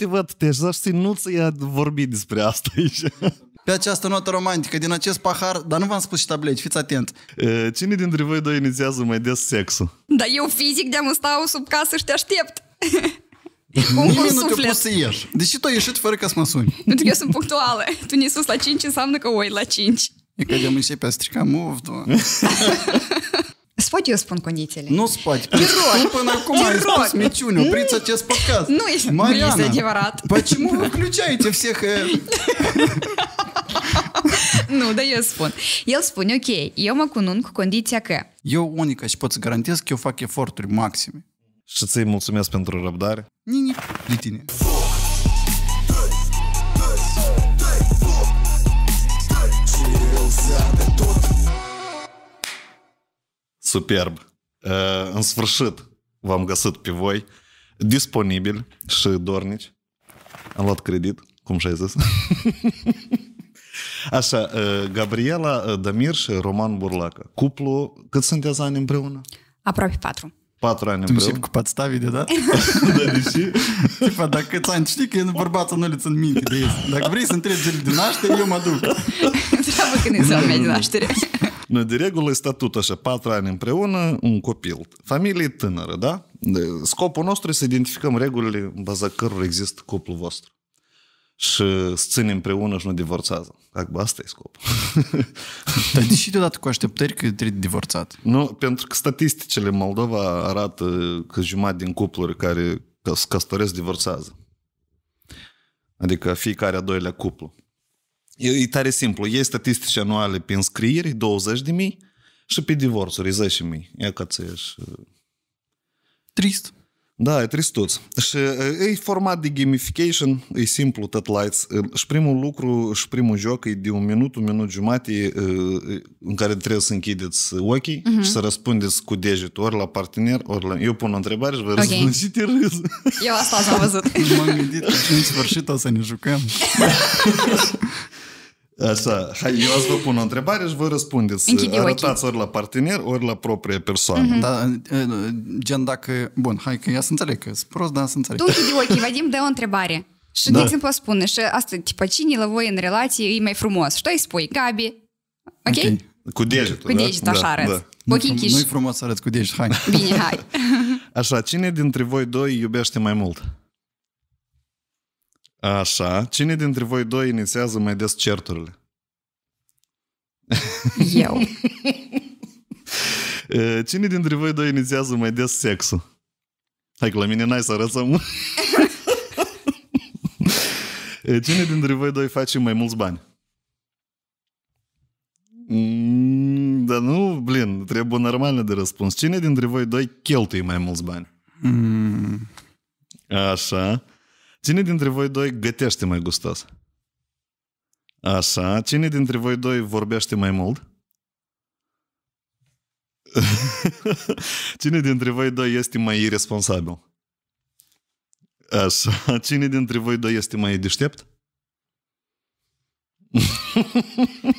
eu te aș nu să ia vorbi despre asta aici. Pe această notă romantică, din acest pahar, dar nu v-am spus și tableci, fiți atent. E, cine dintre voi doi inițiază mai des sexul? Da eu fizic de-am stau sub casă și te aștept. Nimeni nu te poți să ieși. De ce tu ai ieșit fără ca să mă suni? Pentru că eu sunt punctuală. Tu ne sus la 5 înseamnă că oi la 5. E că de-am început a strica move, Spot eu spun condițiile. Nu spot. Te rog. Până acum ai spus, miciune, Мичуня, прицатес подкаст. Ну, если, Марьяна, ну, если диварат. Почему вы включаете всех... nu, dar eu spun. El spune, ok, eu mă cunun cu condiția că... Eu, Unica, și pot să garantez că eu fac eforturi maxime. Și ți-i mulțumesc pentru răbdare. Nini, de tine. superb. În sfârșit v-am găsit pe voi disponibil și dornici. Am luat credit, cum și-ai zis. Așa, Gabriela Damir și Roman Burlacă. Cuplu, cât sunteți ani împreună? Aproape patru. Patru ani tu împreună. Tu cu подставили, da? da, deși... Tipa, dacă ți ani știi că e bărbatul nu le țin minte de Dacă vrei să întrebi zile de naștere, eu mă duc. Treabă când e ziua mea de naștere. Noi de regulă e statut așa, patru ani împreună, un copil. Familie tânără, da? Scopul nostru este să identificăm regulile în baza cărora există cuplul vostru. Și să ținem împreună și nu divorțează. Acum asta e scopul. Dar de deodată cu așteptări că trebuie divorțat? Nu, pentru că statisticile în Moldova arată că jumătate din cupluri care se căsătoresc divorțează. Adică fiecare a doilea cuplu. E, e tare simplu. E statistici anuale pe înscrieri, 20 de mii, și pe divorțuri, 10 mii. Ia ca să ești... Uh, Trist. Da, e tristuț. Și uh, e format de gamification, e simplu, tot lights. Uh, și primul lucru, și primul joc e de un minut, un minut jumate în care trebuie să închideți ochii uh-huh. și să răspundeți cu degetul ori la partener, ori la... Eu pun o întrebare și vă okay. răspund și te râs. Eu asta am văzut. M-am gândit că în sfârșit o să ne jucăm. Așa, hai, eu azi vă pun o întrebare și vă răspundeți. Închide Arătați ori la partener, ori la propria persoană. Mm-hmm. Da, gen dacă... Bun, hai că ia să înțeleg că sunt prost, dar să înțeleg. Tu închide ochii, Vadim dă o întrebare. Și, da. de exemplu, spune, și asta, tipa, cine la voi în relație e mai frumos? Și tu îi spui, Gabi. Ok? okay. Cu degetul, Cu da? degetul, da? așa da, arăți. Da. Nu-i, nu frumos să arăți cu degetul, hai. Bine, hai. așa, cine dintre voi doi iubește mai mult? Așa. Cine dintre voi doi inițiază mai des certurile? Eu. Cine dintre voi doi inițiază mai des sexul? Hai că la mine n-ai să răsăm. Cine dintre voi doi face mai mulți bani? Da, nu, blin, trebuie normal de răspuns. Cine dintre voi doi cheltuie mai mulți bani? Mm. Așa. Cine dintre voi doi gătește mai gustos? Așa, cine dintre voi doi vorbește mai mult? cine dintre voi doi este mai irresponsabil? Așa, cine dintre voi doi este mai deștept?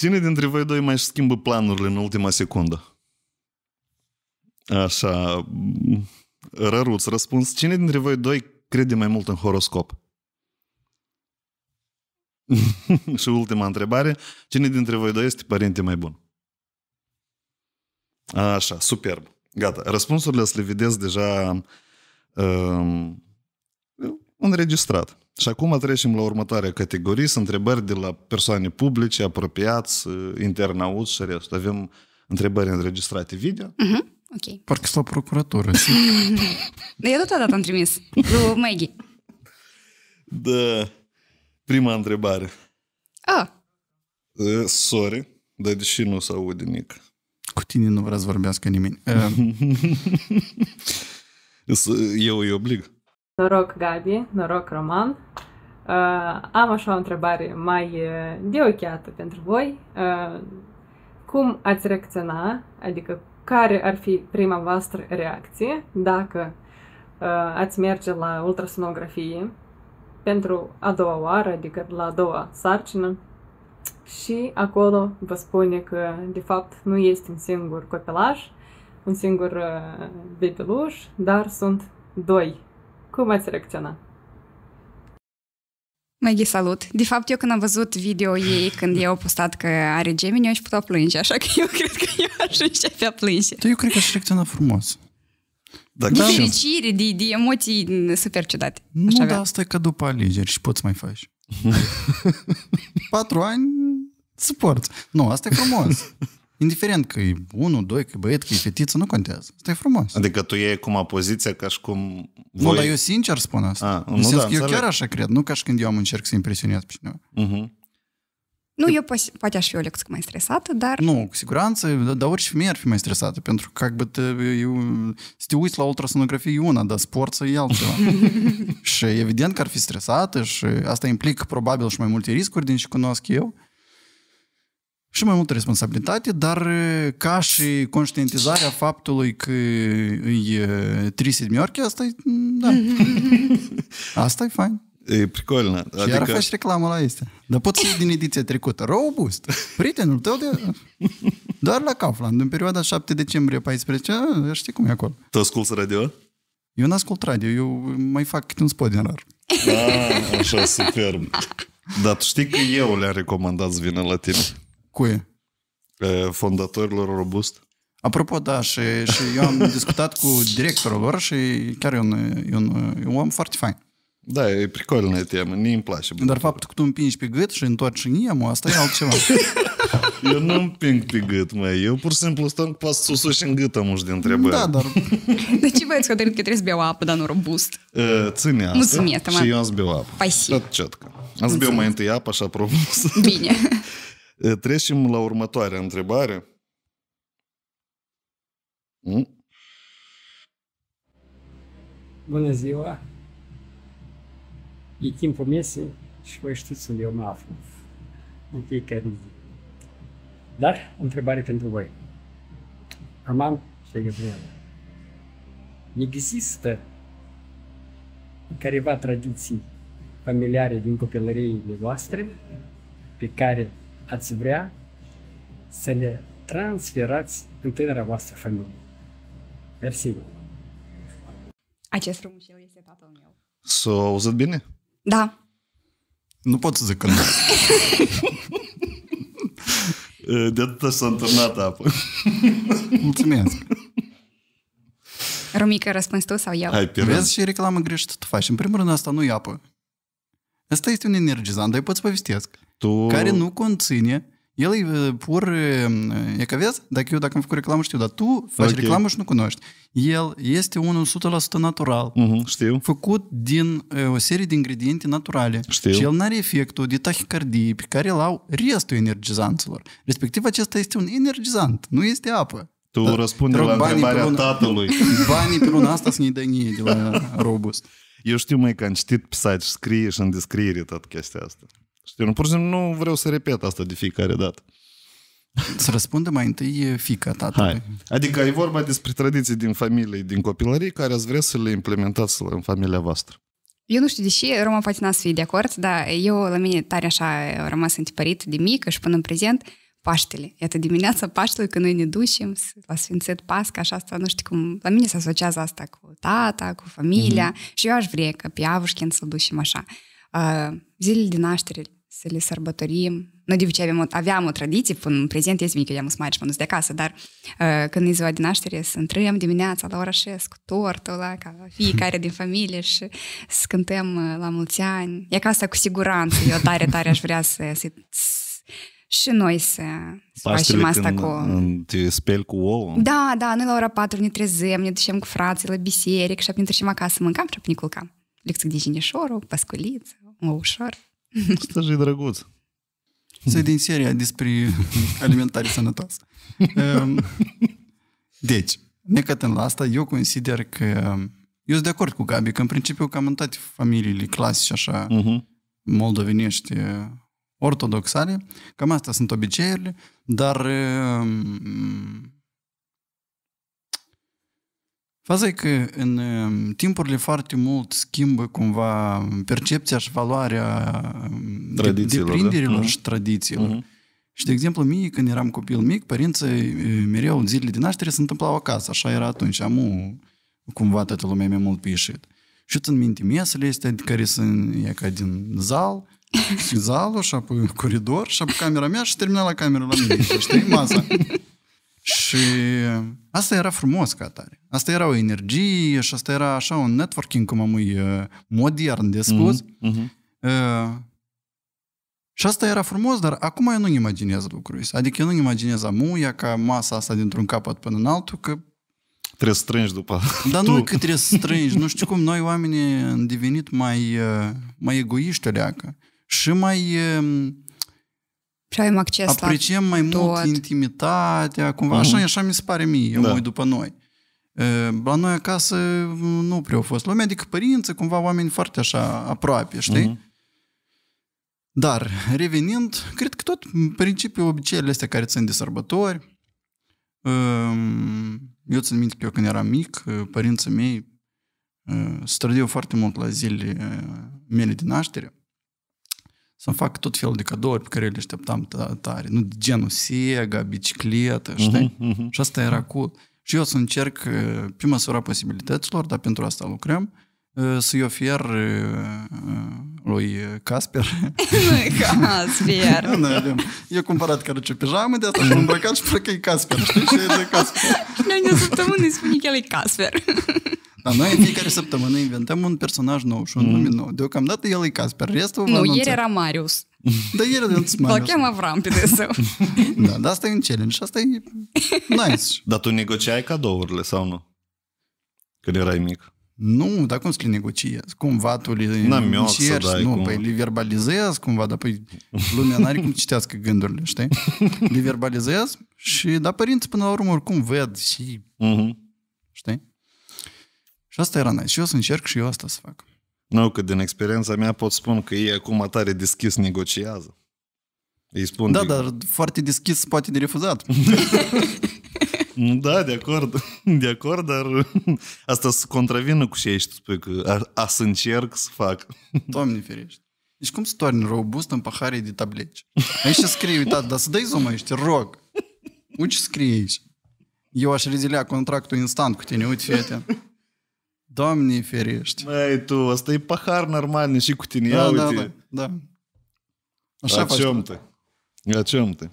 cine dintre voi doi mai schimbă planurile în ultima secundă? Așa, răruț răspuns. Cine dintre voi doi crede mai mult în horoscop? și ultima întrebare, cine dintre voi doi este părinte mai bun? Așa, superb. Gata, răspunsurile să le vedeți deja um, înregistrat. Și acum trecem la următoarea categorie, sunt întrebări de la persoane publice, apropiați, uh, internauți și restul. Avem întrebări înregistrate video. Uh-huh Ok. Parcă sunt la procuratură. Dar eu tot dată am trimis. Lui Maggie. Da. Prima întrebare. Ah. Uh, sorry, dar deși nu se aude nic. Cu tine nu vrea să vorbească nimeni. Uh. eu îi oblig. Noroc, Gabi, noroc, Roman. Uh, am așa o întrebare mai uh, deocheată pentru voi. Uh, cum ați reacționa, adică care ar fi prima voastră reacție dacă uh, ați merge la ultrasonografie pentru a doua oară, adică la a doua sarcină, și acolo vă spune că, de fapt, nu este un singur copilaj, un singur uh, bebeluș, dar sunt doi. Cum ați reacționa? Maghi, salut! De fapt, eu când am văzut video ei când eu postat că are gemini, eu aș putea plânge, așa că eu cred că eu aș începe a plânge. Tu da, eu cred că aș reacționa frumos. Da, de fericire, de, de emoții super ciudate. Nu, dar asta e ca după alegeri și poți mai faci. Patru ani, suport. Nu, asta e frumos. Indiferent că e unul, doi, că e băiet, că e fetiță, nu contează. Asta e frumos. Adică tu iei cum poziția ca și cum... Voi... Nu, dar eu sincer spun asta. A, ah, nu, da, că eu chiar așa cred, nu ca și când eu am încerc să impresionez pe cineva. Uh-huh. Nu, eu po- poate aș fi o lecție mai stresată, dar... Nu, cu siguranță, da, dar da, orice femeie ar fi mai stresată, pentru că, как te, eu, să te uiți la ultrasonografie e una, dar sport să e altceva. și evident că ar fi stresată și asta implică probabil și mai multe riscuri din ce cunosc eu, și mai multă responsabilitate, dar ca și conștientizarea faptului că e три седмерки, asta e, da. asta e fain. E прикольно. Și adică... iar faci reclamă la este. Dar poți să din ediția trecută. Robust. Prietenul tău de... Doar la Kaufland, în perioada 7 decembrie 14, știi cum e acolo. Tu asculti radio? Eu nu ascult radio, eu mai fac câte un spot din rar. A, ah, așa, superb. Dar tu știi că eu le-am recomandat să vină la tine. Cui? Fondatorilor robust. Apropo, da, și, și eu am discutat cu directorul lor și chiar e un, e un, e un om foarte fain. Da, e pricolină temă, mie îmi place. Dar faptul că tu împingi pe gât și întorci inimul, asta e altceva. eu nu împing pe gât, măi. Eu pur și simplu stăm cu pasul și în gât am de întrebări. Da, dar... de ce băieți ați hotărât că trebuie să beau apă, dar nu robust? Uh, ține asta Mulțumesc, și eu am să beau apă. Paisi. Tot Am să beau mai întâi apă, așa robust. Bine. Trecem la următoarea întrebare. Mm? Bună ziua! E timpul mesei și voi știți unde eu mă aflu în fiecare zi. Dar, întrebare pentru voi. Roman și Gabriel. Există careva tradiții familiare din copilăriile voastre pe care ați vrea să le transferați în tânăra voastră familie. Mersi! Acest frumușel este tatăl meu. S-a auzit bine? Da. Nu pot să zic că nu. De atât s-a întâlnat apă. Mulțumesc. Romica, răspuns tu sau eu? Hai, Vezi și reclamă greșită tu faci. În primul rând, asta nu e apă. Asta este un energizant, dar eu pot să povestesc то... Care nu conține el e pur e că vezi, dacă eu dacă îmi fac reclamă știu, dar tu faci okay. reclamă și nu cunoști. El este unul 100% natural. Uh-huh, știu. Făcut din o serie de ingrediente naturale. Știu. Și el nu are efectul de tahicardie pe care îl au restul energizanților. Respectiv, acesta este un energizant, nu este apă. Tu da. răspunde la întrebarea luna, tatălui. Banii pe luna asta să ne dai de la Robust. Eu știu, mai că am citit pe site și scrie și în descriere tot chestia asta. Știi, nu, pur și simplu nu vreau să repet asta de fiecare dată. Să răspundă mai întâi fica tatălui. Hai. Adică e vorba despre tradiții din familie, din copilărie, care ați vrea să le implementați în familia voastră. Eu nu știu de ce, Roma poate n să fie de acord, dar eu la mine tare așa am rămas întipărit de mică și până în prezent Paștele. Iată, dimineața Paștelui, când noi ne ducem la Sfințet Pasca, așa asta, nu știu cum, la mine se asociază asta cu tata, cu familia mm-hmm. și eu aș vrea că pe Iavușchen să ducem așa. Uh, zilele de naștere să le sărbătorim. Noi de obicei avem aveam o tradiție, până în prezent este mică, am mare și de acasă, dar uh, când e ziua de naștere, să întrăm dimineața la orășesc, cu tortul ăla, ca fiecare din familie și să cântăm uh, la mulți ani. E ca asta cu siguranță, eu tare, tare aș vrea să, să și noi să, să facem asta cu... Te speli cu ouă? Da, da, noi la ora 4 ne trezăm, ne ducem cu frații la biserică și apoi ne trecem acasă, mâncam și apoi ne culcam. Lecții de jinișorul, pasculiță, ușor. Asta și drăguț. Să din seria despre alimentare sănătoasă. Ehm, deci, necătând la asta, eu consider că... Eu sunt de acord cu Gabi, că în principiu cam în toate familiile clasice așa mhm. moldovenești ortodoxale, cam asta sunt obiceiurile, dar ehm, Faza e că în um, timpurile foarte mult schimbă cumva percepția și valoarea um, tradițiilor, da? deprinderilor da? și tradițiilor. Uh-huh. Și, de exemplu, mie, când eram copil mic, părinții mereu în zilele de naștere se întâmplau acasă, așa era atunci, amu, uh, cumva toată lumea mai mult pe ieșit. Și țin minte mesele este care sunt e ca din zal, zalul și apoi coridor și apoi camera mea și termina la camera la mine, știi, masa. și uh, asta era frumos ca atare. Asta era o energie și asta era așa un networking, cum am uh, modern de spus. Mm-hmm, mm-hmm. uh și asta era frumos, dar acum eu nu-mi imaginez lucrul ăsta. Adică eu nu-mi imaginez amuia ca masa asta dintr-un capăt până în altul, că trebuie să strângi după. Dar nu că trebuie să strângi, nu știu cum, noi oamenii am devenit mai, uh, mai egoiști o leacă și mai și um, avem acces apreciem la mai tot. mult intimitatea, cumva, uh-huh. așa, mm-hmm. așa mi se pare mie, eu da. mă uit după noi. La noi acasă mm, nu prea au fost lumea, adică părinții, cumva oameni foarte așa aproape, știi? Uh-huh. Dar, revenind, cred că tot principiul obiceiurile astea care țin de sărbători, eu țin minte că eu când eram mic, părinții mei strădeau foarte mult la zilele mele de naștere să-mi fac tot felul de cadouri pe care le așteptam tare. Nu, genul Sega, bicicletă, mhm, știi? Uh-huh, uh-huh. Și asta era cool. Și eu să încerc, uh, pe măsura posibilităților, dar pentru asta lucrăm, uh, să-i ofer uh, lui Casper. Casper! Eu cumpărat, ce pijamă de asta și am mm. îmbrăcat și cred că e Casper, știi? Și e de Casper. Noi de săptămână îi spune că el e Casper. Dar noi în fiecare săptămână inventăm un personaj nou și un mm. nume nou. Deocamdată el e Casper, restul Nu, ieri era Marius. Da, el de îți mai... Îl chem Avram pe deseu. da, dar asta e un challenge și asta e nice. Dar tu negociai cadourile sau nu? Când erai mic. Nu, dar cum să le cum Cumva tu le N-am încerci, dai, nu, cum... păi le verbalizez cumva, dar păi lumea n-are cum citească gândurile, știi? Le verbalizează, și, dar părinții până la urmă oricum ved și, uh-huh. știi? Și asta era nice. Și eu să încerc și eu asta să fac. Nu, că din experiența mea pot spun că ei acum tare deschis negociază. Ei spun da, de... dar foarte deschis poate de refuzat. da, de acord. De acord, dar asta se contravină cu ce ești spui, că a, a să încerc să fac. Doamne ferește. Deci cum se toarnă robust în pahare de tableci? Aici scrie, uitat, dar să dai zoom aici, te rog. Uite ce scrie aici. Eu aș rezilea contractul instant cu tine, uite, fete. Doamne ferești! Mai tu, asta e pahar normal, nici cu tine, da, da, uite. Da, da, da. Așa Acemtă. faci Acemtă.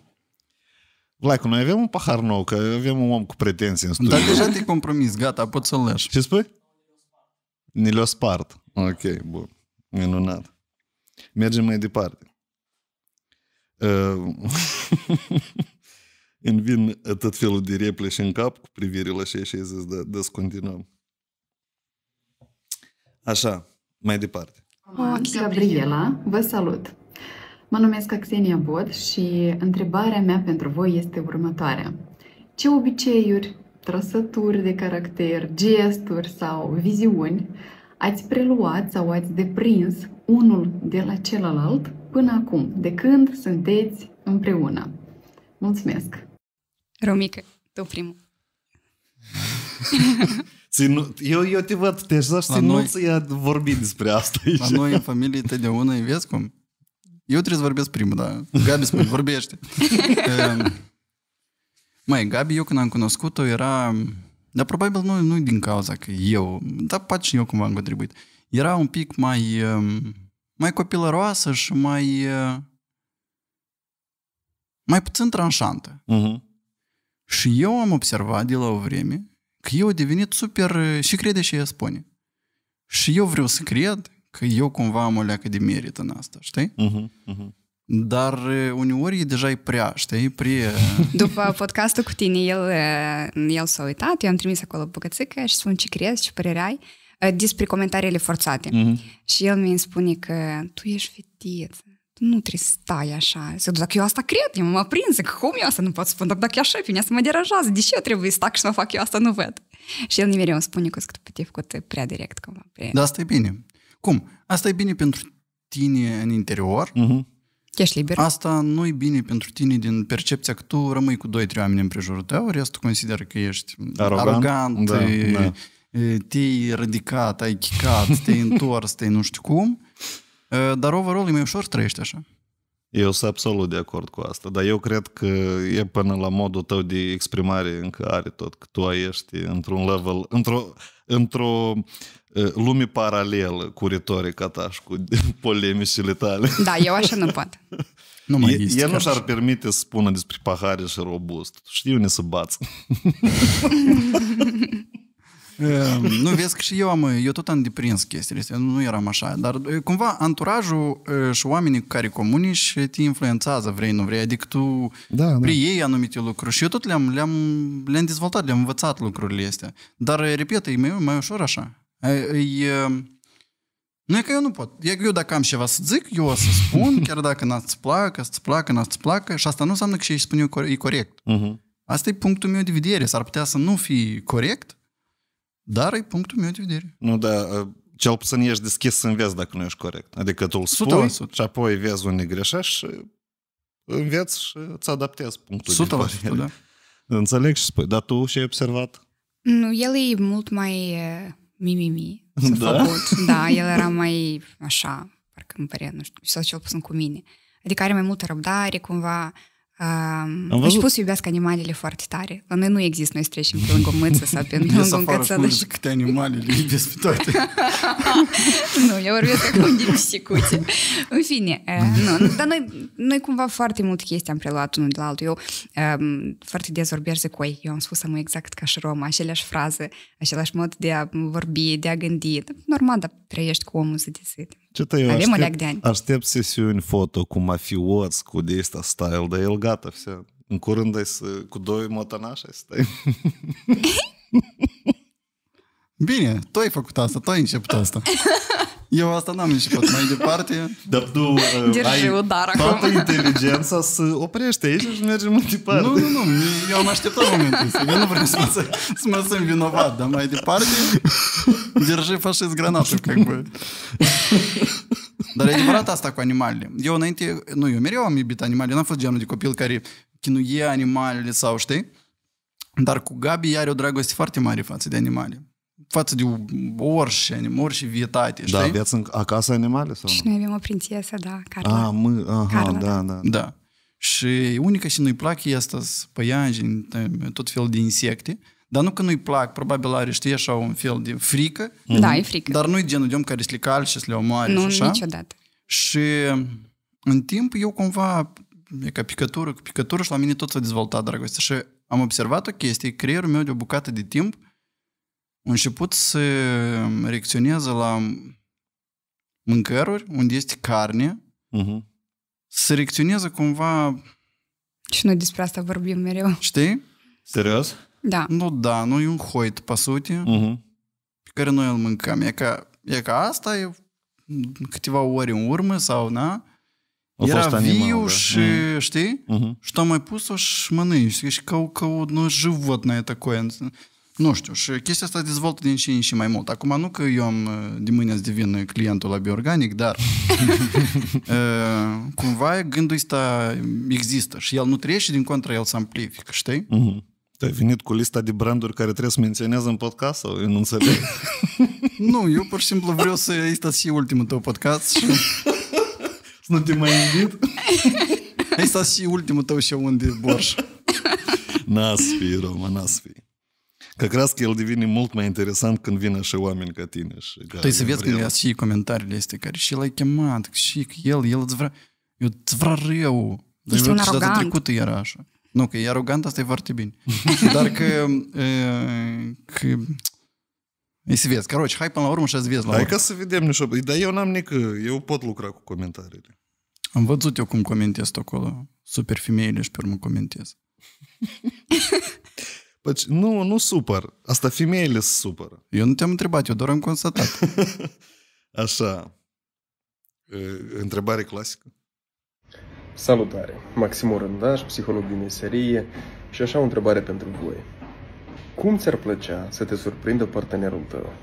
Vlaicu, noi avem un pahar nou, că avem un om cu pretenții în studio. Dar deja te compromis, gata, pot să-l lași. Ce spui? Ni le spart. Ok, bun. Minunat. Mergem mai departe. Uh, îmi vin tot felul de replici în cap cu privire la 660, dar des continuăm. Așa, mai departe. Gabriela, vă salut! Mă numesc Axenia Bod și întrebarea mea pentru voi este următoarea. Ce obiceiuri, trăsături de caracter, gesturi sau viziuni ați preluat sau ați deprins unul de la celălalt până acum, de când sunteți împreună? Mulțumesc! Romică, tu primul. Ținu... Eu, eu te văd, te aș ținut să ia vorbi despre asta aici. La noi în familie te de una, vezi cum? Eu trebuie să vorbesc primul, da. Gabi spune, vorbește. mai, ehm, Gabi, eu când am cunoscut-o era... Dar probabil nu, nu din cauza că eu, dar poate și eu cumva am contribuit. Era un pic mai, ehm, mai copilăroasă și mai, ehm, mai puțin tranșantă. Uh-huh. Și eu am observat de la o vreme că eu a devenit super uh, și crede și ea spune. Și eu vreau să cred că eu cumva am o leacă de merit în asta, știi? Uh-huh, uh-huh. Dar uh, uneori e deja e prea, știi? Prea... Uh, După podcastul cu tine, el, el s-a uitat, eu am trimis acolo bucățică și spun ce crezi, ce părere ai despre comentariile forțate. Mm-hmm. Și el mi spune că tu ești fetiță, nu trebuie să stai așa. Zic, dacă eu asta cred, eu m-am prins, zic, cum eu asta nu pot spune, dar dacă eu așa pe mine, să mă deranjează, de ce eu trebuie să stac și să fac eu asta, nu văd. Și el mereu îmi spune că te-ai făcut prea direct cumva. Prea... Dar asta e bine. Cum? Asta e bine pentru tine în interior, uh-huh. Ești liber. Asta nu e bine pentru tine din percepția că tu rămâi cu 2-3 oameni în prejurul tău, restul consider că ești arogant, arogant da, e, da. te-ai ridicat, ai chicat, te-ai întors, te-ai nu știu cum. Ă, dar overall e mai ușor să trăiești așa. Eu sunt absolut de acord cu asta, dar eu cred că e până la modul tău de exprimare încă are tot, că tu ești într-un level, într-o, într-o ă, lume paralelă cu retorica ta și cu polemicile tale. Da, eu așa nu pot. Nu mai e, el nu și-ar permite să spună despre pahare și robust. Știu unde să bați nu, vezi că și eu am, eu tot am deprins chestiile astea, nu eram așa, dar cumva anturajul și oamenii cu care comunici te influențează, vrei, nu vrei, adică tu da, priei da. anumite lucruri și eu tot le-am, le-am, le-am dezvoltat, le-am învățat lucrurile astea. Dar, repet, e mai, mai ușor așa. E, e, nu e că eu nu pot. E că eu dacă am ceva să zic, eu o să spun, chiar dacă n-ați placă, să-ți placă, n-ați placă, și asta nu înseamnă că ce îi spun eu e corect. Uh-huh. Asta e punctul meu de vedere. S-ar putea să nu fie corect, dar e punctul meu de vedere. Nu, da, cel puțin ești deschis să înveți dacă nu ești corect. Adică tu îl spui 100%. și apoi vezi unde greșești și înveți și îți adaptezi punctul 100%, de da. Înțeleg și spui, dar tu și ai observat? Nu, el e mult mai uh, mimimi. Da? Făcut. da, el era mai așa, parcă îmi părea, nu știu, sau cel puțin cu mine. Adică are mai multă răbdare, cumva, am văzut. Își pus să iubească animalele foarte tare. La noi nu există, noi trecem pe lângă mâță sau pe lângă un cățălă. Și deci- câte animale le iubesc pe toate. nu, eu vorbesc ca un psicuțe. În fine, eh, nu, dar noi, noi cumva foarte multe chestii am preluat unul de la altul. Eu um, foarte des vorbesc de coi. Eu am spus să mă exact ca și Roma, aceleași fraze, același mod de a vorbi, de a gândi. Normal, dar trăiești cu omul, să zic. Ce te eu Avem aștept, o de ani. Aștept sesiuni foto cu mafioți, cu de asta style, dar el gata, все. În curând ai să, cu doi motănași ai să stai. Bine, tu ai făcut asta, tu ai început asta. Eu asta n-am început mai departe. Dar tu uh, Держи ai udar toată acum. inteligența să oprește aici și merge mai departe. Nu, nu, nu, eu am așteptat momentul ăsta. Eu nu vreau să mă, să mă sunt vinovat, dar mai departe держи фашист granatul, как бы. Dar e adevărat asta cu animalele. Eu înainte, nu, eu mereu am iubit animale. N-am fost genul de copil care chinuie animalele sau știi. Dar cu Gabi are o dragoste foarte mare față de animale față de orice, anim, orice vietate, da, știi? Da, aveți în, acasă animale? Sau? Și noi avem o prințesă, da, Carla. Ah, mă, aha, Carla, da, da. da. da. Și unica și nu-i plac este păianjeni, tot felul de insecte, dar nu că nu-i plac, probabil are, știi, așa un fel de frică. Da, mhm. e frică. Dar nu-i genul de om care se le și se le omoare nu, și așa. Nu, niciodată. Și în timp eu cumva, e ca picătură cu picătură și la mine tot s-a dezvoltat dragostea. Și am observat o chestie, creierul meu de o bucată de timp au început să reacționeze la mâncăruri unde este carne, uh-huh. să reacționeze cumva... Și noi despre asta vorbim mereu. Știi? Serios? Da. Nu, da, nu e un hoit, pe sute, uh-huh. pe care noi îl mâncăm. E ca, e ca asta, e câteva ori în urmă sau, na, o era viu da. și, mm. știi? Uh-huh. Și mai pus-o și mănânci. Și deci ca, ca, nu, животное такое. Nu știu, și chestia asta dezvoltă din ce în ce mai mult. Acum nu că eu am uh, de mâine să devin uh, clientul la Bioorganic, dar uh, cumva gândul ăsta există și el nu trece, din contra, el se amplifică, știi? Uh-huh. Mhm. Tu ai venit cu lista de branduri care trebuie să menționez în podcast sau eu nu înțeleg? nu, eu pur și simplu vreau să ăsta să ultimul tău podcast și... să nu te mai invit. Ăsta să fie ultimul tău și unde borș. n as fi, Roma, n as fi. Как că el devine mult mai interesant când vin așa oameni ca tine. Și tu păi să vezi că și comentariile astea care și l-ai chemat, și el, el îți vrea, eu îți vrea rău. Deci Ești un deci arogant. trecută era așa. Nu, că e arogant, asta e foarte bine. Dar că, e, că E să vezi. Короче, hai până la urmă și să vezi la Hai ca să vedem nișo. Păi, dar eu n-am nică... Eu pot lucra cu comentariile. Am văzut eu cum comentez acolo. Super femeile și pe urmă comentez. Deci, nu, nu supăr. Asta femeile se supără. Eu nu te-am întrebat, eu doar am constatat. Așa. Întrebare clasică. Salutare! Maxim Orândaș, psiholog din meserie și așa o întrebare pentru voi. Cum ți-ar plăcea să te surprindă partenerul tău?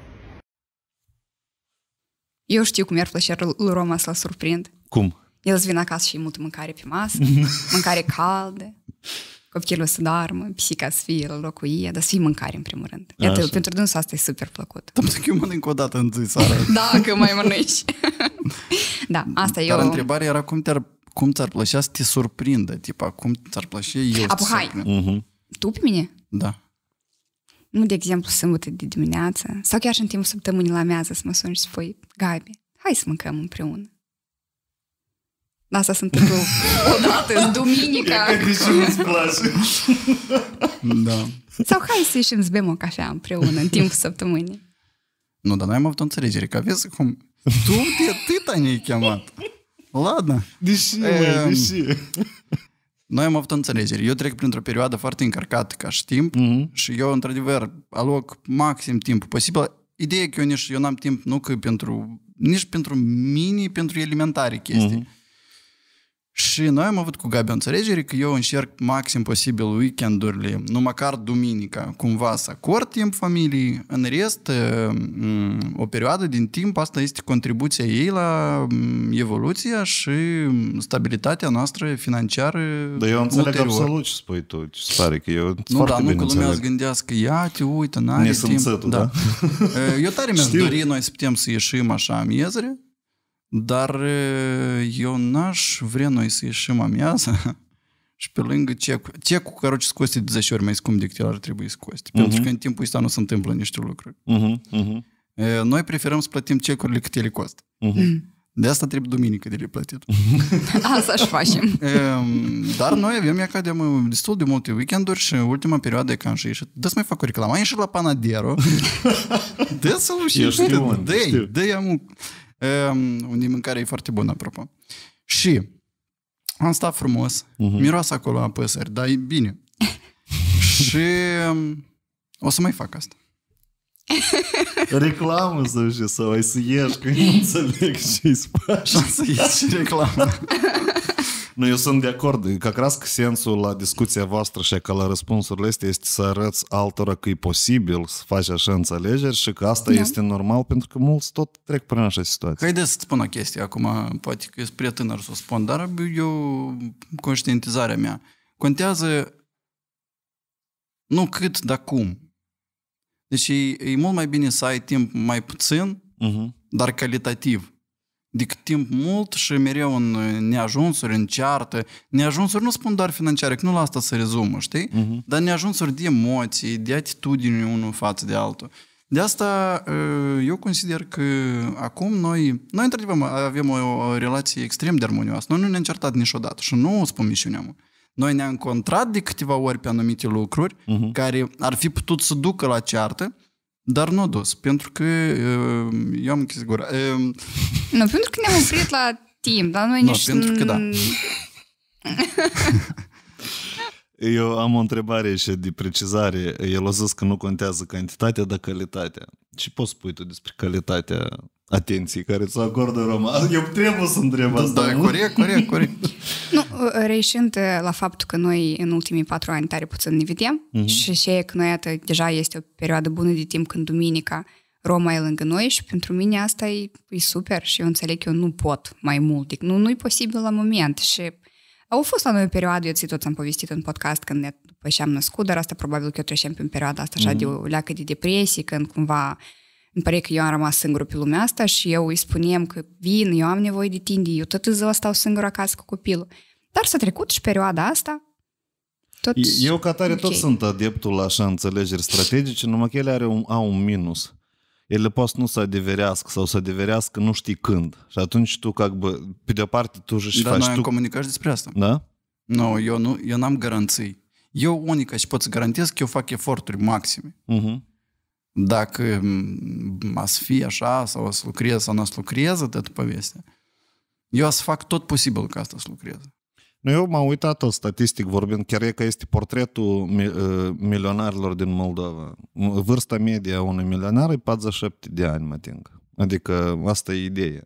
Eu știu cum i-ar plăcea lui Roma să-l surprind. Cum? El îți vine acasă și e multă mâncare pe masă, mâncare caldă, copilul să doarmă, pisica să fie la locul ei, dar să fie mâncare în primul rând. Iată, Așa. pentru dânsul asta e super plăcut. Dar că eu mănânc o dată în zi seara. da, că mai mănânci. da, asta dar e Dar întrebarea era cum, te-ar, cum ți-ar plăcea să te surprindă, tipa, cum ți-ar plăcea eu Apu, hai, uh-huh. Mhm. tu pe mine? Da. Nu, de exemplu, sâmbătă de dimineață sau chiar și în timpul săptămânii la mează să mă suni și spui, Gabi, hai să mâncăm împreună. Da, asta sunt întâmplă o dată, în duminica. E Crăciun îți place. da. Sau hai să ieșim să bem o cafea împreună în timpul săptămânii. Nu, dar noi am avut o înțelegere, că aveți cum... Tu de atâta ne-ai chemat. Ладно. Deși, măi, ehm, deși. Noi am avut o înțelegere. Eu trec printr-o perioadă foarte încărcată ca și timp mm-hmm. și eu, într-adevăr, aloc maxim timp posibil. Ideea e că eu nici eu n-am timp nu că pentru, nici pentru mini, pentru elementare chestii. Mm-hmm. Și noi am avut cu Gabi o înțelegere că eu încerc maxim posibil weekendurile, nu măcar duminica, cumva să acord timp familiei. În rest, mm, o perioadă din timp, asta este contribuția ei la mm, evoluția și stabilitatea noastră financiară Dar eu înțeleg ulterior. absolut ce spui tu, ce pare că eu Nu, dar nu că lumea să gândească, ia te uite, n-are timp. Da. da? eu tare mi-aș dori, noi să putem să ieșim așa în iezere, dar eh, eu n-aș vrea noi să ieșim amiază și pe lângă ce Cecul, corоче, să coste de 10 ori mai scump decât el ar trebui să Uh-huh. Mhm. Pentru că în timpul ăsta nu se întâmplă niște lucruri. Uh-huh. Uh-huh. Noi preferăm să plătim cecurile cât ele costă. Uh-huh. De asta trebuie duminică de replătit. asta și facem. Ehm, dar noi avem, ea cadem destul de multe weekenduri și în ultima perioadă e ca și ieșit. Dă să mai fac o reclamă. Am ieșit la Panadero. Dă să-l uși. Dă-i, dă-i Ehm, unde mâncare e foarte bună, apropo. Și am stat frumos, uh-huh. miroase acolo a păsări, dar e bine. și ehm, o să mai fac asta. Reclamă să și sau ai să ieși, că nu înțeleg ce-i spune. Să ieși reclamă. Nu, eu sunt de acord. Că cresc sensul la discuția voastră și că la răspunsurile este este să arăți altora că e posibil să faci așa înțelegeri și că asta da. este normal pentru că mulți tot trec prin așa situație. Haideți să spun o chestie acum, poate că sunt prea tânăr să o spun, dar eu, conștientizarea mea, contează nu cât, dar cum. Deci e, e mult mai bine să ai timp mai puțin, uh-huh. dar calitativ cât timp mult și mereu în neajunsuri, în ceartă, neajunsuri, nu spun doar financiare, că nu la asta se rezumă, știi? Uh-huh. Dar neajunsuri de emoții, de atitudini unul față de altul. De asta ă, eu consider că acum noi, noi într-adevăr avem o, o relație extrem de armonioasă. Noi nu ne-am certat niciodată și nu o spun misiunea, mă. Noi ne-am contrat de câteva ori pe anumite lucruri uh-huh. care ar fi putut să ducă la ceartă, dar nu dus, pentru că ehm, eu am închis gura. Ehm, nu, pentru că ne-am oprit la timp, dar noi nu, pentru că da. Eu am o întrebare și de precizare. El a zis că nu contează cantitatea, dar calitatea. Ce poți spui tu despre calitatea atenții care ți-o acordă Roma. Eu trebuie să întreb da, asta. Da, nu? corect, corect, corect. nu, uh, reișind uh, la faptul că noi în ultimii patru ani tare puțin ne vedem uh-huh. și și că noi iată, deja este o perioadă bună de timp când duminica Roma e lângă noi și pentru mine asta e, e super și eu înțeleg că eu nu pot mai mult. Deci nu, nu e posibil la moment și au fost la noi o perioadă, eu ți tot am povestit în podcast când ne după ce am născut, dar asta probabil că eu trecem prin perioada asta așa mm-hmm. de o leacă de depresie, când cumva uh, îmi pare că eu am rămas singur pe lumea asta și eu îi spuneam că vin, eu am nevoie de tine, eu tot ziua stau singură acasă cu copilul. Dar s-a trecut și perioada asta. Tot... Eu ca tare okay. tot sunt adeptul la așa înțelegeri strategice, numai că ele are un, au un minus. Ele poate nu să adeverească sau să adeverească nu știi când. Și atunci tu, ca pe de-o parte, tu și da, faci... Dar noi tu... comunicat despre asta. Da? No, eu nu, eu n-am garanții. Eu unica și pot să garantez că eu fac eforturi maxime. Uh-huh dacă să mm, fie așa sau o să lucrez sau nu o să lucrez atât povestea, eu o să fac tot posibil ca asta să lucrez. Nu, eu m-am uitat tot statistic vorbind, chiar e că este portretul uh, milionarilor din Moldova. Vârsta medie a unui milionar e 47 de ani, mă ating. Adică asta e ideea.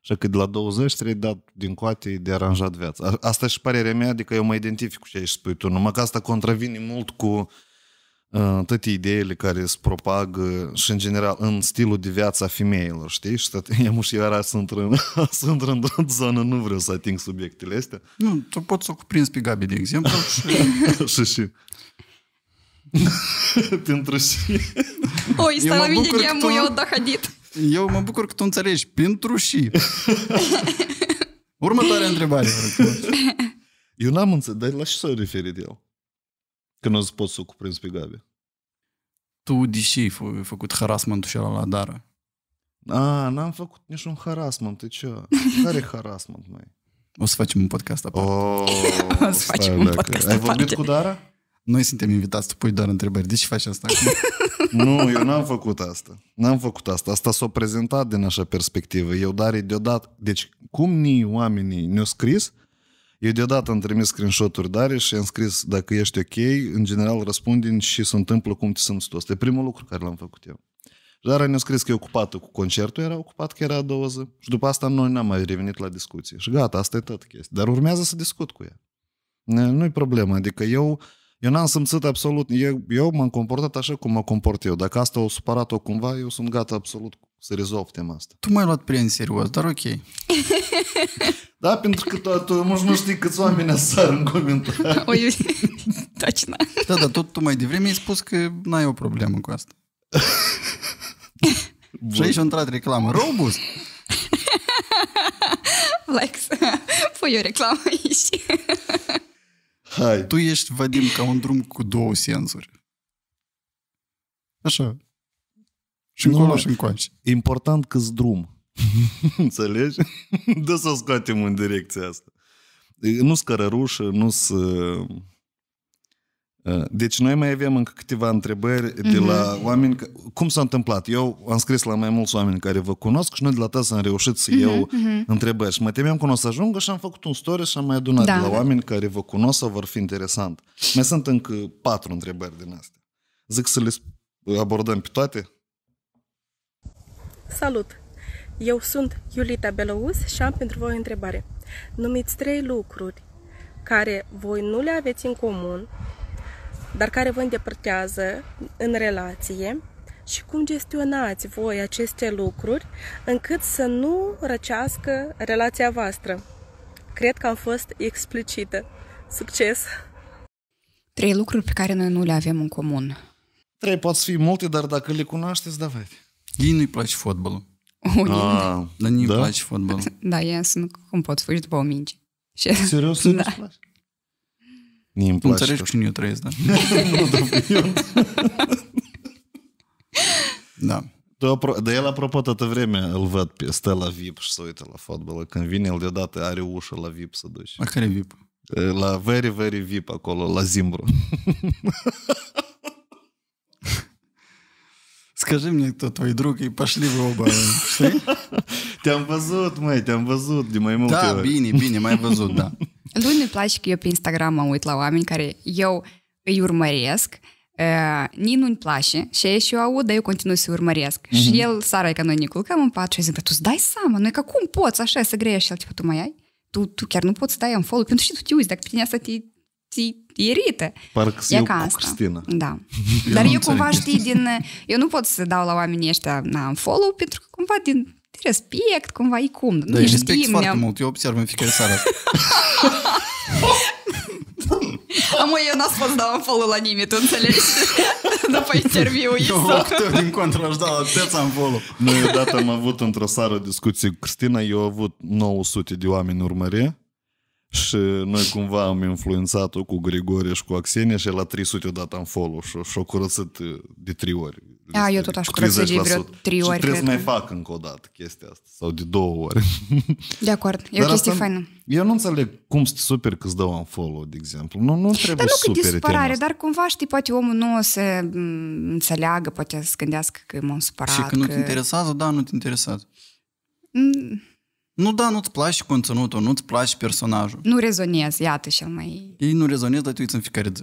Și că de la 20 trebuie dat din coate de aranjat viața. Asta e și părerea mea, adică eu mă identific cu ce ai spui tu, numai că asta contravine mult cu uh, toate ideile care se propagă și în general în stilul de viață a femeilor, știi? Și eu și iara sunt, în, sunt într-o zonă, nu vreau să ating subiectele astea. Nu, tu poți să o cuprinzi pe Gabi, de exemplu. și și. și. Pentru și. Oi, stai la mine, я eu отдохадит. Eu mă bucur că tu înțelegi. Pentru și. Următoarea întrebare. Eu n-am înțeles, dar la ce s-a referit el? Că nu ți poți să o cuprinzi pe Gabi. Tu de ce ai făcut harassment-ul la dară? A, n-am făcut niciun harassment, e ce? Care harassment, mai? O să facem un podcast aparte. Oh, o să facem un podcast Ai vorbit cu Dara? Noi suntem invitați, tu pui doar întrebări. De ce faci asta? nu, eu n-am făcut asta. N-am făcut asta. Asta s-a prezentat din așa perspectivă. Eu, Dare, deodată... Deci, cum ni oamenii ne-au scris, eu deodată am trimis screenshot-uri dare și am scris dacă ești ok, în general din și se întâmplă cum te simți tu. Asta e primul lucru care l-am făcut eu. Dar ne-a scris că e ocupată cu concertul, era ocupat că era a doua zi. Și după asta noi n-am mai revenit la discuție. Și gata, asta e tot chestia. Dar urmează să discut cu ea. Nu-i problemă, adică eu, eu n-am simțit absolut, eu, eu m-am comportat așa cum mă comport eu. Dacă asta o supărat-o cumva, eu sunt gata absolut să rezolv tema asta. Tu mai ai luat prea în serios, dar ok. da, pentru că tu, tu nu știi câți oameni asar în comentarii. Oi, tacina. Da, da, dar tot tu mai devreme ai spus că n-ai o problemă cu asta. Și aici a intrat reclamă. Robust! Lex, pui o reclamă aici. Hai. Tu ești, Vadim, ca un drum cu două sensuri. Așa, și încolo și încoace. Important că drum. Înțelegi? Dă să o scoatem în direcția asta. nu scărărușă, nu să... Uh, deci noi mai avem încă câteva întrebări mm-hmm. de la mhm. oameni... Cum s-a întâmplat? Eu am scris la mai mulți oameni care vă cunosc și noi de la ta am reușit să mhm, iau mm-hmm. întrebări. Și mă temeam că nu o să ajungă și am făcut un story și am mai adunat da. de la oameni care vă cunosc sau vor fi interesant. Mai sunt încă patru întrebări din astea. Zic să le abordăm pe toate? Salut! Eu sunt Iulita Belous și am pentru voi o întrebare. Numiți trei lucruri care voi nu le aveți în comun, dar care vă îndepărtează în relație și cum gestionați voi aceste lucruri încât să nu răcească relația voastră. Cred că am fost explicită. Succes! Trei lucruri pe care noi nu le avem în comun. Trei pot fi multe, dar dacă le cunoașteți, da, vedeți. Ei nu-i place fotbalul. Unii. A, Dar nu-i da? place fotbalul. Da, ei sunt cum pot fugi după o minge. Și... Serios? Da. Nu-ți place? Mie îmi place. Înțelegi cine eu trăiesc, da? da. De el, apropo, toată vremea îl văd pe stă la VIP și se uită la fotbal. Când vine el deodată, are ușă la VIP să duci. La care VIP? La very, very VIP acolo, la Zimbru. Скажи мне, кто твой друг, и пошли вы оба. Te-am văzut, măi, te-am văzut de mai multe Da, ori. bine, bine, mai văzut, da. Lui ne place că eu pe Instagram mă uit la oameni care eu îi urmăresc, nici nu-mi place și ei și eu aud, dar eu continui să urmăresc. Mm-hmm. Și el, sara, că noi ne culcăm în pat și zic, dar tu îți dai seama, noi că cum poți așa să greiești? Și el, tu mai ai? Tu, tu chiar nu poți să dai un follow, pentru și tu te uiți, dacă pe tine asta te te irită. Parcă să cu Cristina. Da. Eu Dar eu cumva știi din... Eu nu pot să dau la oamenii ăștia na, follow pentru că cumva din respect, cumva e cum. Da, nu respect știm, foarte ne-am... mult. Eu observ în fiecare seară. Am eu n-aș fost dau un follow la nimeni, tu înțelegi? După interviu Eu din contra aș da la în follow. Noi odată am avut într-o seară discuție cu Cristina, eu am avut 900 de oameni urmări și noi cumva am influențat-o cu Grigore și cu Axenia și la 300 dat am follow și și-o curățit uh, de trei ori. A, eu tot aș curăța de vreo trei ori. Și trebuie să mai fac încă o dată chestia asta sau de două ori. De acord, e Dar o chestie asta, faină. Eu nu înțeleg cum să super că îți dau un follow, de exemplu. Nu, nu trebuie dar nu că disparare, dar cumva știi, poate omul nu o să înțeleagă, poate să gândească că m-am supărat. Și că, că... nu te interesează, da, nu te interesează. Mm, nu, da, nu-ți place conținutul, nu-ți place personajul. Nu rezonez, iată și mai... Ei nu rezonez, dar tu în fiecare zi.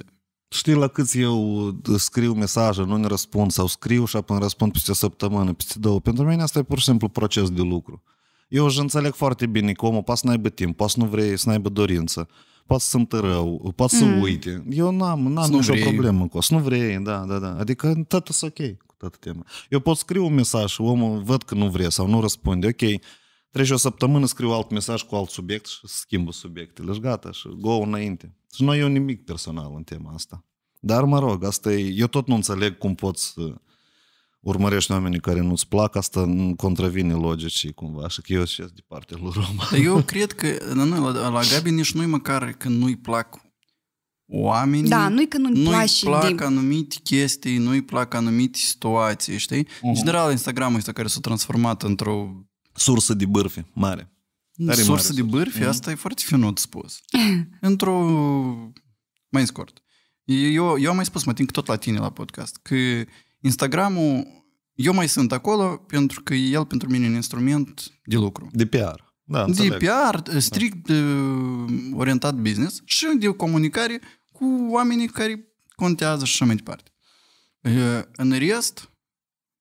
Știi la câți eu scriu mesaje, nu ne răspund sau scriu și apoi răspund peste o săptămână, peste două. Pentru mine asta e pur și simplu proces de lucru. Eu își înțeleg foarte bine că omul poate să n-aibă timp, poate să nu vrei să n-aibă dorință, poate să sunt rău, poate să mm. uite. Eu n-am, n-am nicio vrei. problemă cu asta. Nu vrei, da, da, da. Adică tot e ok cu toată tema. Eu pot scriu un mesaj, omul văd că nu vrea sau nu răspunde, ok, Trece o săptămână, scriu alt mesaj cu alt subiect și schimbă subiectele și gata și go înainte. Și nu e nimic personal în tema asta. Dar mă rog, asta e, eu tot nu înțeleg cum poți să urmărești oamenii care nu-ți plac, asta contravine logicii cumva, așa că eu și de partea lui Roma. Eu cred că la, noi, la, la Gabi nici nu-i măcar că nu-i plac oamenii, da, nu-i că nu-i, nu plac din... anumite chestii, nu-i plac anumite situații, știi? Uh-huh. În general, Instagram-ul este care s-a transformat într-o Sursă de bârfe, mare. Are Sursă mare, de bârfe, mm-hmm. asta e foarte finut spus. Într-o... mai scurt. Eu, eu am mai spus, mă tind tot la tine la podcast, că Instagram-ul... eu mai sunt acolo pentru că el pentru mine e un instrument de lucru. De PR. Da, înțeleg. de PR, da. strict da. orientat business și de comunicare cu oamenii care contează și așa mai departe. Uh, în rest,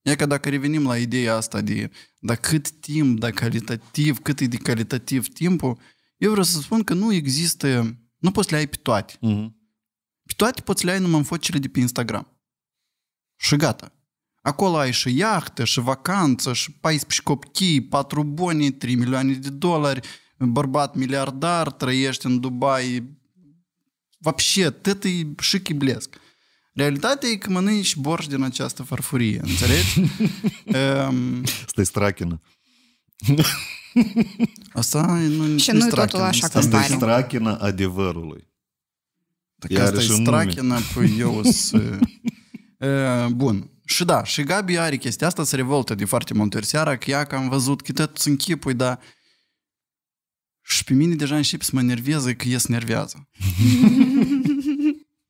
E că dacă revenim la ideea asta de de cât timp, de calitativ, cât e de calitativ timpul, eu vreau să spun că nu există, nu poți le ai pe toate. Uh-huh. Pe toate poți le ai numai în focile de pe Instagram. Și gata. Acolo ai și iahtă, și vacanță, și 14 copii, 4 boni, 3 milioane de dolari, bărbat miliardar, trăiești în Dubai, вообще, ты и și блеск. Realitatea e că mănânci borș din această farfurie, înțelegi? um... Stai strachină. Asta nu Și nu totul așa cum Asta e adevărului. Dacă Iar asta e strachină, păi eu să... Bun. Și da, și Gabi are chestia asta, se revoltă de foarte multe ori seara, că ea că am văzut că tot sunt chipuri, dar și pe mine deja încep să mă nerveze că ies nervează.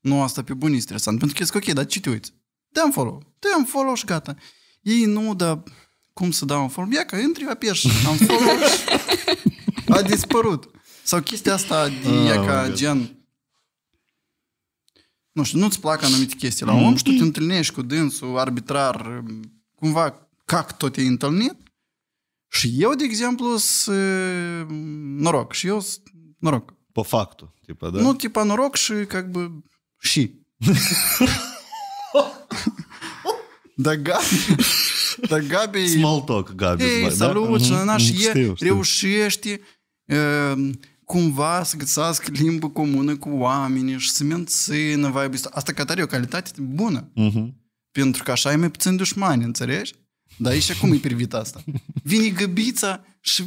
Nu, asta pe bun e stresant. Pentru că zic, ok, dar ce te uiți? Dă-mi follow. Dă-mi follow și gata. Ei, nu, dar cum să dau un follow? Ia că intri apeși. Am follow și a dispărut. Sau chestia asta de oh, ah, ca God. gen... Nu știu, nu-ți plac anumite chestii la mm. om și tu te întâlnești cu dânsul arbitrar, cumva, cac tot te-ai întâlnit. Și eu, de exemplu, să... Mm, noroc. Și eu noroc. Pe factul, tipa da nu tipa noroc și, ca bă, și. da Gabi... da Gabi... Small talk, Gabi. Ei, da? salut, da? și naș, știu, e, știu. reușește ehm, uh, cumva să găsească limbă comună cu oamenii și să mențină vibe Asta că are o calitate bună. Uh-huh. Pentru că așa e mai puțin dușmani, înțelegi? Dar și acum e privit asta. Vine găbița și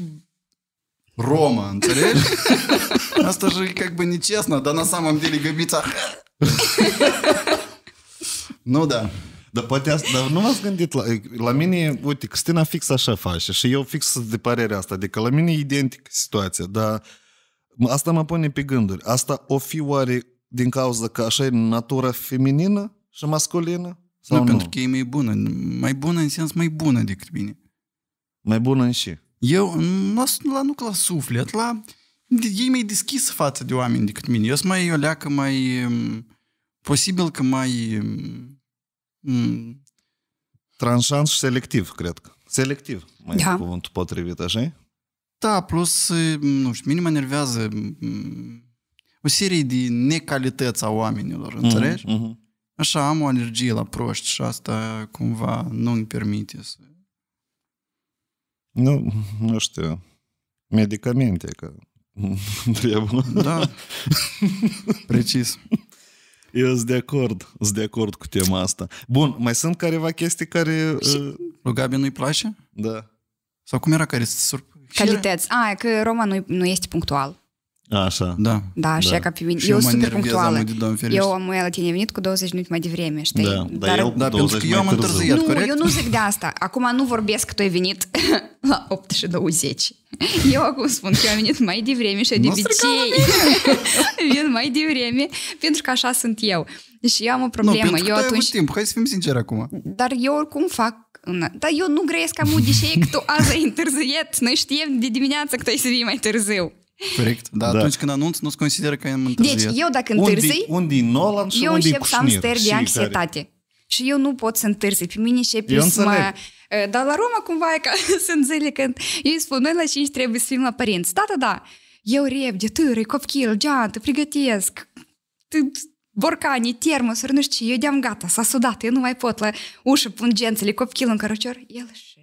Рома, înțelegi? Asta și как бы нечестно, dar на самом деле габица nu, da. Dar poate asta, dar nu v ați gândit la, la mine, uite, Cristina fix așa face și eu fix de părerea asta, adică la mine e identică situația, dar asta mă pune pe gânduri. Asta o fi oare din cauza că așa e natura feminină și masculină? Sau nu, da, nu, pentru că e mai bună. Mai bună în sens mai bună decât mine. Mai bună în și? Eu, la, la, nu la suflet, la ei mai deschis față de oameni decât mine. Eu sunt mai o leacă mai... Um, posibil că mai... M- um, um, și selectiv, cred că. Selectiv, mai da. cuvântul potrivit, așa Da, plus, nu știu, mine mă nervează o serie de necalități a oamenilor, mm-hmm, înțelegi? Mm-hmm. Așa, am o alergie la proști și asta cumva nu îmi permite să... Nu, nu știu, medicamente, că Trebuie, Da, precis. Eu sunt de acord, sunt de acord cu tema asta. Bun, mai sunt careva chestii care... Uh... Gabi nu-i place? Da. Sau cum era care se surp... Calități. A, că Roma nu, nu este punctual. Așa. Da. Da, așa da. ca pe mine. Și eu, eu sunt punctuală. Eu, am la tine venit cu 20 minute mai devreme, știi? Da, dar, dar eu, da, pentru că eu am întârziat, Nu, corect? eu nu zic de asta. Acum nu vorbesc că tu ai venit la 8 și 20. Eu acum spun că eu am venit mai devreme și de obicei vin mai devreme, pentru că așa sunt eu. Și eu am o problemă. Nu, eu atunci... timp, hai să fim sinceri acum. Dar eu oricum fac dar eu nu grăiesc mult de ce că tu azi ai întârziet. Noi știem de dimineață că tu ai să vii mai târziu. Corect, dar da. atunci când anunț, nu se consideră că e întârziat. Deci, eu dacă întârzi... Unde unde Nolan și Eu încep să am stări de anxietate. Și eu nu pot să întârzi. Pe mine și pe mă... Eh, dar la Roma cumva e ca să înțeleg când ei spun, noi la 5 trebuie să fim la părinți. Da, da, da. Eu repede, târâi, copchil, geantă, pregătesc, borcani, termosuri, nu știu ce, eu de-am gata, s-a sudat, eu nu mai pot la ușă pun gențele, copchil în cărucior, el și...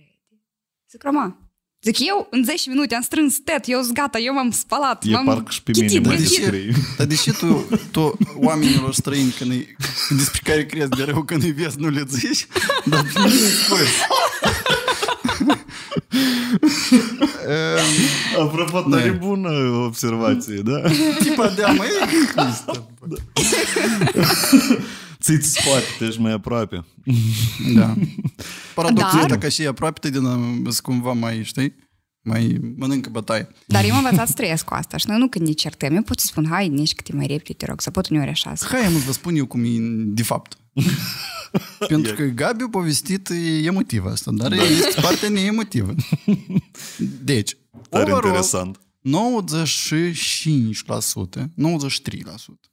Zic, Roma, Zic, eu în 10 minute am strâns tet, eu sunt gata, eu m-am spalat, e m-am parcă și pe chitit, mine, mă Dar de ce tu, tu oamenilor străini când îi, despre care crezi de rău când îi vezi, nu le zici? Dar nu le spui. Ehm, Apropo, tare bună observație, da? Tipa de amă, e Ți-ți spate, te ești mai aproape. Da. Paradoxul este că și e aproape te din cumva mai, știi? mai mănâncă bătaie. Dar eu am învățat să trăiesc cu asta și noi nu când ne certăm, eu pot să spun, hai, nici câte mai repede, te rog, să pot uneori așa. Hai, mă, vă spun eu cum e de fapt. Pentru că Gabi a povestit emotiv asta, dar da. este partea neemotivă. Deci, Dar overall, interesant. 95%, 93%,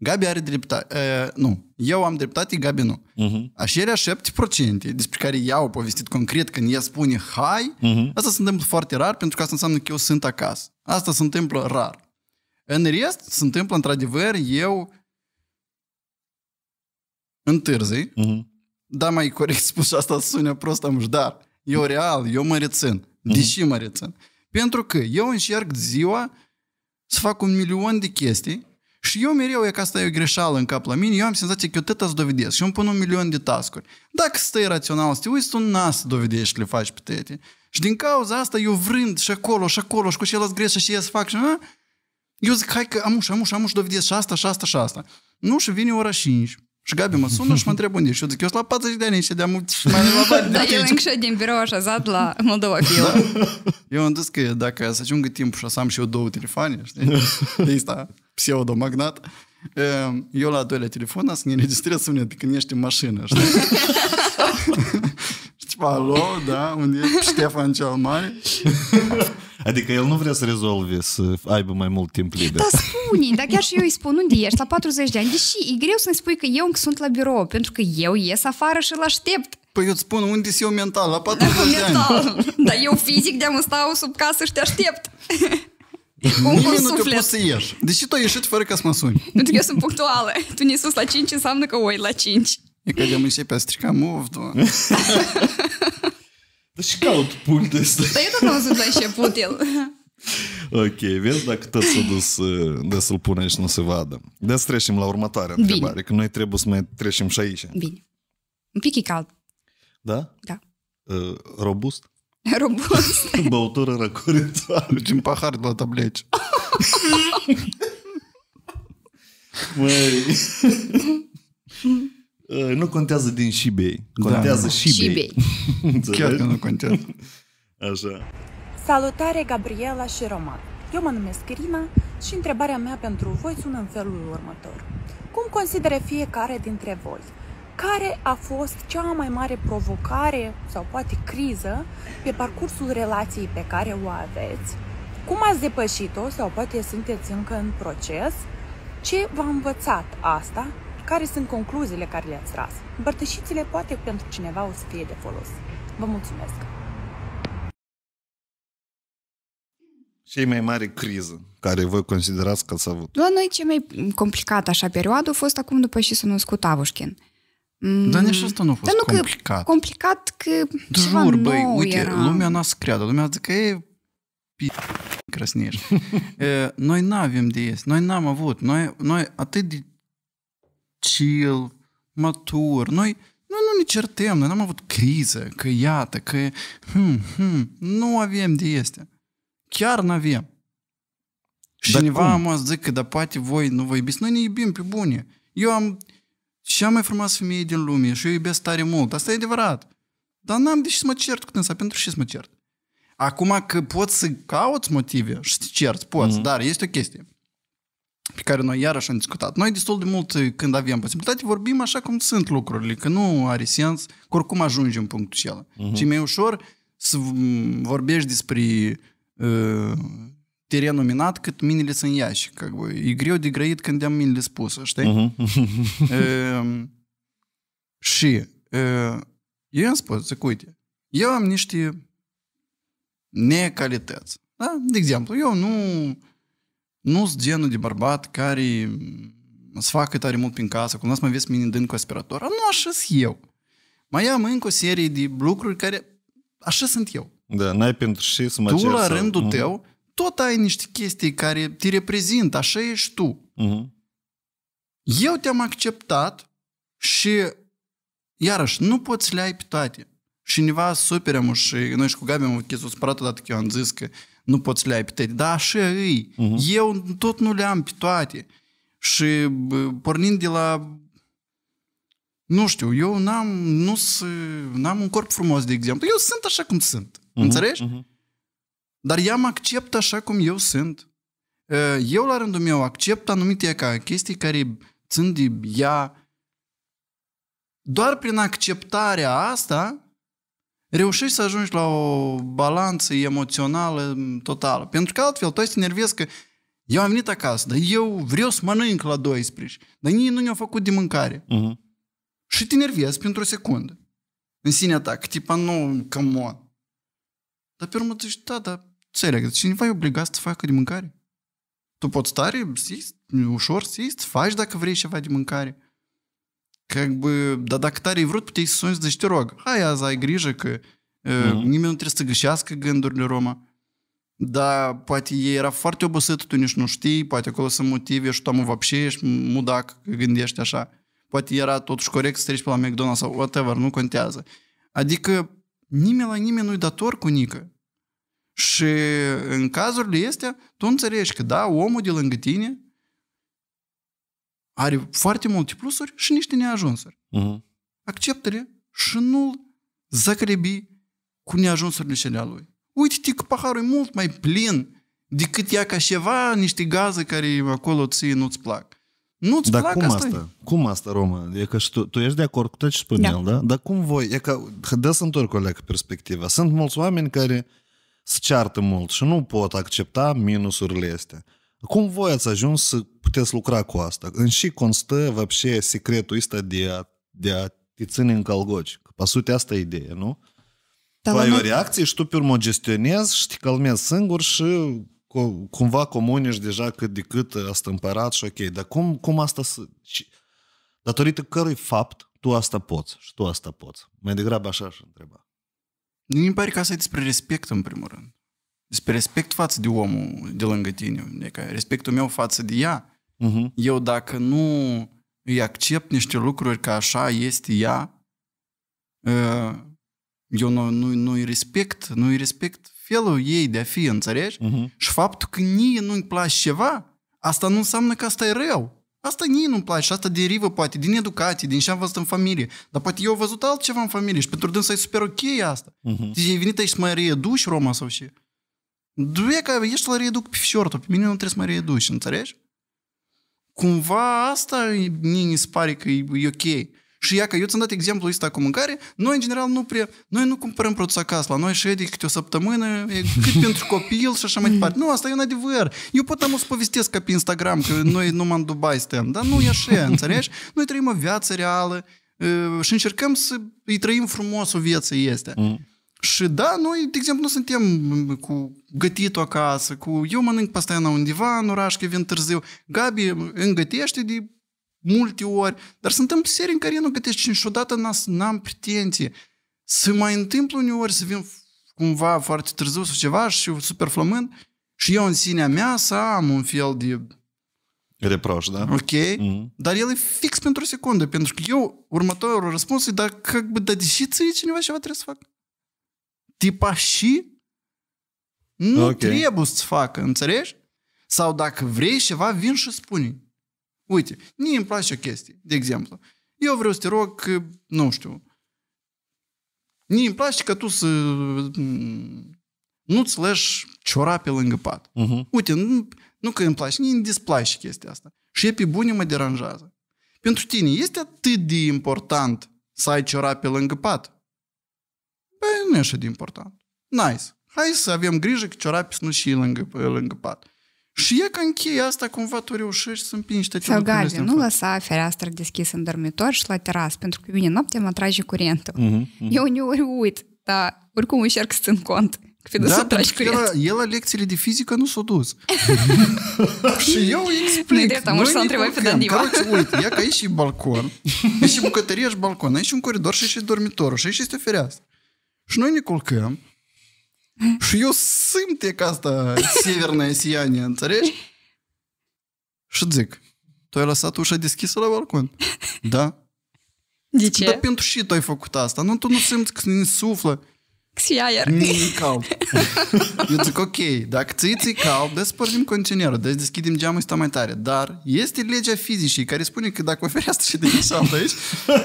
Gabi are dreptate. Uh, nu. Eu am dreptate, Gabi nu. Uh-huh. Acerea 7%, despre care ea au povestit concret când ea spune hai, uh-huh. asta se întâmplă foarte rar pentru că asta înseamnă că eu sunt acasă. Asta se întâmplă rar. În rest, se întâmplă într-adevăr, eu întârzi, uh-huh. da, mai corect spus asta sună prost, am dar eu real, eu mă rețin. Uh-huh. De ce mă rețin? Pentru că eu încerc ziua să fac un milion de chestii și eu mereu e că asta e o greșeală în cap la mine, eu am senzația că eu tot să dovedesc și eu îmi pun un milion de tascuri. Dacă stai rațional să te uiți, tu n a să dovedești și le faci pe tete. Și din cauza asta eu vrând și acolo și acolo și cu celălalt greșe și ce să fac și... A? Eu zic, hai că amuș, amuș, amuș, dovedesc și asta, și asta, și asta. Nu, și vine ora 5. Și Gabi mă sună și mă întreb unde. Și eu zic, eu sunt la 40 de ani și de-am mult la bani Da, eu încă din birou așezat la Moldova Fiu. Eu am zis că dacă să ajungă timp și să am și eu două telefoane, știi? Asta pseudomagnat, ehm, eu la al doilea telefon să ne registrez, să ne când ești în mașină. Și ceva, alo, da, unde e Ștefan cel mare? Adică el nu vrea să rezolve, să aibă mai mult timp liber. Da, spune dar chiar și eu îi spun unde ești, la 40 de ani. Deși e greu să-mi spui că eu încă sunt la birou, pentru că eu ies afară și îl aștept. Păi eu îți spun unde sunt eu mental, la 40 de ani. Mental, dar eu fizic de-am stat sub casă și te aștept. Nimeni nu te poți să ieși. De ce tu ai ieșit fără ca să mă suni? Pentru că eu sunt punctuală. Tu ne ai sus la 5 înseamnă că oi la 5. E că de începe a strica mov, doamne. Dar și caut punctul ăsta. Dar eu tot am văzut la început el. Ok, vezi dacă tot s-a dus de să-l pune și nu se vadă. De să trecem la următoarea întrebare, că noi trebuie să mai trecem și aici. Bine. Un pic e cald. Da? Da. Uh, robust? Robust. Băutură răcuriță. Deci în pahar la tableci. Uh, nu contează din șibei. Da, contează da. șibei. șibei. Chiar că nu contează. Așa. Salutare, Gabriela și Roman. Eu mă numesc Irina și întrebarea mea pentru voi sună în felul următor. Cum consideră fiecare dintre voi care a fost cea mai mare provocare sau poate criză pe parcursul relației pe care o aveți, cum ați depășit-o sau poate sunteți încă în proces, ce v-a învățat asta, care sunt concluziile care le-ați tras. Împărtășiți-le poate pentru cineva o să fie de folos. Vă mulțumesc! Cei mai mare criză care voi considerați că ați avut? La noi cea mai complicată așa perioadă a fost acum după ce s-a născut Avușkin. Mm. Dar nici asta nu a fost nu complicat. Că complicat că De ceva jur, băi, nou uite, era. lumea noastră creadă, lumea zice că e p- crăsnești. noi n-avem de ies. noi n-am avut, noi, noi atât de chill, matur, noi, noi nu ne certem, noi n-am avut criză, că iată, că hmm, hmm, nu avem de este. Chiar n-avem. Și cineva am zic că, da, poate voi nu vă iubiți. Noi ne iubim pe bune. Eu am cea mai frumoasă femeie din lume și eu iubesc tare mult. Asta e adevărat. Dar n-am de ce să mă cert cu tânsa, pentru ce să mă cert? Acum că poți să cauți motive și să te cerți, poți, mm-hmm. dar este o chestie pe care noi iarăși am discutat. Noi destul de mult, eh, când avem posibilitate, vorbim așa cum sunt lucrurile, că nu are sens, că oricum ajungem în punctul acela. Mm-hmm. Și mai ușor să vorbești despre uh, terenul minat cât minele sunt în iași. Как бы. E greu de grăit când am minele spuse, știi? Uh-huh. e, și e, eu am spus, zic, uite, eu am niște necalități. Da? De exemplu, eu nu nu sunt genul de bărbat care să facă tare mult prin casă, cum las mă vezi mine dând cu aspirator. Nu așa sunt eu. Mai am încă o serie de lucruri care așa sunt eu. Da, n-ai pentru și să mă Tu, la rândul sau... tău, tot ai niște chestii care te reprezintă, așa ești tu. Uh-huh. Eu te-am acceptat și, iarăși, nu poți le ai pe toate. Și neva superăm și noi și cu Gabi am avut chestia supărat odată că eu am zis că nu poți le ai pe toate. Dar așa e. Uh-huh. Eu tot nu le am pe toate. Și pornind de la nu știu, eu n-am, nu n-am un corp frumos, de exemplu. Eu sunt așa cum sunt. Uh-huh, înțelegi? Uh-huh. Dar ea mă acceptă așa cum eu sunt. Ă, eu, la rândul meu, accept anumite ca chestii care țin de ea. Doar prin acceptarea asta reușești să ajungi la o balanță emoțională totală. Pentru că altfel tu ai să te nervezi că eu am venit acasă, dar eu vreau să mănânc la 12, dar nici nu ne-au făcut de mâncare. Uh-huh. Și te nervezi pentru o secundă. În sine ta, că tipa nu, come Dar pe urmă zici, da, da, Înțeleg, adică cineva e obligat să facă de mâncare. Tu poți stare, sii, ușor sii, să faci dacă vrei ceva de mâncare. Că, бы, dar dacă tare ai vrut, puteai să suni să zici, te rog, hai azi ai grijă că uh, mm-hmm. nimeni nu trebuie să gășească gândurile Roma. Dar poate era foarte obosit, tu nici nu știi, poate acolo sunt motive și tu am вообще ești mudac că gândești așa. Poate era totuși corect să treci pe la McDonald's sau whatever, nu contează. Adică nimeni la nimeni nu-i dator cu nică. Și în cazurile astea, tu înțelegi că da, omul de lângă tine are foarte multe plusuri și niște neajunsuri. Uh-huh. Acceptă-le și nu-l zacrebi cu neajunsurile cele lui. Uite-te că paharul e mult mai plin decât ia ca ceva niște gaze care acolo ție nu-ți plac. Nu-ți Dar plac cum asta? asta? E? Cum asta, Roma? E că și tu, tu ești de acord cu tot ce spune da. el, da? Dar cum voi? E că, dă să întorc o perspectiva. Sunt mulți oameni care uh, se ceartă mult și nu pot accepta minusurile astea. Cum voi ați ajuns să puteți lucra cu asta? În și constă, вообще, secretul ăsta de a, de a te ține în calgoci? Că, pe sute, asta e ideea, nu? Da, tu ai o reacție și tu pe urmă gestionezi și te calmezi singur și cumva comunici deja cât de cât asta ă, împărat și ok, dar cum, cum asta să... Și, datorită cărui fapt tu asta poți și tu asta poți? Mai degrabă așa aș întreba. Nu Mi pare că asta e despre respect, în primul rând. Despre respect față de omul de lângă tine. Adică respectul meu față de ea. Uh-huh. Eu dacă nu îi accept niște lucruri că așa este ea, ă, eu nu, nu, nu îi respect, nu îi respect felul ei de a fi, înțelegi? Uh-huh. Și faptul că nie nu-i place ceva, asta nu înseamnă că asta e rău. Asta nici nu-mi place, asta derivă poate din educație, din ce am văzut în familie. Dar poate eu am văzut altceva în familie și pentru dânsa e super ok asta. Uh-huh. Deci ai venit aici să mă reeduci, Roma, sau ce? Duie că ești la reeduc pe fișor, pe mine nu trebuie să mă reeduci, înțelegi? Cumva asta mie mi se pare că e ok. Și ia că eu ți-am dat exemplu ăsta cu mâncare, noi în general nu prea, noi nu cumpărăm produs acasă, la noi șede câte o săptămână, cât pentru copil și așa mai departe. Nu, asta e un adevăr. Eu pot am o să povestesc ca pe Instagram că noi nu în Dubai stăm, dar nu e așa, înțelegi? Noi trăim o viață reală ă, și încercăm să îi trăim frumos o viață este. Mm. Și da, noi, de exemplu, nu suntem cu gătitul acasă, cu eu mănânc pastaia la undeva în oraș, că vin târziu. Gabi îngătește de multe ori, dar suntem întâmplă serii în care nu gătești și niciodată n-am pretenție. Se mai întâmplă uneori să vin cumva foarte târziu sau ceva și super flământ și eu în sinea mea să am un fel de... Reproș, da? Ok, mm-hmm. dar el e fix pentru o secundă, pentru că eu, următorul răspuns e, dar, că, dar deși ție cineva ceva trebuie să fac? Tipa și? Nu okay. trebuie să facă, înțelegi? Sau dacă vrei ceva, vin și spune. Uite, mie îmi place o chestie, de exemplu. Eu vreau să te rog că, nu știu, mie îmi place că tu să nu-ți lași ciora pe lângă pat. Uh-huh. Uite, nu, nu că îmi place, mie îmi displace chestia asta. Și e pe bune mă deranjează. Pentru tine este atât de important să ai ciora pe lângă pat? Păi nu e așa de important. Nice. Hai să avem grijă că ciorapii sunt și lângă, lângă pat. Și e că încheie asta, cumva tu reușești să împingi toate Sau Gabi, nu lăsa fereastra deschisă în dormitor și la teras, pentru că bine, noaptea mă trage curentul. Uh-huh, uh-huh. Eu uneori uit, dar oricum încerc să țin cont. Da, da, pentru că el, el la lecțiile de fizică nu s-a dus. și eu îi explic. Nu-i drept, să întrebai pe Daniva. Corect, uite, ia că aici e balcon, aici e bucătărie și balcon, aici e un coridor și aici e dormitorul și aici este fereastră. Și noi ne culcăm și eu simte că asta severное sianie, înțelegi? Și zic, tu ai lăsat ușa deschisă la balcon? Da. De ce? Dar pentru și tu ai făcut asta? Nu, tu nu simți că ne suflă. Că Nu e cald. Eu zic, ok, dacă ți ți cald, deci conținerul, des deci deschidem geamul ăsta mai tare. Dar este legea fizicii care spune că dacă o fereastră și de aici,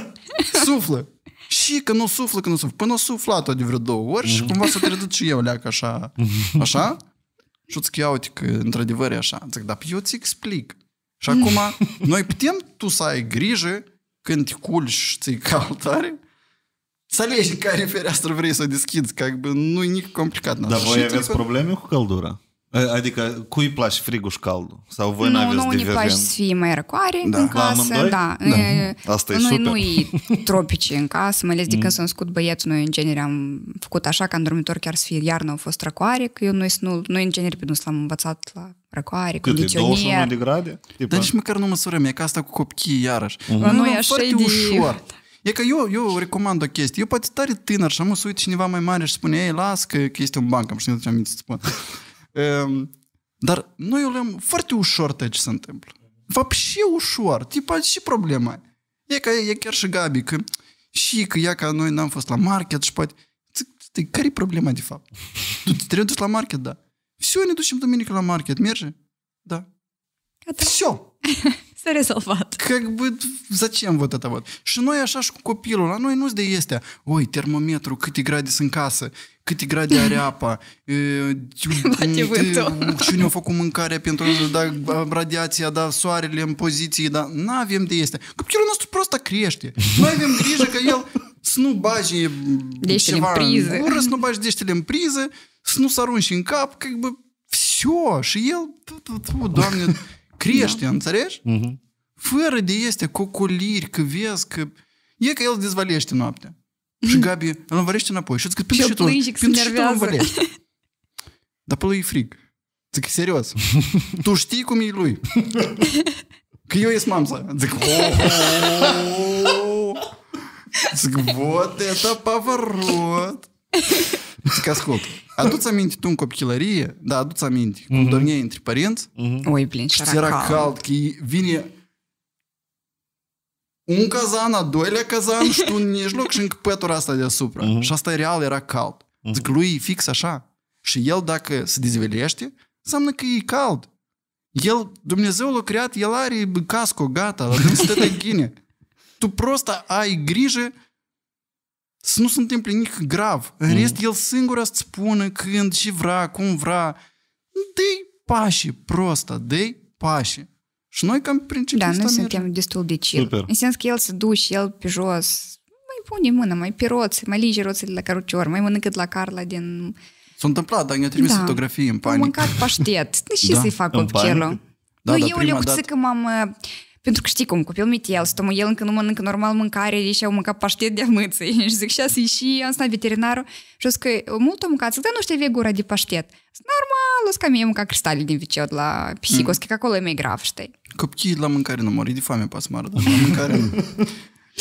suflă și că nu suflă, că nu suflă. Până nu suflat-o de vreo două ori și mhm. cumva s-a trezit mhm. și eu leacă așa, așa. Și zic, că uite că într-adevăr e așa. Zic, dar păi eu ți explic. Și acum, noi putem tu să ai grijă când te culci și ții ca altare, să alegi care fereastră vrei să o deschizi, că nu e nici complicat. Dar voi aveți probleme cu căldura? Adică cui place frigul și caldul? Sau voi nu, n-aveți nu, ne place să fie mai răcoare da. în casă. da, da. E, Asta e noi nu-i tropice în casă, mai ales de când mm. s-a născut băieți, Noi în genere am făcut așa că în dormitor chiar să fie iarnă au fost răcoare, că eu noi, nu, noi în genere pe nu l-am învățat la răcoare, Cât condiționier. Cât e, 21 de grade? Tipa. Dar nici măcar nu măsurăm, e ca asta cu copchii iarăși. Mm-hmm. Nu, e așa e de... ușor. E că eu, eu recomand o chestie. Eu poate tare tânăr și am să uit cineva mai mare și spune, ei, las că, că este un banc, am știut ce am să spun. Ehm, dar noi o luăm foarte ușor ce se întâmplă. și ușor. Tipa, și problema E ca e chiar și Gabi, că și că ea ca noi n-am fost la market și poate... Care e problema de fapt? Tu te trebuie dus la market, da. Все, ne ducem duminică la market. Merge? Da. Și s-a rezolvat. Că, bă, zicem вот это вот. Și noi așa și cu copilul, la noi nu s de este. Oi, termometru, câte grade sunt în casă, câte grade are apa, ne a făcut mâncarea pentru da, radiația, da, soarele în poziție, da, nu avem de este. Copilul nostru prosta crește. Noi avem grijă că el să nu bagi ceva în priză. În să nu bagi deștele în priză, să nu s arunci în cap, că, bă, все, și el, doamne, Crești, da. înțelegi? Uh-huh. Fără de este cocoliri, că vezi, că... E că el îți dezvalește noaptea. Și Gabi îl învărește înapoi. Și zic, pentru și tu, pentru și tu învărești. Dar pe lui e frig. Zic, serios. tu știi cum e lui. Că eu ești mamsa. Zic, Zic, вот это поворот. Zic, ascult. Aduți ți aminte tu în copilărie, da, adu-ți aminte, cum mhm. dorneai între părinți. Oi, mhm. plin, și era cald, că vine un cazan, a doilea cazan și tu în mijloc și în căpătura asta deasupra. Uh-huh. Și asta real era cald. Uh-huh. Zic, lui fix așa. Și el dacă se dezvelește, înseamnă că e cald. El, Dumnezeu l-a creat, el are casco, gata, la dânsul te ghine. Tu prost ai grijă să nu se întâmple nimic grav. În mm. rest, el singur să-ți spună când și vrea, cum vrea. dă pași, prosta, dă pași. Și noi cam principiul Da, noi suntem destul de chill. Super. În sens că el se duce, el pe jos, mai pune mână, mai pe roți, mai lige roțile la carucior, mai mănâncă de la Carla din... S-a întâmplat, dar ne-a trimis da. fotografii în panică. Am mâncat paștet. De deci ce da. să-i fac cu Da, nu, da, eu le că m-am... Uh, pentru că știi cum, copil el, tomă el încă nu mănâncă normal mâncare și au mâncat paștet de amâță. și zic, și azi și am stat veterinarul și zic că mult o mâncat, dar nu știu vie gura de paștet. Normal, o că mie mâncat cristale din viciot la pisicos, mm. că acolo e mai grav, știi? Copchii la mâncare nu mori de foame, pasmară, dar la mâncare nu.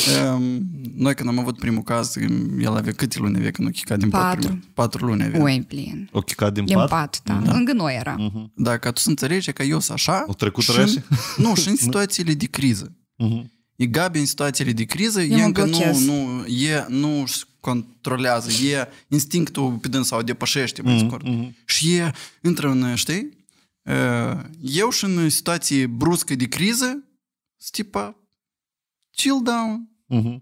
Ehm, noi când am avut primul caz, el avea câte luni avea când o chica din patru. pat? Patru luni avea. Ui, plin. O chica din, din pat? Din pat, da. da. Lângă noi era. Uh-huh. Mhm. Da, ca tu să înțelegi că eu sunt așa. O trecut și în, Nu, și în situațiile de criză. Uh-huh. E Gabi în situațiile de criză, eu e încă nu, nu, e, nu controlează, e instinctul pe dâns sau depășește, mai uh-huh. scurt. Uh-huh. Și e, intră în, știi, ehm, eu și în situații bruscă de criză, stipa chill down, Uh-huh.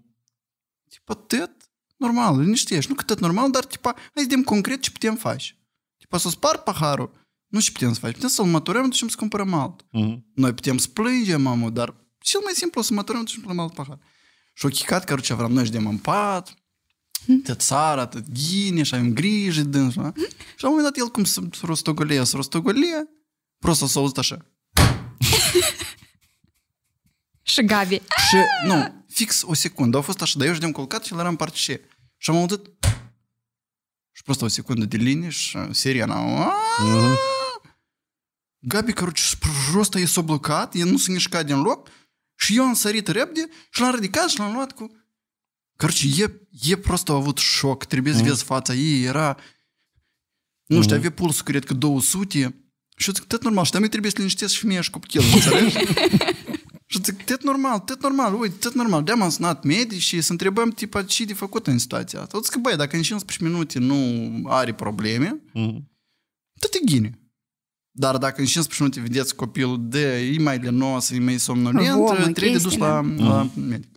Tipa, tăiat normal, liniștești. Nu că tot normal, dar tipa, hai să vedem concret ce putem face. Tipa să spar paharul, nu ce putem să facem. Putem să-l măturăm, ducem să cumpărăm alt. Uh-huh. Noi putem să plângem, mamă, dar cel mai simplu să măturăm, ducem să cumpărăm alt pahar. Și o chicat, care ce vrem, noi ședem în pat, te țara, te ghine și avem grijă din da? mhm. Și la un moment dat el cum se rostogolea, se rostogolea, prost s-a auzit așa. Și Gabi. Și, nu, Fix o secundă. Au fost așa, dar eu și ne-am culcat și eram parte ce. Și am auzit... Și просто o secundă de linie și sirena... Mhm. Gabi, Căruci prost e s-a blocat, el nu se mișca din loc și eu am sărit repede și l-am ridicat și l-am luat cu... Căruci, e, e a avut șoc, trebuie să mhm. vezi fața ei, era... Nu știu, mhm. avea pulsul, cred că 200 și eu zic, tot normal, și trebuie să liniștesc și mie și copilul, înțelegi? Și zic, tot normal, tot normal, uite, tot normal. De-am am sunat medici și să întrebăm, tipa, ce de făcut în situația asta. Zic băi, dacă în 15 minute nu are probleme, mm-hmm. tot e ghine. Dar dacă în 15 minute vedeți copilul de, e mai lenos, e mai somnolent, Vom, trebuie de dus da. la, mm-hmm. la medic.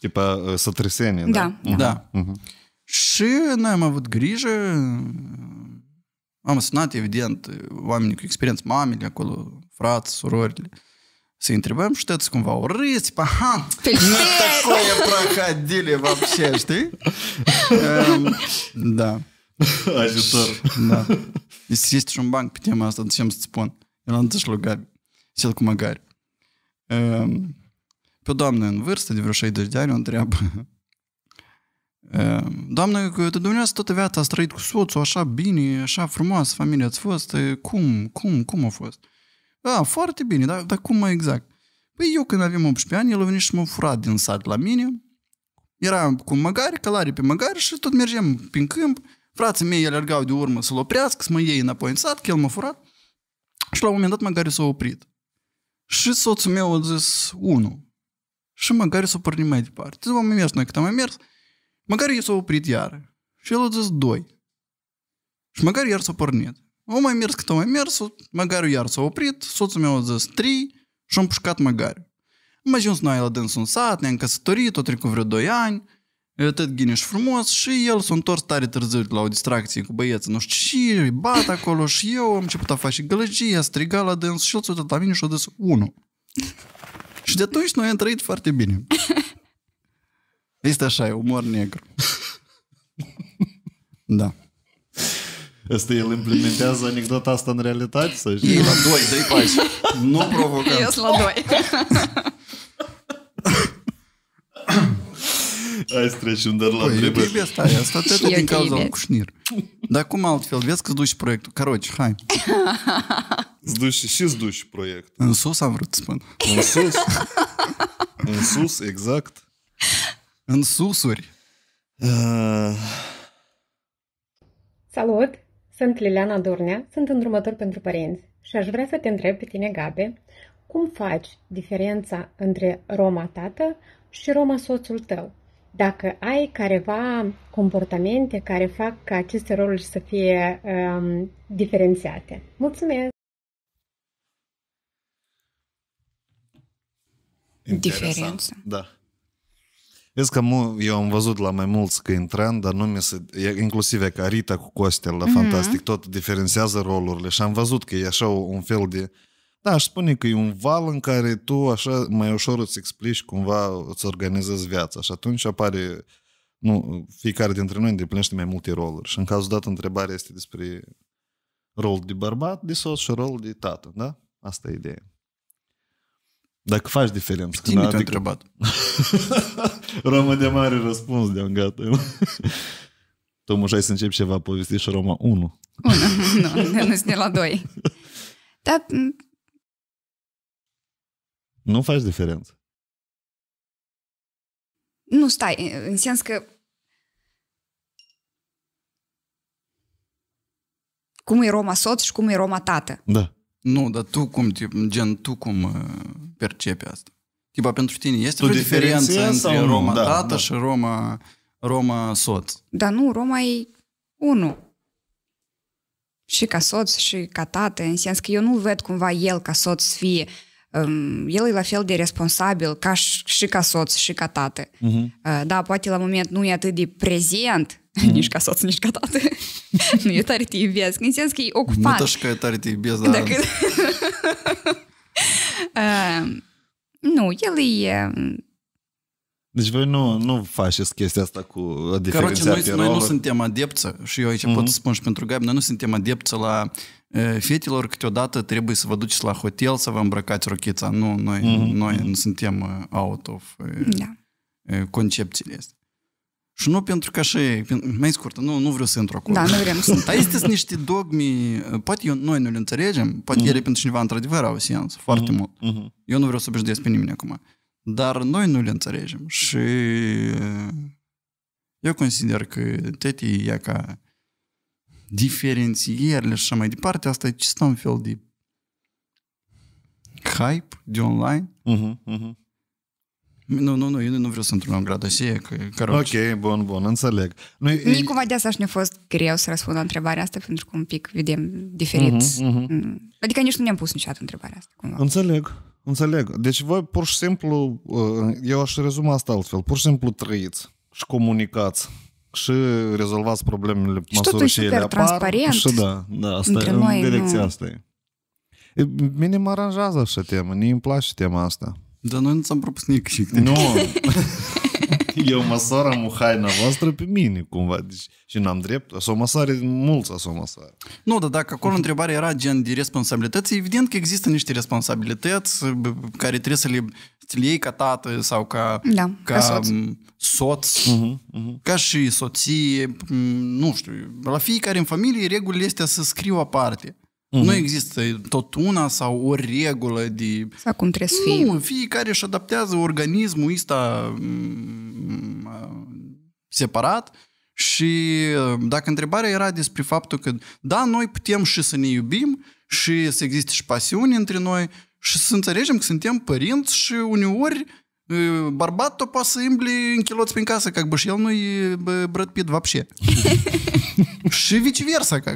Tipa uh, sătrăsenie, da, da? Da. da. Mm-hmm. Și noi am avut grijă, am sunat, evident, oamenii cu experiență, mamele acolo, frați, surorile. Uh, să-i întrebăm, și știți cumva, o râs, pa, păi, ha, păi nu такое проходили вообще, știi? Um, da. Ajutor. Da. Este și un banc pe tema asta, ce să ți spun. El a întâșit lui Gabi, cel cu măgari. Um, Pe o doamnă în vârstă, de vreo 60 de ani, o întreabă. Um, Doamnă, că dumneavoastră toată viața a trăit cu soțul așa bine, așa frumoasă, familia ați fost, cum, cum, cum a fost? A, da, foarte bine, dar, dar cum mai exact? Păi eu când aveam 18 ani, el a venit și m-a furat din sat la mine. Era cu măgari, călare pe măgari și tot mergem, prin câmp. Frații mei alergau de urmă să-l oprească, să mă iei înapoi în sat, că el m-a furat. Și la un moment dat măgari s-a oprit. Și soțul meu a zis unul. Și măgari s-a pornit mai departe. Zic, am mers noi cât am mai mers. Măgari s-a oprit iară. Și el a zis doi. Și măgari iar s-a pornit. O mai mers cât o mai mers, măgariu iar s-a oprit, soțul meu a zis 3 și am pușcat măgariu. Am ajuns noi la dânsul în sat, ne-am căsătorit, o trecut vreo 2 ani, tot ghineș frumos și el s-a întors tare târziu la o distracție cu băieții, nu știu ce, bat acolo și eu am început a face gălăgie, a strigat la dâns și el s-a uitat la mine și a zis 1. și de atunci noi am trăit foarte bine. Este așa, e umor negru. da. Asta el implementează anecdota asta în realitate? Să știi? E la doi, dă-i pași. Nu provocăm. Eu sunt la doi. Hai să trecem dar la păi, întrebări. Eu te asta te din cauza lui Cușnir. Dar cum altfel? Vezi că-ți duci proiectul. Caroci, hai. Îți duci și îți proiectul. În sus am vrut să spun. În sus? În sus, exact. În susuri. Uh... Salut! Sunt Liliana Dornea, sunt îndrumător pentru părinți și aș vrea să te întreb pe tine, Gabe, cum faci diferența între Roma tată și Roma soțul tău? Dacă ai careva comportamente care fac ca aceste roluri să fie um, diferențiate. Mulțumesc! Diferență. Diferența. Da. Vezi că eu am văzut la mai mulți că în trend, dar nu mi se, inclusiv că Rita cu Costel la mm-hmm. Fantastic, tot diferențiază rolurile și am văzut că e așa un fel de... Da, aș spune că e un val în care tu așa mai ușor îți explici cumva, îți organizezi viața și atunci apare nu, fiecare dintre noi îndeplinește mai multe roluri și în cazul dat întrebarea este despre rol de bărbat, de soț și rol de tată, da? Asta e ideea. Dacă faci diferență. Cine adică... Da, te-a adică... întrebat? Roma de mare răspuns de gata. Tomu, să încep ceva povesti și Roma 1. 1, nu, nu suntem la 2. Dar... Nu faci diferență. Nu, stai, în sens că cum e Roma soț și cum e Roma tată. Da. Nu, dar tu cum, tip, gen, tu cum uh, percepi asta? Tipa, pentru tine este o diferență între Roma da, tată da. și Roma, Roma soț? Da nu, Roma e unul. Și ca soț și ca tată, în sens că eu nu văd cumva el ca soț să fie um, el e la fel de responsabil ca și, și ca soț și ca tată. Uh-huh. Mhm. Uh, da, poate la moment nu e atât de prezent Mm. nici ca soț, nici ca tată. nu, e tare te În sens că e ocupat. Nu că tare te dar... Dacă... uh, nu, el e... Deci voi nu, nu faceți chestia asta cu diferenția Căroce, noi, noi nu suntem adepți, și eu aici mm-hmm. pot să spun și pentru Gabi, noi nu suntem adepți la fetelor câteodată trebuie să vă duceți la hotel să vă îmbrăcați rochița. Nu, noi, mm-hmm. noi nu suntem out of da. concepțiile astea. Și nu pentru că așa e, mai scurtă, nu, nu vreau să intru acolo. Da, nu vrem să Dar este niște dogmi, poate eu, noi nu le înțelegem, poate mm-hmm. ele mhm. pentru cineva într-adevăr au sens foarte mm-hmm. mult. Mm-hmm. Eu nu vreau să obișnuiesc pe nimeni acum. Dar noi nu le înțelegem și eu consider că teti e ca diferențierile și așa mai departe, asta e ce un fel de hype de online. Uh-huh, uh-huh. Nu, nu, nu, eu nu vreau să într un grad Asie, că, că Ok, bun, bun, înțeleg. Nu, Mie e... de asta și ne-a fost greu să răspund la întrebarea asta, pentru că un pic vedem diferit. Uh-huh, uh-huh. Adică nici nu ne-am pus niciodată întrebarea asta. Cumva. Înțeleg, înțeleg. Deci voi pur și simplu, uh, eu aș rezuma asta altfel, pur și simplu trăiți și comunicați și rezolvați problemele pe măsură și ele apar. transparent. Și da, da, asta e, noi, în direcția nu... asta e. Mine mă aranjează așa temă, mie îmi place tema asta. Dar noi nu ți-am propus nici Nu. Eu măsoară muhaina voastră pe mine, cumva. Deci, și n-am drept. Să o măsoare mulți, să o măsoare. Nu, dar dacă acolo întrebarea era gen de responsabilități, evident că există niște responsabilități care trebuie să le, să le iei ca tată sau ca, da, ca, ca soț, soț uh-huh, uh-huh. ca și soție, nu știu. La fiecare în familie regulile este să scriu aparte. Mm-hmm. Nu mhm. există tot una sau o regulă de... Sau cum trebuie să fie. Nu, fiecare își adaptează organismul ăsta mm, mm, mm, separat și uh, dacă întrebarea era despre faptul că da, noi putem și să ne iubim și să existe și pasiuni între noi și să înțelegem că suntem părinți și uneori uh, bărbatul poate să îmbli în chiloți prin casă, ca și el nu i brătpit vapșe. și viceversa, ca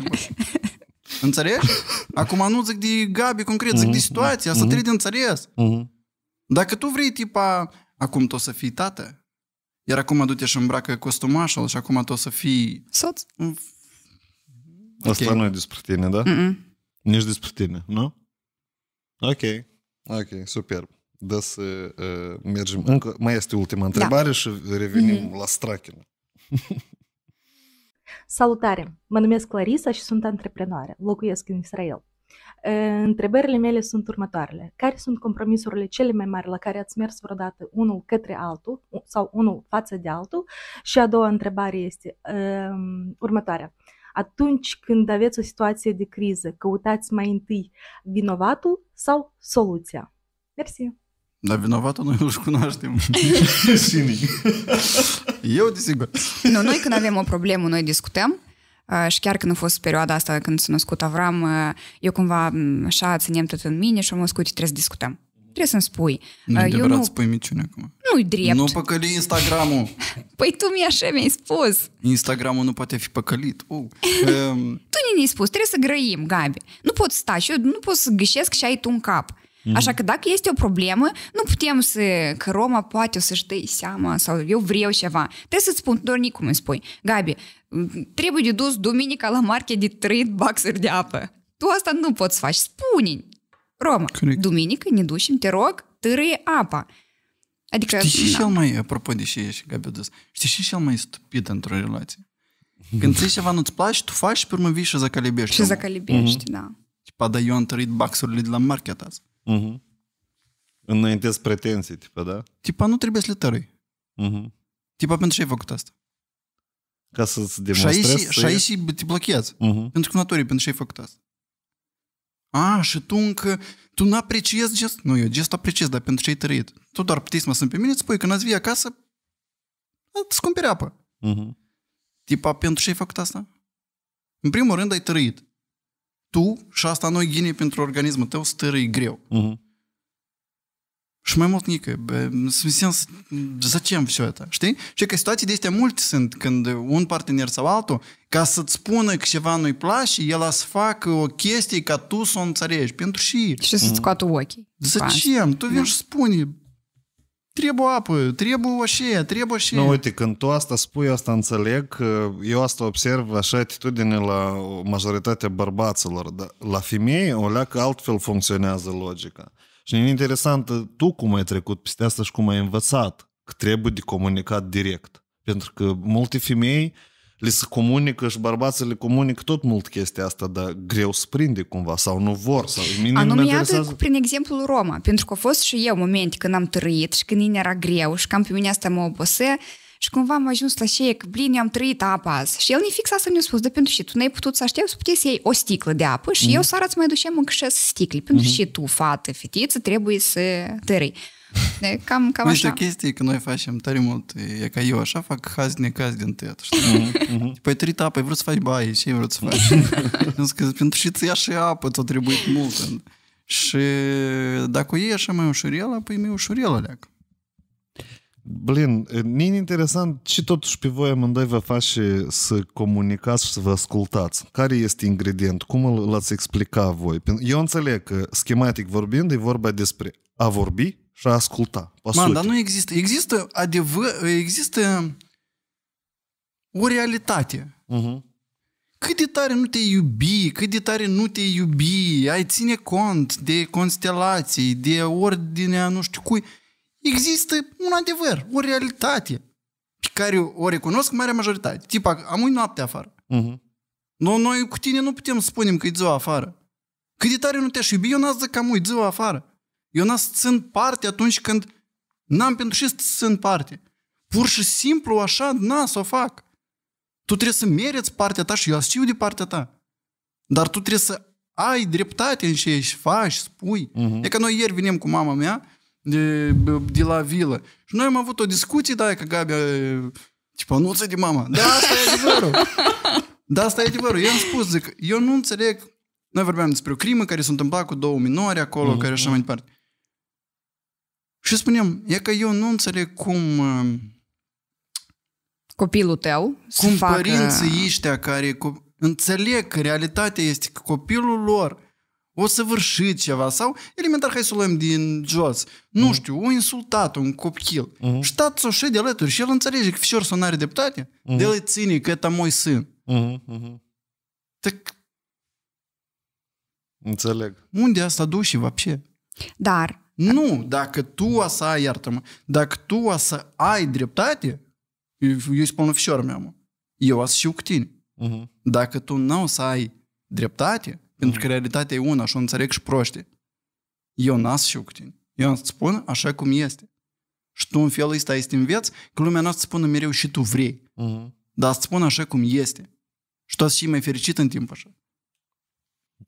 Înțelegi? Acum nu zic de Gabi concret, zic de mhm, situație, asta da. trebuie mhm. de înțeles. Mhm. Dacă tu vrei, tipa, acum tu o să fii tată, iar acum du-te și îmbracă costumașul și acum tu o să fii... Soț. Okay. Asta nu e despre tine, da? Mm-mm. Nici despre tine, nu? Ok. Ok, superb. Da să uh, mergem. Încă mai este ultima întrebare da. și revenim mm-hmm. la strachină. Salutare! Mă numesc Clarisa și sunt antreprenoare. Locuiesc în Israel. Э, întrebările mele sunt următoarele. Care sunt compromisurile cele mai mari la care ați mers vreodată unul către altul sau unul față de altul? Și a doua întrebare este um, următoarea. Atunci când aveți o situație de criză, căutați mai întâi vinovatul sau soluția? Mersi! Dar vinovatul noi îl cunoaștem. Eu, desigur. Nu, noi când avem o problemă, noi discutăm. Și chiar când a fost perioada asta, când s-a născut Avram, eu cumva așa ținem tot în mine și am născut, trebuie să discutăm. Trebuie să-mi spui. Nu eu nu... spui miciune acum. Nu-i drept. Nu păcăli Instagram-ul. păi tu mi așa mi-ai spus. Instagram-ul nu poate fi păcălit. Uh. tu ne-ai spus, trebuie să grăim, Gabi. Nu pot sta și eu nu pot să gâșesc și ai tu un cap. Mm. Așa că dacă este o problemă, nu putem să, că Roma poate o să-și dă seama sau eu vreau ceva. Trebuie să-ți spun, doar cum îmi spui, Gabi, trebuie de dus duminica la market de 3 baxuri de apă. Tu asta nu poți să faci, spune Roma, Correct. duminică ne ducem, te rog, târâie apa. Adică, Știi și cel mai, apropo de ce ești, Gabi, dus, știi și cel mai stupid într-o relație? Când ți ceva nu-ți place, tu faci și pe urmă vii și zacalibești. Și zacalibești, mm-hmm. da. Tipa, dar eu am trăit boxurile de la market azi. Uh-huh. Înaintezi pretenții, tipa, da? Tipa, nu trebuie să le tărui. Uh-huh. Mhm. Tipa, pentru ce ai făcut asta? Ca să-ți demonstrezi. Și aici, și aici te blochează. Uh-huh. Pentru că naturii, pentru ce ai făcut asta? A, și tu încă... Tu nu apreciezi gest? Nu, eu gest apreciez, dar pentru ce ai tărit? Tu doar puteți mă sunt pe mine, îți spui, când ați vii acasă, îți cumperi apă. Uh-huh. Tipa, pentru ce ai făcut asta? În primul rând ai tărit tu și asta noi ghine pentru organismul tău, stără e greu. Uh-huh. Și mai mult nică, în sens, am все asta? știi? Și că situații de astea multe sunt, când un partener sau altul, ca să-ți spună că ceva nu-i place, el a să facă o chestie ca tu să o înțelegi, pentru și... Și să-ți mhm. scoată ochii. am? tu vii da. și spune, Trebuie apă, trebuie așa, trebuie așa. Nu, uite, când tu asta spui, asta înțeleg, eu asta observ așa atitudine la majoritatea bărbaților, dar la femei o leacă altfel funcționează logica. Și e interesant, tu cum ai trecut peste asta și cum ai învățat că trebuie de comunicat direct. Pentru că multe femei uh, le se comunică și bărbații le comunică tot mult chestia asta, dar greu să prinde cumva sau nu vor. Sau, Anume, iată prin exemplul Roma, pentru că a fost și eu momente când am trăit și când era greu și cam pe mine asta mă obosea, și cumva am ajuns la șeie că, blin, am trăit apa azi. Și el ne fixa să ne-a spus, de pentru și tu n-ai putut să aștepți să puteți să iei o sticlă de apă și mm-hmm. eu mhm. seara îți mai ducem încă șase sticle. Pentru mm-hmm. și tu, fată, fetiță, trebuie să tărâi. De, cam, cam Uite, așa. chestie că noi facem tare mult, e ca eu așa fac haz necaz din tăiat, știi? Mhm, mhm. Păi trei tape, ai vrut să faci baie, ce ai vrut să faci? Nu că pentru și ți și apă, ți o trebuit mult. Și dacă o iei așa mai ușurelă, apoi mi ușurelă leacă. Blin, mi interesant ce totuși pe voi amândoi vă face să comunicați și să vă ascultați. Care este ingredient? Cum l-ați explica voi? Eu înțeleg că, schematic vorbind, e vorba despre a vorbi și a asculta. Man, dar nu există. Există adevăr, există o realitate. Uh-huh. Cât de tare nu te iubi, cât de tare nu te iubi, ai ține cont de constelații, de ordinea nu știu cui, există un adevăr, o realitate pe care o recunosc marea majoritate. Tipa, am o noapte afară. Uh-huh. Mhm. No, noi cu tine nu putem spune spunem că e ziua afară. Cât de tare nu te-aș iubi, eu n-ați că am ziua afară. Eu n să țin parte atunci când n-am pentru ce să țin parte. Pur și simplu așa n-am să o fac. Tu trebuie să mereți partea ta și eu știu de partea ta. Dar tu trebuie să ai dreptate în ce ești, faci, spui. Uh-huh. E că noi ieri venim cu mama mea de, de la vilă și noi am avut o discuție, da, că Gabi, tipa, nu de mama. Da, asta e adevărul. da, asta e adevărul. Eu am spus, zic, eu nu înțeleg, noi vorbeam despre o crimă care s-a întâmplat cu două minori acolo, uh-huh. care așa mai departe. Și spunem, e că eu nu înțeleg cum... Uh, copilul tău Cum facă... părinții ăștia care... Înțeleg că realitatea este că copilul lor o să vârșit ceva sau elementar hai să o luăm din jos. Nu mm. știu, o insultat un copil. Mm. huh Și tați și de alături și el înțelege că fișor să n-are dreptate, mm. de le ține că ta moi sân. Uh-huh. uh Înțeleg. Unde asta duce și вообще? Dar nu, dacă tu o să ai, iartă dacă tu o să ai dreptate, eu, eu spun ofișor meu, eu o să știu cu tine. Uh-huh. Dacă tu nu o să ai dreptate, uh-huh. pentru că mhm. realitatea e una și o înțeleg și proște, eu n-o să știu cu tine. Eu îți spun așa cum este. Și tu în felul ăsta este viață, că lumea noastră spună mereu și tu vrei. Uh-huh. Dar îți spun așa cum este. Și tu o să mai fericit în timp așa.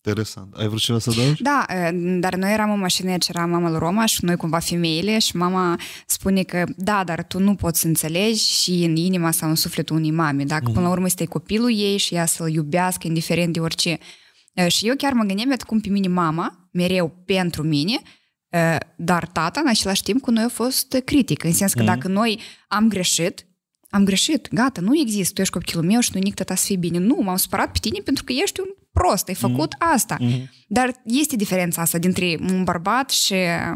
Interesant. Ai vrut ceva să adaugi? Da, dar noi eram o mașină, ce era mama lui Roma și noi cumva femeile și mama spune că da, dar tu nu poți să înțelegi și în inima sau în sufletul unei mame, dacă mm-hmm. până la mm. urmă este copilul ei și ea să-l iubească indiferent de orice. Și eu chiar mă gândeam cum pe mine mama, mereu pentru mine, dar tata în același timp cu noi a fost critic, în sens că mm-hmm. dacă noi am greșit, am greșit, gata, nu există, tu ești copilul meu și nu nici tata să fie bine. Nu, m-am supărat pe tine pentru că ești un prost, ai făcut mm-hmm. asta. Mm-hmm. Dar este diferența asta dintre un bărbat și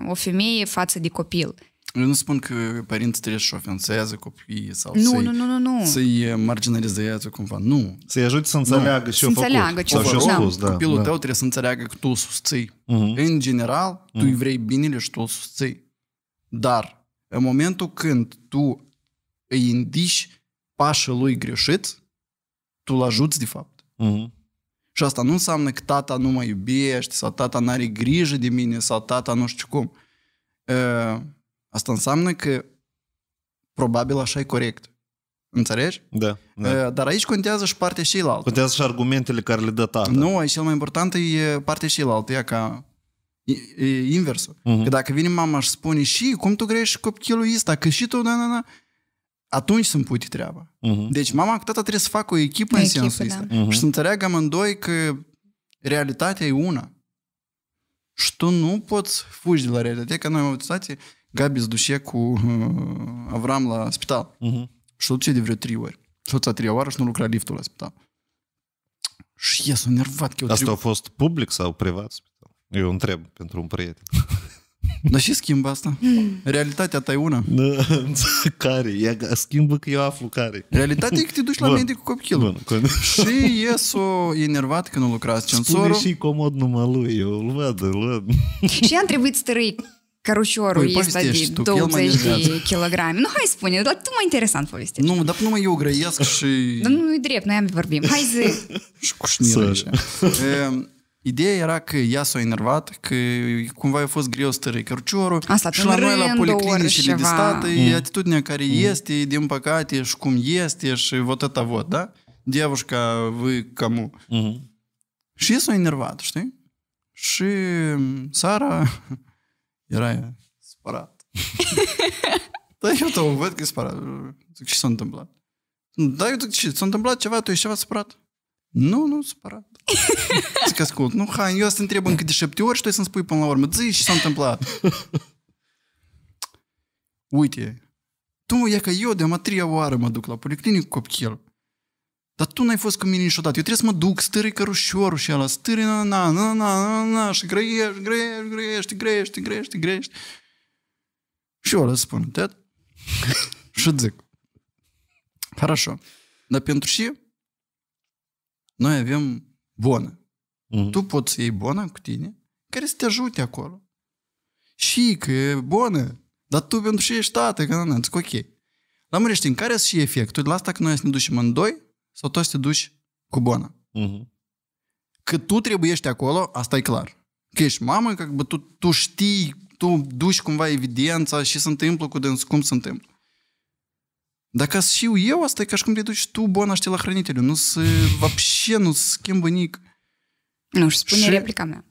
o femeie față de copil. Eu nu spun că părinții trebuie să ofensează copiii sau nu, să-i, nu, nu, nu, nu. să-i marginalizează cumva. Nu. Să-i ajute să înțeleagă ce au făcut. Ce ce da. da. Copilul da. tău trebuie să înțeleagă că tu susții. Uh-huh. În general, tu uh-huh. îi mm-hmm. vrei binele și tu susții. Dar în momentul când tu îi indici pașii lui greșit, tu l ajuți de fapt. Uh-huh. Și asta nu înseamnă că tata nu mă iubește sau tata nu are grijă de mine sau tata nu știu cum. Ă, asta înseamnă că probabil așa e corect. Înțelegi? Da, ă, da. Dar aici contează și partea și la altă. Contează și argumentele care le dă tata. Nu, aici cel mai important e partea și la altă, ea ca e, e inversul. Uh-huh. Mhm. Că dacă vine mama și spune și cum tu grești copilul ăsta, că și tu, na, na, na, atunci să-mi pui treaba. Uh-huh. Deci mama cu tata trebuie să facă o echipă în echipă, sensul da. ăsta. Da. Uh-huh. Și să înțeleagă amândoi că realitatea e una. Și tu nu poți fugi de la realitate. Că noi am avut situație, Gabi se duce cu uh, Avram la spital. Uh-huh. Și tot ce de vreo trei ori. Și tot a și nu lucra liftul la spital. Și e, s-a nervat că Asta a fost public sau privat spital? Eu întreb pentru un prieten. Dar și schimbă asta? Hmm. Realitatea ta e una. care? Ea schimbă că eu aflu care. Realitatea e că te duci la Bun. medic cu copilul. Bun. și ies o enervat când nu lucrați censorul. Spune și comod numai lui, eu îl văd, îl văd. și am trebuit să râi carușorul păi, ăsta de tu, 20 de kilograme. Nu, hai spune, dar tu mai interesant povestești. Nu, dar mai eu grăiesc și... Dar nu, nu e drept, noi am vorbim. Hai zi. și cu șnirea Ideea era că ea s-a enervat, că cumva a fost greu să tărâi cărciorul Asta și la noi la policlinicile de stat mm. e atitudinea care mm. este, din păcate, și cum este și vot это vot, da? Девушка, вы кому? Mm-hmm. Și s-a enervat, știi? Și Sara era spărat. da, eu te văd că e spărat. ce s-a întâmplat? Da, eu zic, ce s-a întâmplat ceva? Tu ești ceva spărat? Nu, nu, spărat. Zic, ascult, nu, hai, eu să întreb încă de șapte ori și tu să-mi spui până la urmă, zi ce s-a întâmplat. Uite, tu e ca eu de-a treia oară mă duc la policlinic cu copchel. Dar tu n-ai fost cu mine niciodată. Eu trebuie să mă duc, stârâi cărușorul și ala, stârâi, na, na, na, na, na, na, și greiești, greiești, greiești, greiești, greiești, greiești. Și le spune, tăt? și zic, хорошо. Dar pentru ce? Noi avem bună. Mm-hmm. Tu poți să iei bona cu tine care să te ajute acolo. Și că e bună, dar tu pentru ce ești tată, că nu, zic, ok. La mărești, în care și efectul? La asta că noi să ne ducem în doi sau tu să te duci cu bună. Mm-hmm. Că tu trebuie ești acolo, asta e clar. Că ești mamă, că tu, tu știi, tu duci cumva evidența și se întâmplă cu dâns, cum se întâmplă. Dacă aș să știu eu, asta e ca și cum te duci tu, Bona, știi, la hrănitele. Nu se, вообще, nu se schimbă nic. Nu, și spune și... replica mea.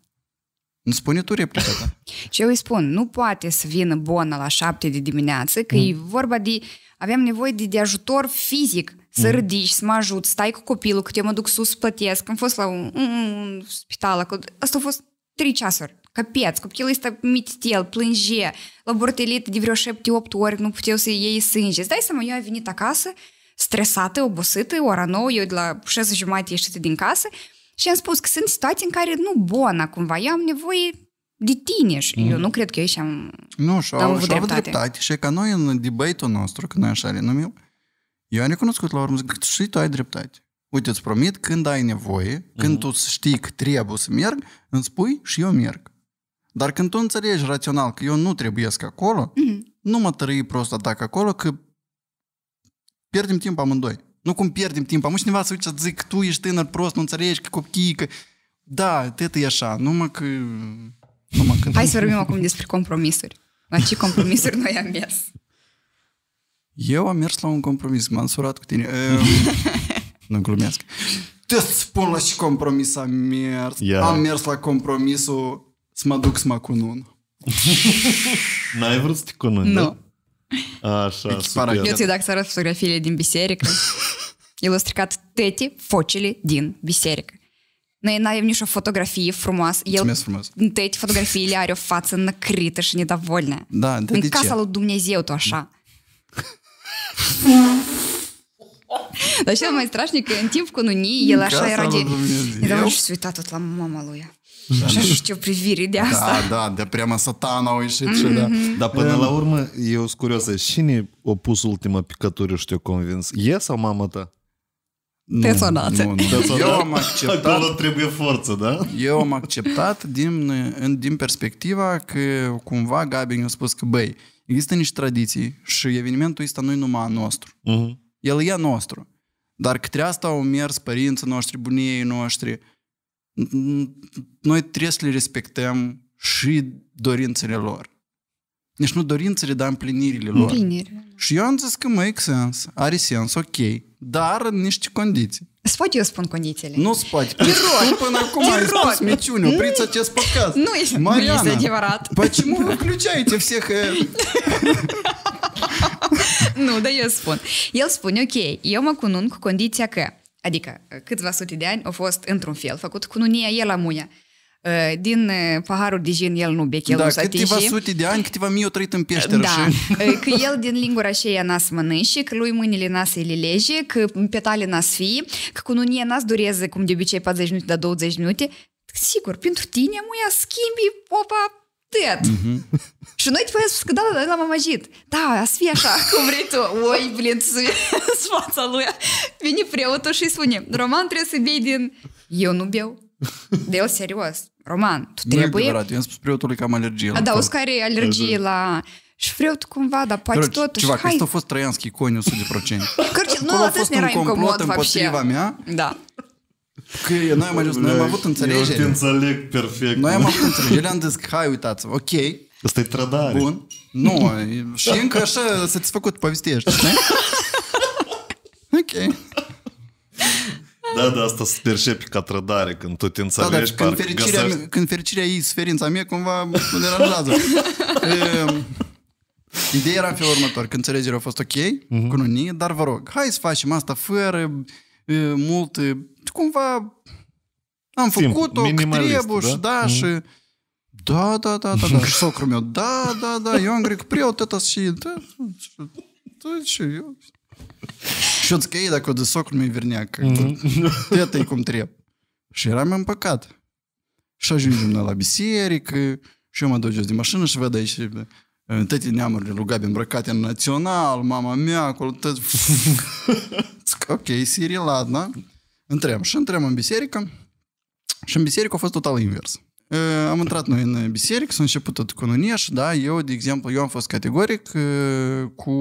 Nu spune tu replica ta. și eu îi spun, nu poate să vină Bona la șapte de dimineață, că mm. e vorba de... Aveam nevoie de, de ajutor fizic să mm. ridici, să mă ajut, stai cu copilul, că eu mă duc sus, plătesc. Am fost la un, un, un spital. Acolo. Asta a fost trei ceasuri. Căpeț, copilul ăsta mititel, plânge, la bortelită de vreo șapte, opt ori, nu puteau să iei sânge. Îți dai seama, eu am venit acasă, stresată, obosită, ora nouă, eu de la șase jumate ieșită din casă și am spus că sunt situații în care nu bună cumva, eu am nevoie de tine și mm. eu nu cred că eu și am Nu, și au, avut, și dreptate. dreptate. Și ca noi în debate nostru, că noi așa le numim, eu am recunoscut la urmă, zic, și tu ai dreptate. Uite, îți promit, când ai nevoie, mm. când tu știi că trebuie să merg, îmi spui și eu merg. Dar când tu înțelegi rațional că eu nu să acolo, mm-hmm. nu mă tărâi prost atac acolo, că pierdem timp amândoi. Nu cum pierdem timp. Am cineva să uite zic, tu ești tânăr prost, nu înțelegi că copii, că... Da, te e așa, numai că... Numai că... Hai să vorbim acum despre compromisuri. La ce compromisuri noi am mers? Eu am mers la un compromis, m-am surat cu tine. Ehm, nu glumesc. Te spun la ce compromis am mers. Yeah. Am mers la compromisul Смадук смакунун. Найвръците кунун, да? Ну. Аша, супер. Ние седах са разфотографили един бисерик. Илустриката тети фочили Дин бисерик. На Най-наивниша фотографии фрумас. Ел... Тети фотографии Ларио фаца накрита, ще недовольна. Да, да, да. Касало Думнезеото, аша. Значи, мой страшник интим в конуни, ела а шай ради. Не давай, что света тут лама мама луя. Și știu privire de da, asta. Da, da, de prima satana au ieșit și da. Dar până la urmă, eu sunt curioasă, cine a pus ultima picătură și te-a convins? E sau mama ta? Pesonate. Nu, Nu, nu. Eu am acceptat... Acolo trebuie forță, da? Eu am acceptat din, din perspectiva că cumva Gabi mi-a spus că, băi, există niște tradiții și evenimentul ăsta nu-i numai a nostru. Uh-huh. El e a nostru. Dar către asta au mers părinții noștri, bunii noștri, noi trebuie să le respectăm și dorințele lor. Deci nu dorințele, dar împlinirile lor. Împlinire. Și eu am zis că e sens, are sens, ok, dar în niște condiții. Spot eu spun condițiile? Nu spot. poți. Te rog. Păi tu până acum ai spus miciune, opriți acest podcast. Nu este, Mariana, nu este adevărat. Почему вы включаете всех? nu, dar eu spun. El spune, ok, eu mă cunun cu condiția că Adică uh, câțiva sute de ani au fost într-un fel făcut cu nunia el la muia. Uh, din uh, paharul de gin el nu bec, el da, nu s Da, câteva sute de ani, câteva mii au trăit în peșteră. Da, și... că el din lingura aceea să mănânci, că lui mâinile nas ele lege, că petale să fie, că cu nunia nas dureze cum de obicei 40 minute, dar 20 minute. Sigur, pentru tine muia schimbi opa tăt. Mm-hmm. Și noi după aia spus că da, da, da, l-am amăgit. Da, a să fie așa, cum vrei tu. Oi, blin, să fața lui. Vine preotul și spune, Roman trebuie să bei din... Eu nu beau. De eu serios. Roman, tu trebuie... Nu adevărat, eu am spus preotului că am alergie. A, da, o care alergie la... Și vreau cumva, dar poate Короче, totuși... Ceva, hai... că a fost traianski coniu 100%. Короче, nu a fost un complot împotriva mea. Da. Că noi am ajuns, noi am avut înțelegere. Eu te înțeleg perfect. Noi am avut înțelegere, am zis, hai, uitați-vă, ok, Asta e trădare. Bun. Nu, și încă așa satisfăcut povestea, știi? ok. Da, da, asta se percepe ca trădare când tu te înțelegi. Da, da, când, fericirea, găsești... când fericirea ei, suferința mea, cumva mă deranjează. Ehm, ideea era în felul următor, că înțelegerea a fost ok, uh-huh. cu noi, dar vă rog, hai să facem asta fără e, mult, cumva am făcut-o, trebuie, da? și da, uh-huh. și da, da, da, da. da. Socrul meu, da, da, da, eu am grec preot, tata și... Da, da, și eu... Și eu zic, ei, dacă de socrul meu vernea, că mm. tata e cum trebuie. Și eram împăcat. Și ajungem la biserică, și eu mă duc jos din mașină și văd aici toate neamurile lui Gabi îmbrăcate în național, mama mea, acolo, tot... ok, Siri, ladna. Întream Și întream în biserică. Și în biserică a fost total invers. Э, am intrat noi în biserică, s-a început tot cu nuneș, da, eu, de exemplu, eu am fost categoric cu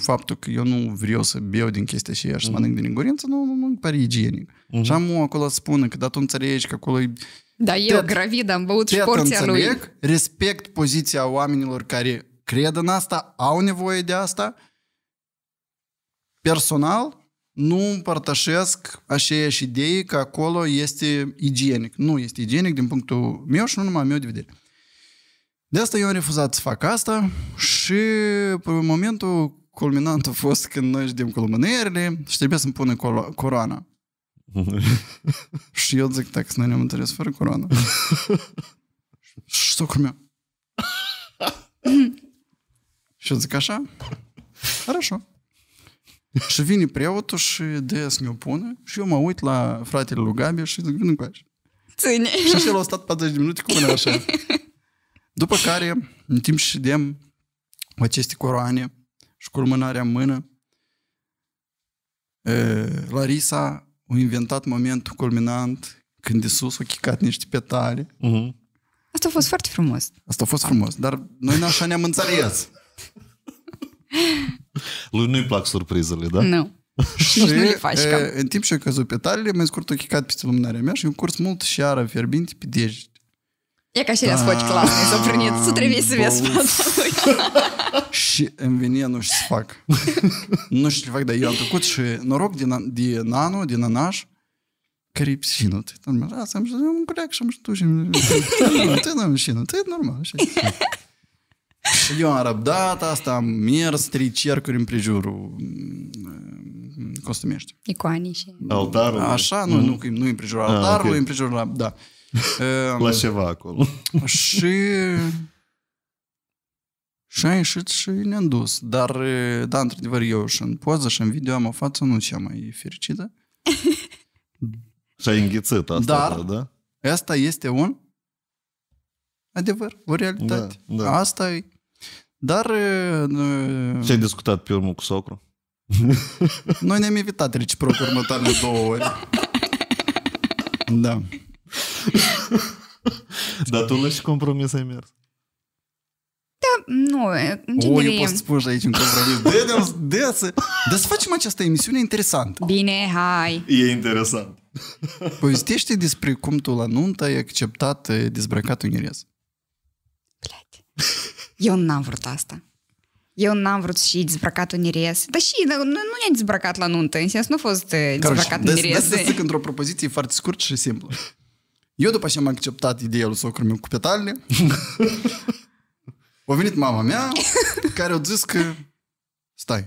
faptul că eu nu vreau să beau din chestia și aș să mănânc din ingurință, nu, nu, nu pare igienic. Uh-huh. Și am acolo spune că, dat un înțelegi că acolo e da, eu tet, gravid am băut și porția înțeleg, lui. respect poziția oamenilor care cred în asta, au nevoie de asta. Personal, nu împărtășesc aceeași idee că acolo este igienic. Nu este igienic din punctul meu și nu numai meu de vedere. De asta eu am refuzat să fac asta și pe momentul culminant a fost când noi știm cu lumânările și trebuie să-mi pună coroana. și eu zic, dacă să noi ne-am înțeles fără coroană. și socul meu. și eu zic așa, Arășo și vine preotul și de să mi-o pună și eu mă uit la fratele lui Gabi și zic, vină coace. Ține. Și așa l-au stat 40 de minute cu mâna așa. După care, în timp și dem, aceste coroane și cu lumânarea în mână, Larisa a inventat momentul culminant când Isus a chicat niște petale. Uh-huh. Asta a fost foarte frumos. Asta a fost frumos, dar noi așa ne-am înțeles. Lui nu-i plac surprizele, da? Nu. și nu le faci cam. În timp ce au căzut pe petalele, mai scurt o chicat peste lumânarea mea și un curs mult și ară fierbinte pe deget. E ca și da. răsfoci clasă, s-a prânit, să trebuie să vezi lui. Și îmi vine, nu știu să fac. nu știu ce fac, dar eu am trecut și noroc din, din nano, din anaș, care e psinut. Asta am zis, eu mă culeac și am știu și... Tu nu am șinut, e normal, așa. Eu am răbdat, asta am mers trei cercuri în prejurul mm, mm, Costumești. Icoanii și... Altarul. Așa, nu, mm. nu, nu împrejurul ah, altarului, okay. împrejurul la... Da. la ceva acolo. Și... Și a ieșit și ne-am dus. Dar, da, într-adevăr, eu și în poză și în video am o față nu cea mai fericită. și ai înghițit asta, dar, da? Asta este un adevăr, o realitate. Da, da. Asta e. Dar... Ce ai discutat pe urmă cu socru? Noi ne-am evitat reciproc următoarele două ori. Da. Dar tu nu și compromis ai mers? Da, nu, în O, eu pot să spun și aici un compromis. De, de, de, să, de să facem această emisiune interesantă. Bine, hai. E interesant. Povestește despre cum tu la nuntă ai acceptat dezbrăcatul în ires. Eu n-am vrut asta. Eu n-am vrut și un ires. Dar și nu, nu ne-am dezbrăcat la nuntă, în sens nu a fost dezbrăcat ires. Dar să într-o propoziție foarte scurt și simplu. Eu după ce am acceptat ideea lui socrul meu cu petalele, a venit mama mea care a zis că stai,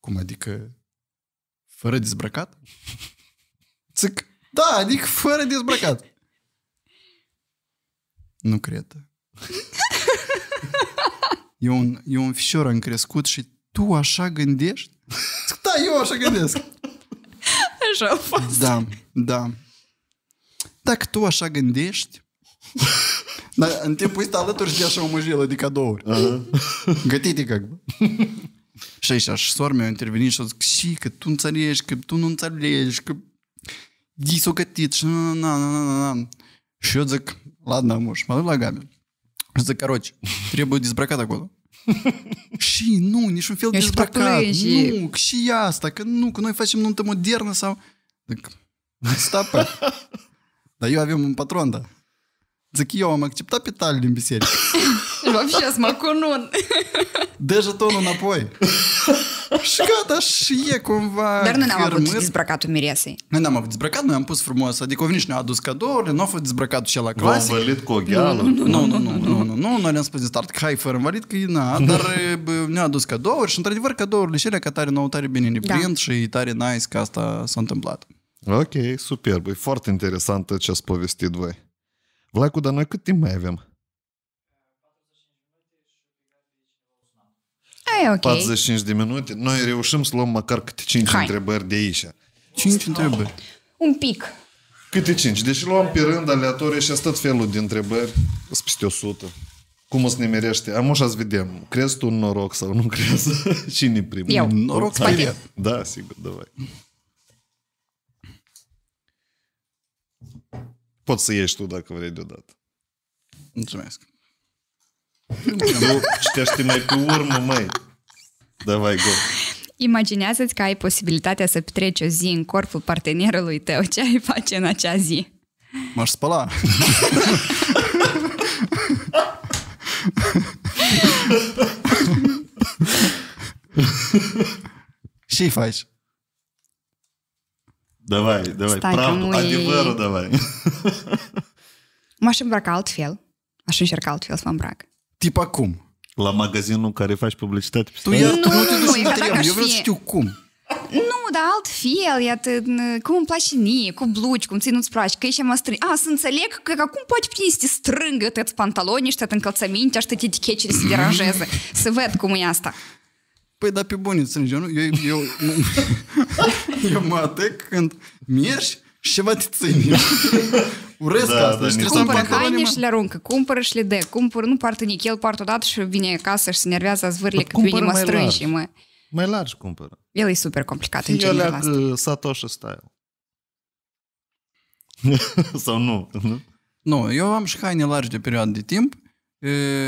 cum adică fără dezbrăcat? Zic, da, adică fără dezbrăcat. Nu cred e, un, e un fișor am crescut și tu așa gândești? Da, eu așa gândesc. Așa a fost. Da, da. Dacă tu așa gândești, dar în timpul ăsta alături și de așa o măjilă de cadouri. Uh-huh. Gătite că... Și aici, și soarele a intervenit și a zis, și că tu înțelegi, că tu nu înțelegi, că disocătit și na, na, na, na, na. Și eu zic, ладно, муж, mă duc la Gabi. За короче, требует дисбраката года. Și, nu, niciun fel de dezbrăcat. Și... Nu, și asta, că nu, că noi facem nuntă modernă sau... Deci, stapă. Dar eu avem un patron, da. Zic, eu am acceptat pe tale din biserică. cunun. смакунун. Dejetonul înapoi. și gata, și e cumva... Dar noi n-am avut dezbrăcatul miresei. Noi n-am avut dezbrăcat, noi am pus frumos. Adică au venit ne-a adus cadourile, nu a fost dezbrăcatul cel la clasic. V-am valit cu o gheală. Nu, nu, nu, nu, nu, nu, nu. noi le-am spus din start, hai fără valit că e na, dar ne-a adus cadouri și într-adevăr cadourile și ele nu, tare nou, tare bine ne prind da. și e tare nice că asta s-a întâmplat. Ok, superb. E foarte interesant ce ați povestit voi. Vlaicu, dar noi cât timp mai avem? Ai, okay. 45 de minute. Noi reușim să luăm măcar câte 5 Hai. întrebări de aici. 5 întrebări? Un pic. Câte 5? Deci luăm pe rând aleatorie și tot felul de întrebări. Sunt peste 100. Cum o să ne merește? Am așa să vedem. Crezi tu în noroc sau nu crezi? Cine primul? Eu. Noroc. Da, sigur, davai. poți să ieși tu dacă vrei deodată. Mulțumesc. Nu, citește mai pe urmă, măi. Da, mai go. Imaginează-ți că ai posibilitatea să petreci o zi în corpul partenerului tău. Ce ai face în acea zi? M-aș spăla. Și faci? Давай, давай, Stai, pravdu, adevărul e... давай. M-aș îmbrăca altfel. Aș încerca altfel să mă îmbrac. Tipa cum? La magazinul în care faci publicitate? Tu ia, nu, nu, te duci nu, eu fie... vreau să știu cum. Nu, dar altfel, iată, cum îmi place mie, cu blugi, cum ții nu-ți place, că ești mai strâng. A, să înțeleg că acum poate pe să te strângă tăți pantaloni, tăți încălțăminte, aș tăti tichecele să deranjeze. Să văd cum e asta. Păi, da, pe bune, sunt nu? Eu, eu, eu mă atec când mierși și ceva te ține. Urăsc da, asta. Da, și cumpără haine și le aruncă, cumpără și le dă, cumpără, nu parte nici el parte odată și vine acasă și se nervează zvârle că vine mă strâng și mă... Mai larg, cumpără. El e super complicat în general asta. Satoshi style. Sau nu? Nu, eu am și haine largi de perioadă de timp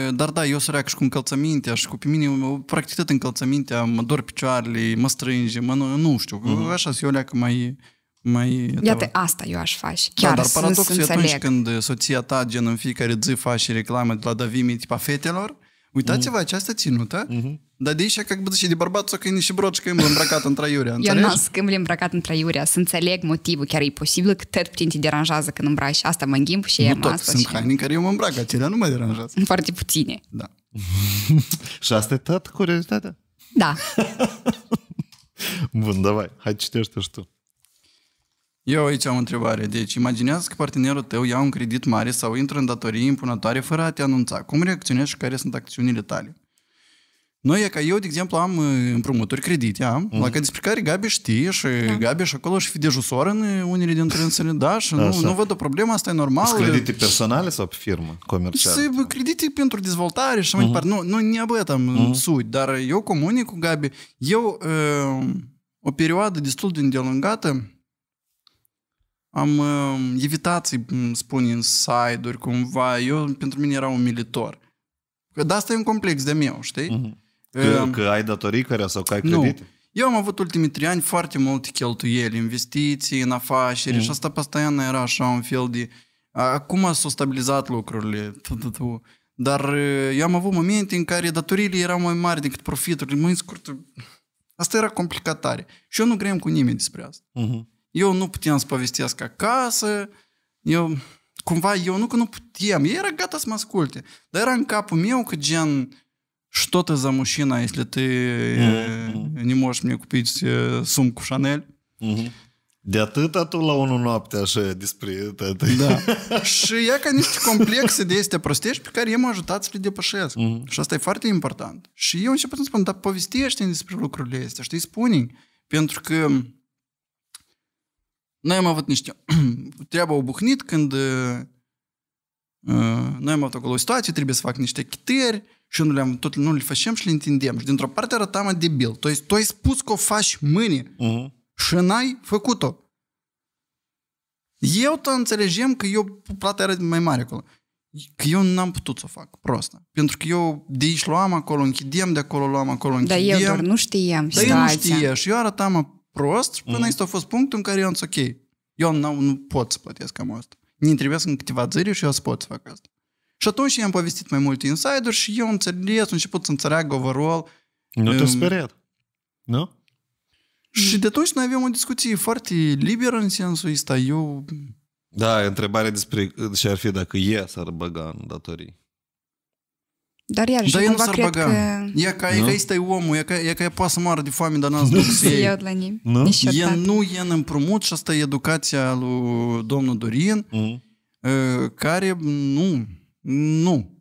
Ă, dar da, eu sărac și cu încălțămintea și cu pe mine, practic tot încălțămintea, mă dor picioarele, mă strânge, mă, nu știu, uh-huh. așa să o leacă mai... mai Iată, tăva. asta eu aș face, da, chiar da, dar paradoxul e atunci când soția ta, gen în fiecare zi, face reclame de la Davimi, tipa fetelor, Уйдите-вы, часто тянута. de да еще как бы de bărbat că e niște broci că îmblă îmbrăcat într-aiurea, înțelegi? Eu nasc îmblă îmbrăcat în traiurea, să înțeleg motivul, chiar e posibil că tot puțin te deranjează când îmbraci. Asta mă înghimb și e Nu tot sunt haine în care eu mă îmbrac, acelea nu mă deranjează. Foarte puține. Da. și asta e tot curiozitatea? Da. Bun, dai, hai citește-și tu. Eu aici am o întrebare. Deci, imaginează că partenerul tău ia un credit mare sau intră în datorii impunătoare fără a te anunța. Cum reacționezi și care sunt acțiunile tale? Noi, ca eu, de exemplu, am uh, împrumuturi credite, am, mm. la că despre care Gabi știe și da. Gabi și acolo și fi de jusor în uh, unele dintre înțele, da, și nu, nu văd o problemă, asta e normal. Sunt credite personale sau pe firmă comercială? Sunt uh, credite pentru dezvoltare și mai mhm. departe. Nu, nu neapărat am mm. sud, dar eu comunic cu Gabi. Eu, o perioadă destul de îndelungată, am uh, evitat să-i mm, spun insider cumva. Eu, pentru mine, era umilitor. Că de asta e un complex de meu, știi? Uh-huh. Că, uh, că ai datorii care sau că ai credit. Nu. Eu am avut ultimii trei ani foarte multe cheltuieli, investiții în afaceri uh-huh. și asta постоянно era așa un fel de... Acum s-au stabilizat lucrurile. tu Dar uh, eu am avut momente în care datoriile erau mai mari decât profiturile. Mă scurt, asta era complicat tare. Și eu nu greu cu nimeni despre asta. Uh-huh. Eu nu puteam să povestesc acasă, eu cumva eu nu că nu puteam, eu era gata să mă asculte, dar era în capul meu că gen что tot за мужчина, dacă tu nu hmm не можешь мне купить сумку Chanel? Mm-hmm. De atâta tu la unul noapte așa despre tătă. Da. și ea ca niște complexe de este prostești pe care eu m-a ajutat să le depășesc. Mm-hmm. Și asta e foarte important. Și eu început să spun, dar povestește despre lucrurile astea, știi, spune Pentru că noi am avut niște... treaba a când noi am avut acolo o situație, trebuie să fac niște chitări și nu le-am tot, nu le facem și le întindem. Și dintr-o parte mă debil. Tu ai, tu ai spus că o faci mâine uh-huh. și n-ai făcut-o. Eu te înțelegem că eu plata era mai mare acolo. Că eu n-am putut să o fac, prost. Pentru că eu de aici luam acolo, închidem, de acolo luam acolo, închidem. Dar eu doar nu știam Dar eu nu știa și eu arătam prost și până mm. a fost punctul în care eu am zis, ok, eu nu, nu pot să plătesc cam asta. Ne trebuie să câteva zile și eu să pot să fac asta. Și atunci i-am povestit mai multe insider și eu înțeles, am început să înțeleagă overall. Nu te um, speriat, nu? Și de atunci noi avem o discuție foarte liberă în sensul ăsta. Eu... Da, întrebarea despre ce ar fi dacă e s-ar băga în datorii. Dar iar dar cumva cred băga. că... E ca, e ca este omul, e ca, e ca e poate să moară de foame, dar n ați duc să iei. la nu? E nu e în împrumut și asta e educația lui domnul Dorin, mm. Uh, care nu, nu.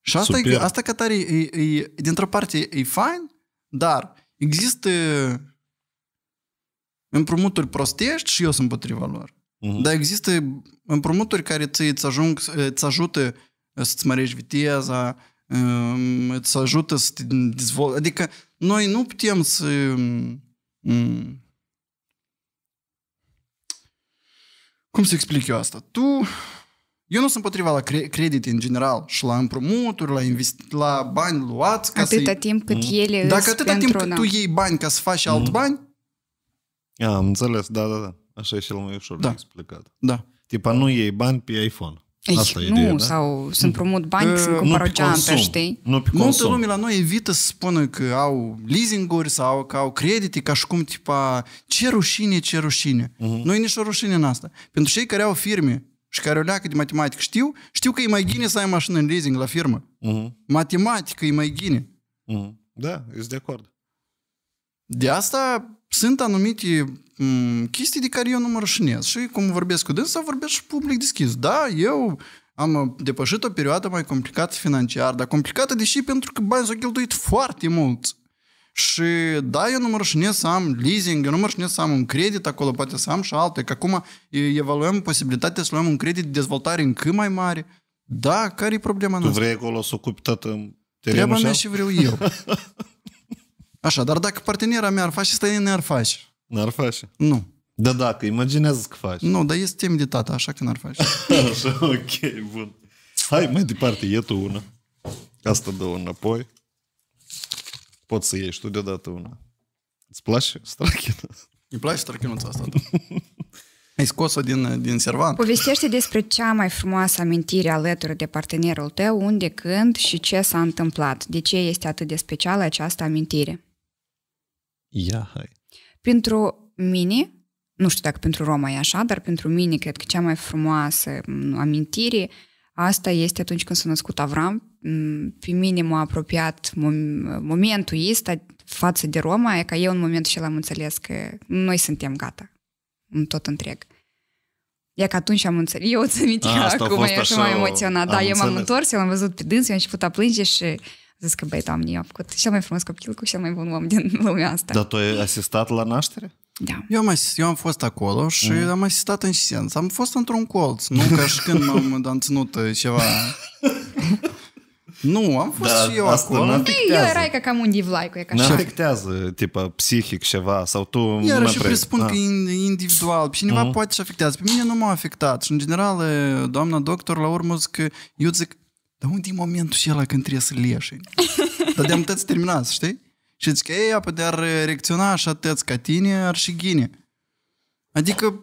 Și asta, Super. e, asta că tare, e, e, dintr-o parte e fain, dar există împrumuturi prostești și eu sunt potriva lor. Mm. Dar există împrumuturi care ți, ți, ajung, ți ajută să-ți mărești viteza, îți um, ajută să te dezvolți. Adică noi nu putem să... Um, cum să explic eu asta? Tu... Eu nu sunt împotriva la cre- în general și la împrumuturi, la, invest, la bani luați ca Atâta să timp cât mm. ele Dacă atâta timp cât tu iei bani ca să faci mm. alt bani... am înțeles, da, da, da. Așa e cel mai ușor da. de explicat. Da. Tipa nu iei bani pe iPhone. Asta nu, ideea, da? sau sunt mi promut bani, uh, sunt cumpăr o geantă, știi? Nu pe Multă lume la noi evită să spună că au leasing-uri sau că au credite, ca și cum, tipa, ce rușine, ce rușine. Uh-huh. Mhm. Nu e nicio rușine în asta. Pentru cei care au firme și care o leacă de matematică știu, știu că e mai gine să ai mașină în leasing la firmă. Uh-huh. Matematică e mai gine. Uh-huh. Mhm. Da, sunt de acord. De asta sunt anumite mm, chestii de care eu nu mă rușinez. Și cum vorbesc cu dânsa, vorbesc și public deschis. Da, eu am depășit o perioadă mai complicată financiar, dar complicată deși pentru că bani s-au cheltuit foarte mult. Și da, eu nu mă rușinez să am leasing, eu nu mă rușinez să am un credit acolo, poate să am și alte, că acum evaluăm posibilitatea să luăm un credit de dezvoltare încă mai mare. Da, care e problema tu noastră? Tu vrei acolo să ocupi toată terenul Treaba mea și vreau eu. Așa, dar dacă partenera mea ar face, stăie ne-ar face. N-ar face? Nu. Da, dacă, imaginează că faci. Nu, dar este tem de tata, așa că n-ar face. așa, ok, bun. Hai mai departe, e tu una. Asta dă înapoi. Poți să iei tu deodată una. Îți place strachină? Îmi place strachinuța asta, da. Ai scos-o din, din servan. Povestește despre cea mai frumoasă amintire alături de partenerul tău, unde, când și ce s-a întâmplat. De ce este atât de specială această amintire? Ia hai! Pentru mine, nu știu dacă pentru Roma e așa, dar pentru mine cred că cea mai frumoasă amintire asta este atunci când s-a născut Avram. Mm, pe mine m-a apropiat momentul ăsta față de Roma, e ca eu în momentul și l-am înțeles că noi suntem gata în tot întreg. E că atunci am înțeles, eu îți amintesc acum, eu și m emoționat, da, eu m-am întors, eu l-am văzut pe dâns, eu am început a plânge și zis că, băi, doamne, eu am făcut cel mai frumos copil cu cel mai bun om din lumea asta. Dar tu ai asistat la naștere? Da. Eu am, asist, eu am fost acolo și mm. am asistat în sens. Am fost într-un colț, nu ca și când m-am danținut ceva. Nu, am fost da, și eu asta acolo. Ei, eu erai ca cam un divlaicu. Nu afectează, tipa, psihic ceva sau tu... Iar și presupun da. că e individual. Cineva uh-huh. poate și afectează. Pe mine nu m-a afectat. Și în general, doamna doctor, la urmă, zic că eu zic dar unde e momentul și ăla când trebuie să leșini? Dar de-am tăți terminați, știi? Și zic că ei, apă de-ar reacționa așa tăți ca tine, ar și ghine. Adică,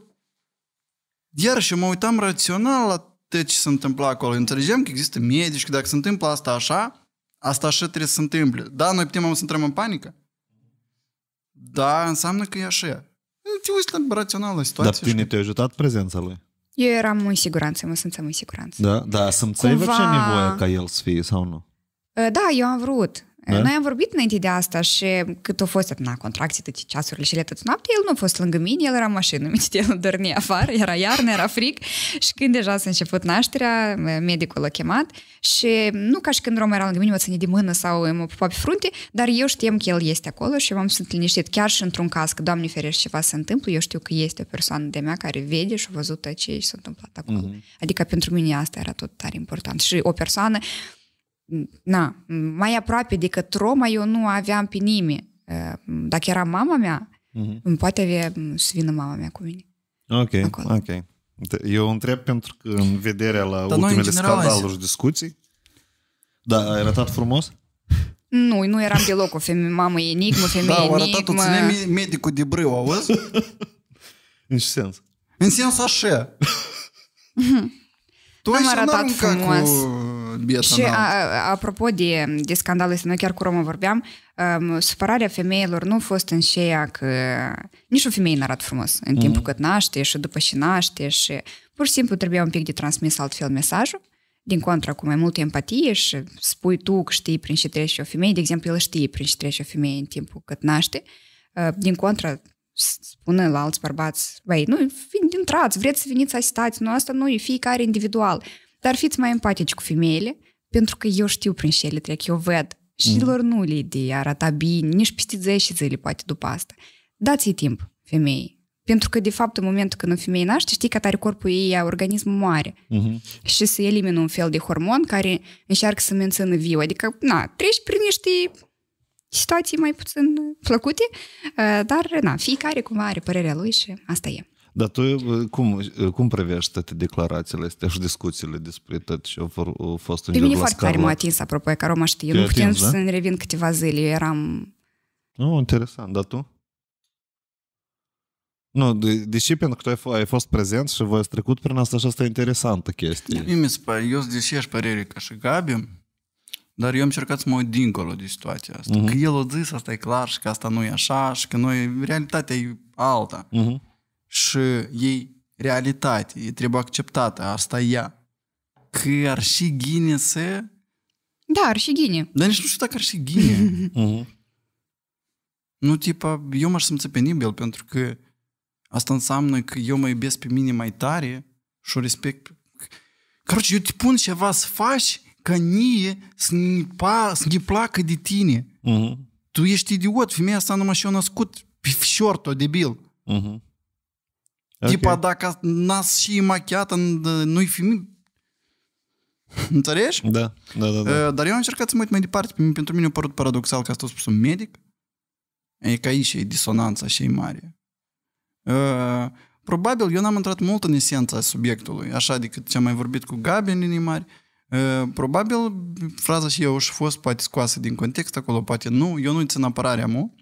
iar și mă uitam rațional la tot ce se întâmplă acolo. Înțelegem că există medici, că dacă se întâmplă asta așa, asta așa trebuie să se întâmple. Da, noi putem să intrăm în panică? Da, înseamnă că e așa. Te uiți la rațional la situație. Dar tine te-a ajutat prezența lui? Eu eram în siguranță, mă simțeam în siguranță. Da, da, să-mi Cumva... ce nevoie ca el să fie sau nu? Ă, da, eu am vrut. Da? Noi am vorbit înainte de asta și cât a fost na, contracție, toate ceasurile și toată noapte, el nu a fost lângă mine, el era în mașină, mi el dormi afară, era iarnă, era fric și când deja s-a început nașterea, medicul l-a chemat și nu ca și când Roma era lângă mine, mă ține de mână sau mă pupa pe frunte, dar eu știam că el este acolo și m-am sunt liniștit, chiar și într-un caz că, Doamne ferește, ceva se întâmplă, eu știu că este o persoană de mea care vede și a văzut ce s-a întâmplat acolo. Uh-huh. Adică pentru mine asta era tot tare important și o persoană na, mai aproape decât Roma, eu nu aveam pe nimeni. Dacă era mama mea, uh-huh. poate avea să vină mama mea cu mine. Ok, acolo. ok. Eu întreb pentru că în vederea la Dar ultimele scandaluri și discuții, da, ai arătat frumos? Nu, nu eram deloc o femeie, mamă enigmă, femeie da, enigmă. Da, arătat o ține medicul de brâu, auzi? în ce sens? În sensul așa. tu ai arătat frumos. Cu bieta Și a, apropo de, de scandalul ăsta, noi chiar cu Romă vorbeam, um, supărarea femeilor nu a fost în șeia că... Nici o femeie n-arat frumos în mm timpul cât naște și după ce naște și pur și simplu trebuia un pic de transmis altfel mesajul din contra, cu mai multă empatie și spui tu că știi prin ce trece o femeie, de exemplu, el știe prin ce trece o femeie în timpul cât naște, din contra, spune la alți bărbați, băi, nu, intrați, vreți să veniți asistați, nu, asta nu e fiecare individual. Dar fiți mai empatici cu femeile, pentru că eu știu prin ce ele trec, eu ved. Și mm. lor nu le de arata bine, nici peste 10 zile poate după asta. Dați-i timp femeii. Pentru că, de fapt, în momentul când o femeie naște, știi că tare corpul ei, organismul moare. Uh-huh. Și se elimină un fel de hormon care încearcă să mențină viu. Adică, na, treci prin niște situații mai puțin plăcute, ă, dar, na, fiecare cumva are părerea lui și asta e. Dar tu uh, cum, uh, cum privești toate declarațiile astea și discuțiile despre tot ce au fost în Pe mine foarte tare m-a atins, apropo, e Roma știe. Eu nu putem da? să ne revin câteva zile. Eu eram... Nu, interesant. Dar tu? Nu, deși pentru că tu ai, ai fost prezent și voi ați trecut prin asta și asta e interesantă chestie. Da, mie mi se pare, eu sunt de aceeași părere ca și Gabi, dar eu am încercat să mă uit dincolo de situația asta. Uh-huh. Că el a zis, asta e clar și că asta nu e așa și că noi, realitatea e alta. Uh-huh și ei realitate, e trebuie acceptată, asta e ea. Că ar și ghine să... Da, ar și ghine. Dar nici nu știu dacă ar și ghine. Mhm. nu, tipa, eu m-aș simți penibil pentru că asta înseamnă că eu mă iubesc pe mine mai tare și o respect. Căruci, eu te pun ceva să faci ca nie să ne, să placă de tine. Uh-huh. Tu ești idiot, femeia asta numai și-a născut pe fișor, debil. Uh-huh. Okay. Tipa dacă nas și machiat, nu-i feminin. Înțelegi? Da, da, da, da. Dar eu am încercat să mă uit mai departe. Pentru mine a părut paradoxal că asta a spus un medic. E că aici e disonanța și e mare. Probabil eu n-am intrat mult în esența subiectului, așa decât ce am mai vorbit cu Gabi în linii mari. Probabil fraza și eu și fost poate scoasă din context acolo, poate nu. Eu nu-i țin apărarea mult.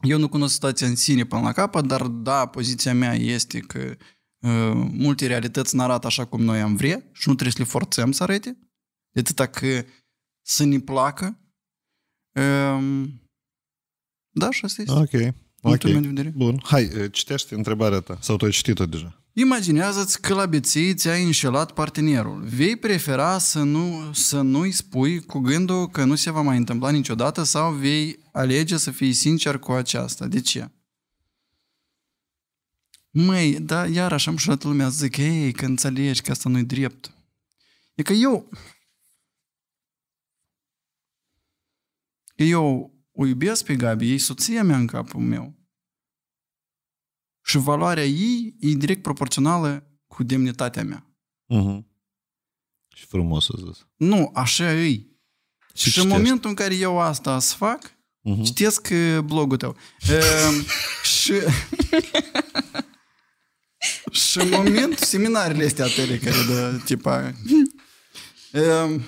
Eu nu cunosc situația în sine până la capăt, dar da, poziția mea este că uh, multe realități nu arată așa cum noi am vrea și nu trebuie să le forțăm să arate, de atâta că să ne placă. Uh, da, așa este. Ok. okay. Bun. Hai, ă, citește întrebarea ta. Sau tu ai citit-o deja? Imaginează-ți că la beții ți-ai înșelat partenerul. Vei prefera să, nu, să nu-i spui cu gândul că nu se va mai întâmpla niciodată sau vei alege să fii sincer cu aceasta. De ce? Măi, da, iar așa am și toată lumea zic, hei, că înțelegi că asta nu-i drept. E că eu... Că eu o iubesc pe Gabi, e soția mea în capul meu și valoarea ei e direct proporțională cu demnitatea mea. Uh-huh. Și frumos a zis. Nu, așa e. Și, și în momentul în care eu asta să fac, uh-huh. citesc uh, blogul tău. e, ehm, și... și în momentul seminarele astea tale care dă, tipa... E, ehm,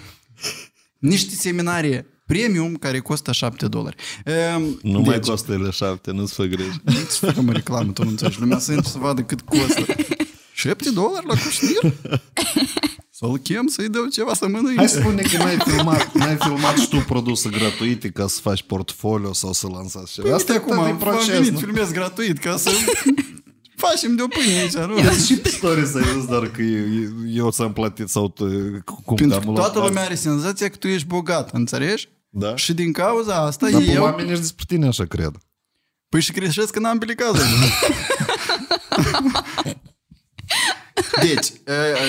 niște seminarii premium care costă 7 dolari. Ehm, nu deci, mai costă ele 7, nu-ți fă griji. Nu-ți fă mă reclamă, tu nu înțelegi. Lumea să intru să vadă cât costă. 7 dolari la Cușnir? Să-l chem să-i dau ceva să mănânc. Hai spune că n-ai filmat, n-ai filmat și tu produse gratuite ca să faci portfolio sau să lansați ceva. Păi, Asta e acum, am proces, venit, filmez gratuit ca să facem de-o pâine aici, nu? Ia și pe story să râzi, dar că eu, eu eu ți-am plătit sau tu, cum Pentru că toată lumea are senzația că tu ești bogat, înțelegi? Da. Și din cauza asta Dar eu... oamenii ești despre tine așa cred. Păi și greșesc în ambele cazuri. Deci,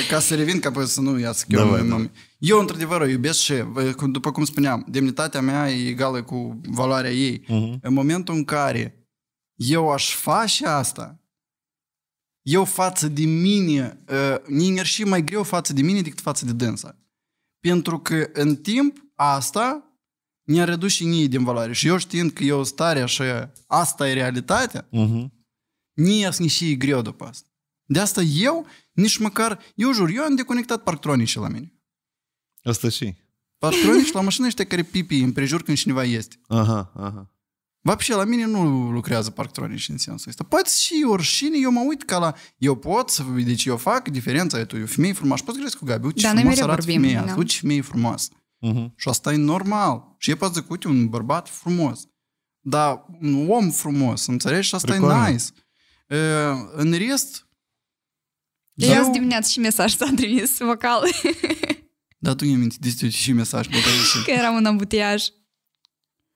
ca să revin, ca să nu iasă eu da, da. Eu, într-adevăr, o iubesc și, după cum spuneam, demnitatea mea e egală cu valoarea ei. Uh-huh. În momentul în care eu aș face asta, eu față de mine, uh, și mai greu față de mine decât față de dânsa. Pentru că în timp asta ne-a redus și nie din valoare. Și eu știind că eu stare așa, asta e realitatea, uh-huh. nici ni și greu după asta. De asta eu, nici măcar, eu jur, eu am deconectat parctronicii la mine. Asta și. Parctronici la mașină ăștia care pipi împrejur când cineva este. Aha, aha. Вообще, la mine nu lucrează parctronici în sensul ăsta. Poate și oricine, eu mă uit ca la... Eu pot să... Deci eu fac diferența, tu, eu femeie frumoasă. Poți crezi cu Gabi, uite da, frumos arată femeia, da. uite femeie frumoasă. Uh-huh. Și asta e normal. Și e păzit, uite, un bărbat frumos. Dar un om frumos, înțelegi? Și asta Precoane. e nice. Uh, în rest... Da. Eu azi dimineață și mesaj s-a trimis vocal. Da, tu mi aminti de deci și mesaj pe Că era un ambutiaj.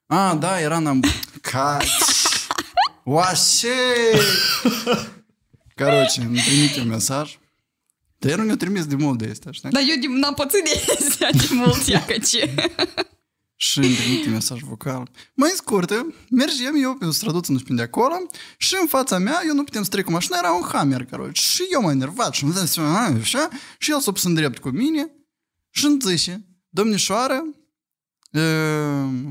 A, da, era un ambutiaj. Oașe! trimite un mesaj. Dar nu mi-a trimis de mult de astea, știi? Dar eu de, n-am pățit de astea de mult, ia că ce. și îmi trimite mesaj vocal. Mai scurt, mergem eu pe o străduță, nu știu de acolo, și în fața mea, eu nu putem să trec cu mașina, era un hammer, caroci. Și eu m-am enervat și îmi dă seama, așa, și el s-a pus în drept cu mine și îmi zice, domnișoară,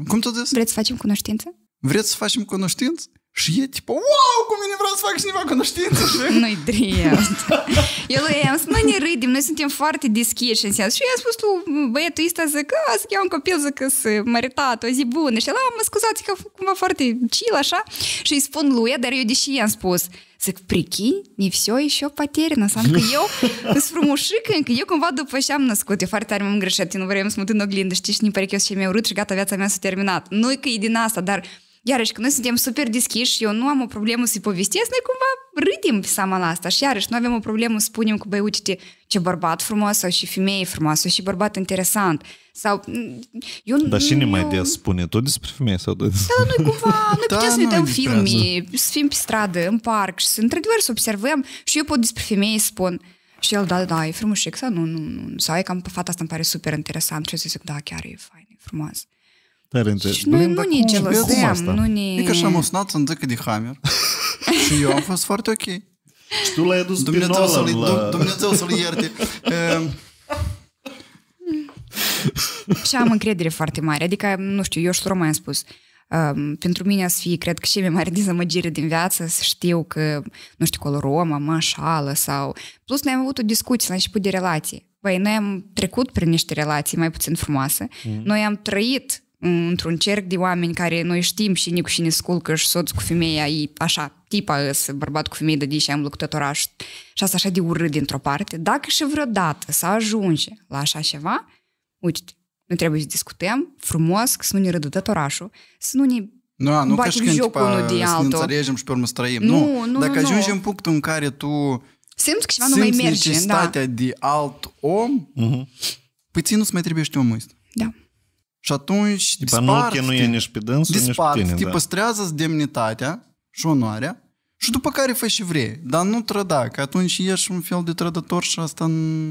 cum tot zis? Vreți să facem cunoștință? Vreți să facem cunoștință? Și e tipo, wow, cum mine vreau să fac cineva cunoștință. Noi drept. Eu lui am spus, noi ne râdem, noi suntem foarte deschiși în sens. Și i-am spus, tu, băietul ăsta, zic, a, zic, eu un copil, zic, că sunt maritat, o zi bună. Și el, mă scuzați că cumva foarte chill, așa. Și îi spun lui, dar eu deși i-am spus, Zic, прикинь, o все еще потеряно. Сам că eu sunt frumușică, eu cumva după ce am născut, eu foarte tare m-am greșit, eu nu vreau să mă uit în oglindă, știi, și ne pare că eu și mi-am urât și gata, viața mea s-a terminat. Nu că e din asta, dar Iarăși, că noi suntem super deschiși, eu nu am o problemă să-i povestesc, noi cumva râdem pe seama la asta. Și iarăși, noi avem o problemă să spunem că, băi, uite ce bărbat frumos sau și femeie frumoasă sau și bărbat interesant. Sau, eu, Dar și nu mai des spune? Tot despre femeie sau tot despre... Da, noi cumva, noi putem da, să ne uităm filme, să fim pe stradă, în parc și să, într-adevăr, să observăm și eu pot despre femeie spun, și el, da, da, e frumos și nu, nu, nu, sau e cam fata asta îmi pare super interesant și eu zic, da, chiar e fain, e frumoasă părinte. Și noi nu ne geloseam, nu ne... E că și am sunat să-mi zică de Hammer. și eu am fost foarte ok. Și tu l-ai adus Dumnezeu pe Nolan să-l, la... Dumnezeu să-l ierte. Ehm. și am încredere foarte mare. Adică, nu știu, eu și mai am spus, um, pentru mine să fie, cred că, cea mai mare dezamăgire din viață, să știu că, nu știu, acolo Roma mă șală sau... Plus, noi am avut o discuție la început de relații. Băi, noi am trecut prin niște relații mai puțin frumoase, mm. noi am trăit într-un cerc de oameni care noi știm și nici și ne sculcă și soț cu femeia e așa, tipa ăsta, bărbat cu femeie de diși, am luptat oraș și asta așa de urât dintr-o parte. Dacă și vreodată să ajunge la așa ceva, uite, nu trebuie să discutăm frumos, să nu ne rădă tot orașul, să nu ne nu, no, nu ca și când tipa, de să ne înțelegem și pe urmă străim. Nu, nu, nu Dacă nu, ajungi nu. în punctul în care tu simți că ceva simți nu mai merge, da. de alt om, uh-huh. Mhm. păi ție nu-ți mai trebuie știu omul ăsta. Da. Și atunci Tipa, dispar, nu nici pe dânsul, dispar, nici pe tine, te da. păstrează demnitatea și onoarea și după care fă și vrei. Dar nu trăda, că atunci ești un fel de trădător și asta în...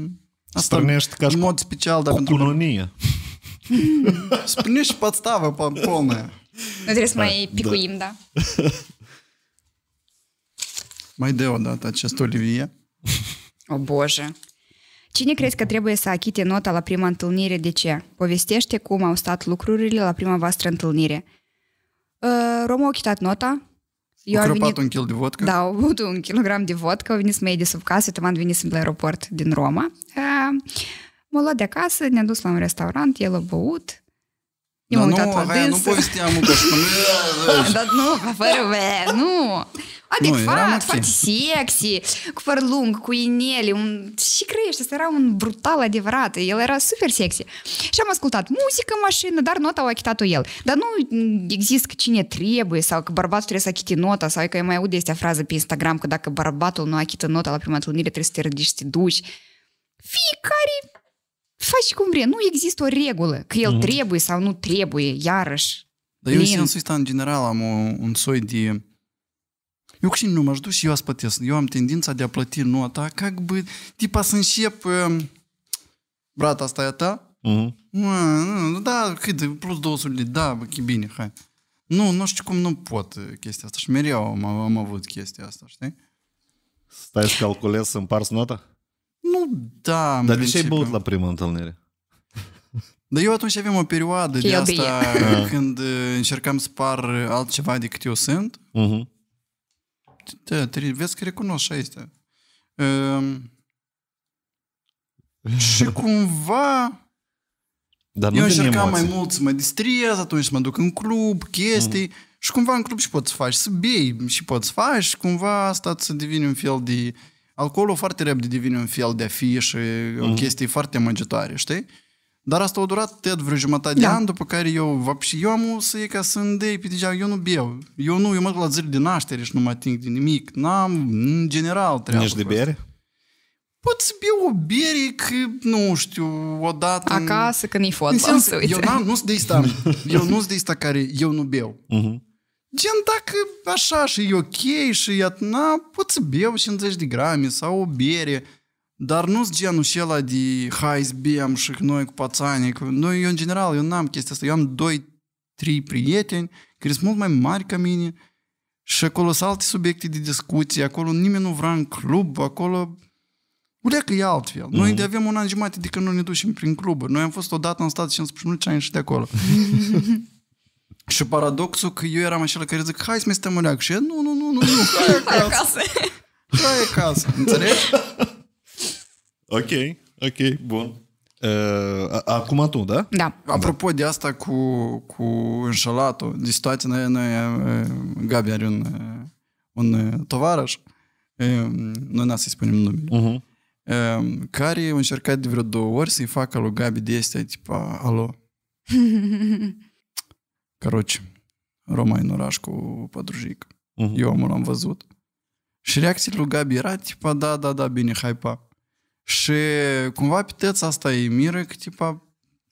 Asta Strănești ca în mod special, dar pentru cunonie. Că... Spune подстава полная. Nu trebuie să mai da. picuim, da. da. mai de o dată acest Olivia. O, Boże. Cine crezi că trebuie să achite nota la prima întâlnire? De ce? Povestește cum au stat lucrurile la prima voastră întâlnire. Uh, Romul a achitat nota. Eu am venit... un kil de vodka. Da, au avut un kilogram de vodka. au venit mei de sub casă, Taman venit la aeroport din Roma. Uh, m-a luat de acasă, ne-a dus la un restaurant, el a băut, eu da, m nu, uitat nu, la hai, nu povesteam că spune... Dar nu, fără, nu! adecvat, faci sexy, cu păr lung, cu inele, un... și crește, asta era un brutal adevărat, el era super sexy. Și am ascultat muzică în mașină, dar nota o achitat-o el. Dar nu există cine trebuie sau că bărbatul trebuie să achite nota sau că eu mai aud este frază pe Instagram că dacă bărbatul nu achită nota la prima întâlnire trebuie să te ridici și te duci. Fiecare faci cum vrei, nu există o regulă că el mm-hmm. trebuie sau nu trebuie, iarăși. Dar eu, în sensul ăsta, în general, am o, un soi de eu к nu m-aș duce și eu aș plătesc. Eu am tendința de a plăti nota, ca bă, tipa să încep, ehm, brat, asta e a ta? Uh-huh. da, cât, plus 200 de, da, bă, e bine, hai. Nu, nu știu cum nu pot eh, chestia asta și mereu am, am avut chestia asta, știi? Stai să calculezi să împarți nota? Nu, da. Dar de ce ai băut la prima întâlnire? Dar eu atunci avem o perioadă de asta când eh, încercam să par altceva decât eu sunt. Uh-huh. Da, trebuie, vezi că recunosc ehm, și astea. și cumva... Dar nu eu încercam mai mult să mă distrez, atunci să mă duc în club, chestii. mm Și cumva în club și poți să faci, să bei și poți să faci. Și cumva asta să devine un fel de... Alcoolul foarte repede devine un fel de afiș, mm o chestie foarte amăgitoare, știi? Dar asta a durat, tot vreo jumătate da. de an, după care eu, și eu am să e ca să îndei pe deja, eu nu beau. Eu nu, eu mă duc la zile de naștere și nu mă ating de nimic. N-am, în general, treabă. Nici de bere? Pot să beau o bere, că, nu știu, odată... Acasă, în... când e fotbal, să uite. Eu n-am, nu sunt de asta, eu nu sunt de asta care eu nu beau. Uh-huh. Gen, dacă așa și e ok și iată, na, poți să beau 50 de grame sau o bere. Dar nu-s genul și ăla de hai zbiem și noi cu pațanii. Cu... Noi, eu în general, eu n-am chestia asta. Eu am doi, trei prieteni care sunt mult mai mari ca mine și acolo sunt alte subiecte de discuție, acolo nimeni nu vrea în club, acolo... Ulea că e altfel. Noi mm-hmm. de avem un an jumate de când nu ne ducem prin cluburi. Noi am fost odată în stat și am spus nu ce și de acolo. și paradoxul că eu eram așa la care zic hai să mai stăm o Și nu, nu, nu, nu, nu, hai acasă. hai acasă, înțelegi? Ok, ok, bun. Uh, acum tu, da? Da. Apropo de asta cu, cu înșelatul, de situație, noi, noi, uh, Gabi are un, uh, un uh, tovarăș, noi n-a să-i spunem numele, uh-huh. care a încercat de vreo două ori să-i facă lui Gabi de este tipa, alo. Căroci, Roma în oraș cu pădrujic. Uh-huh. Mhm. Eu omul l-am văzut. Și reacția lui Gabi era, tipa, da, da, da, bine, hai, pa. Și cumva pe asta e miră că, tipa,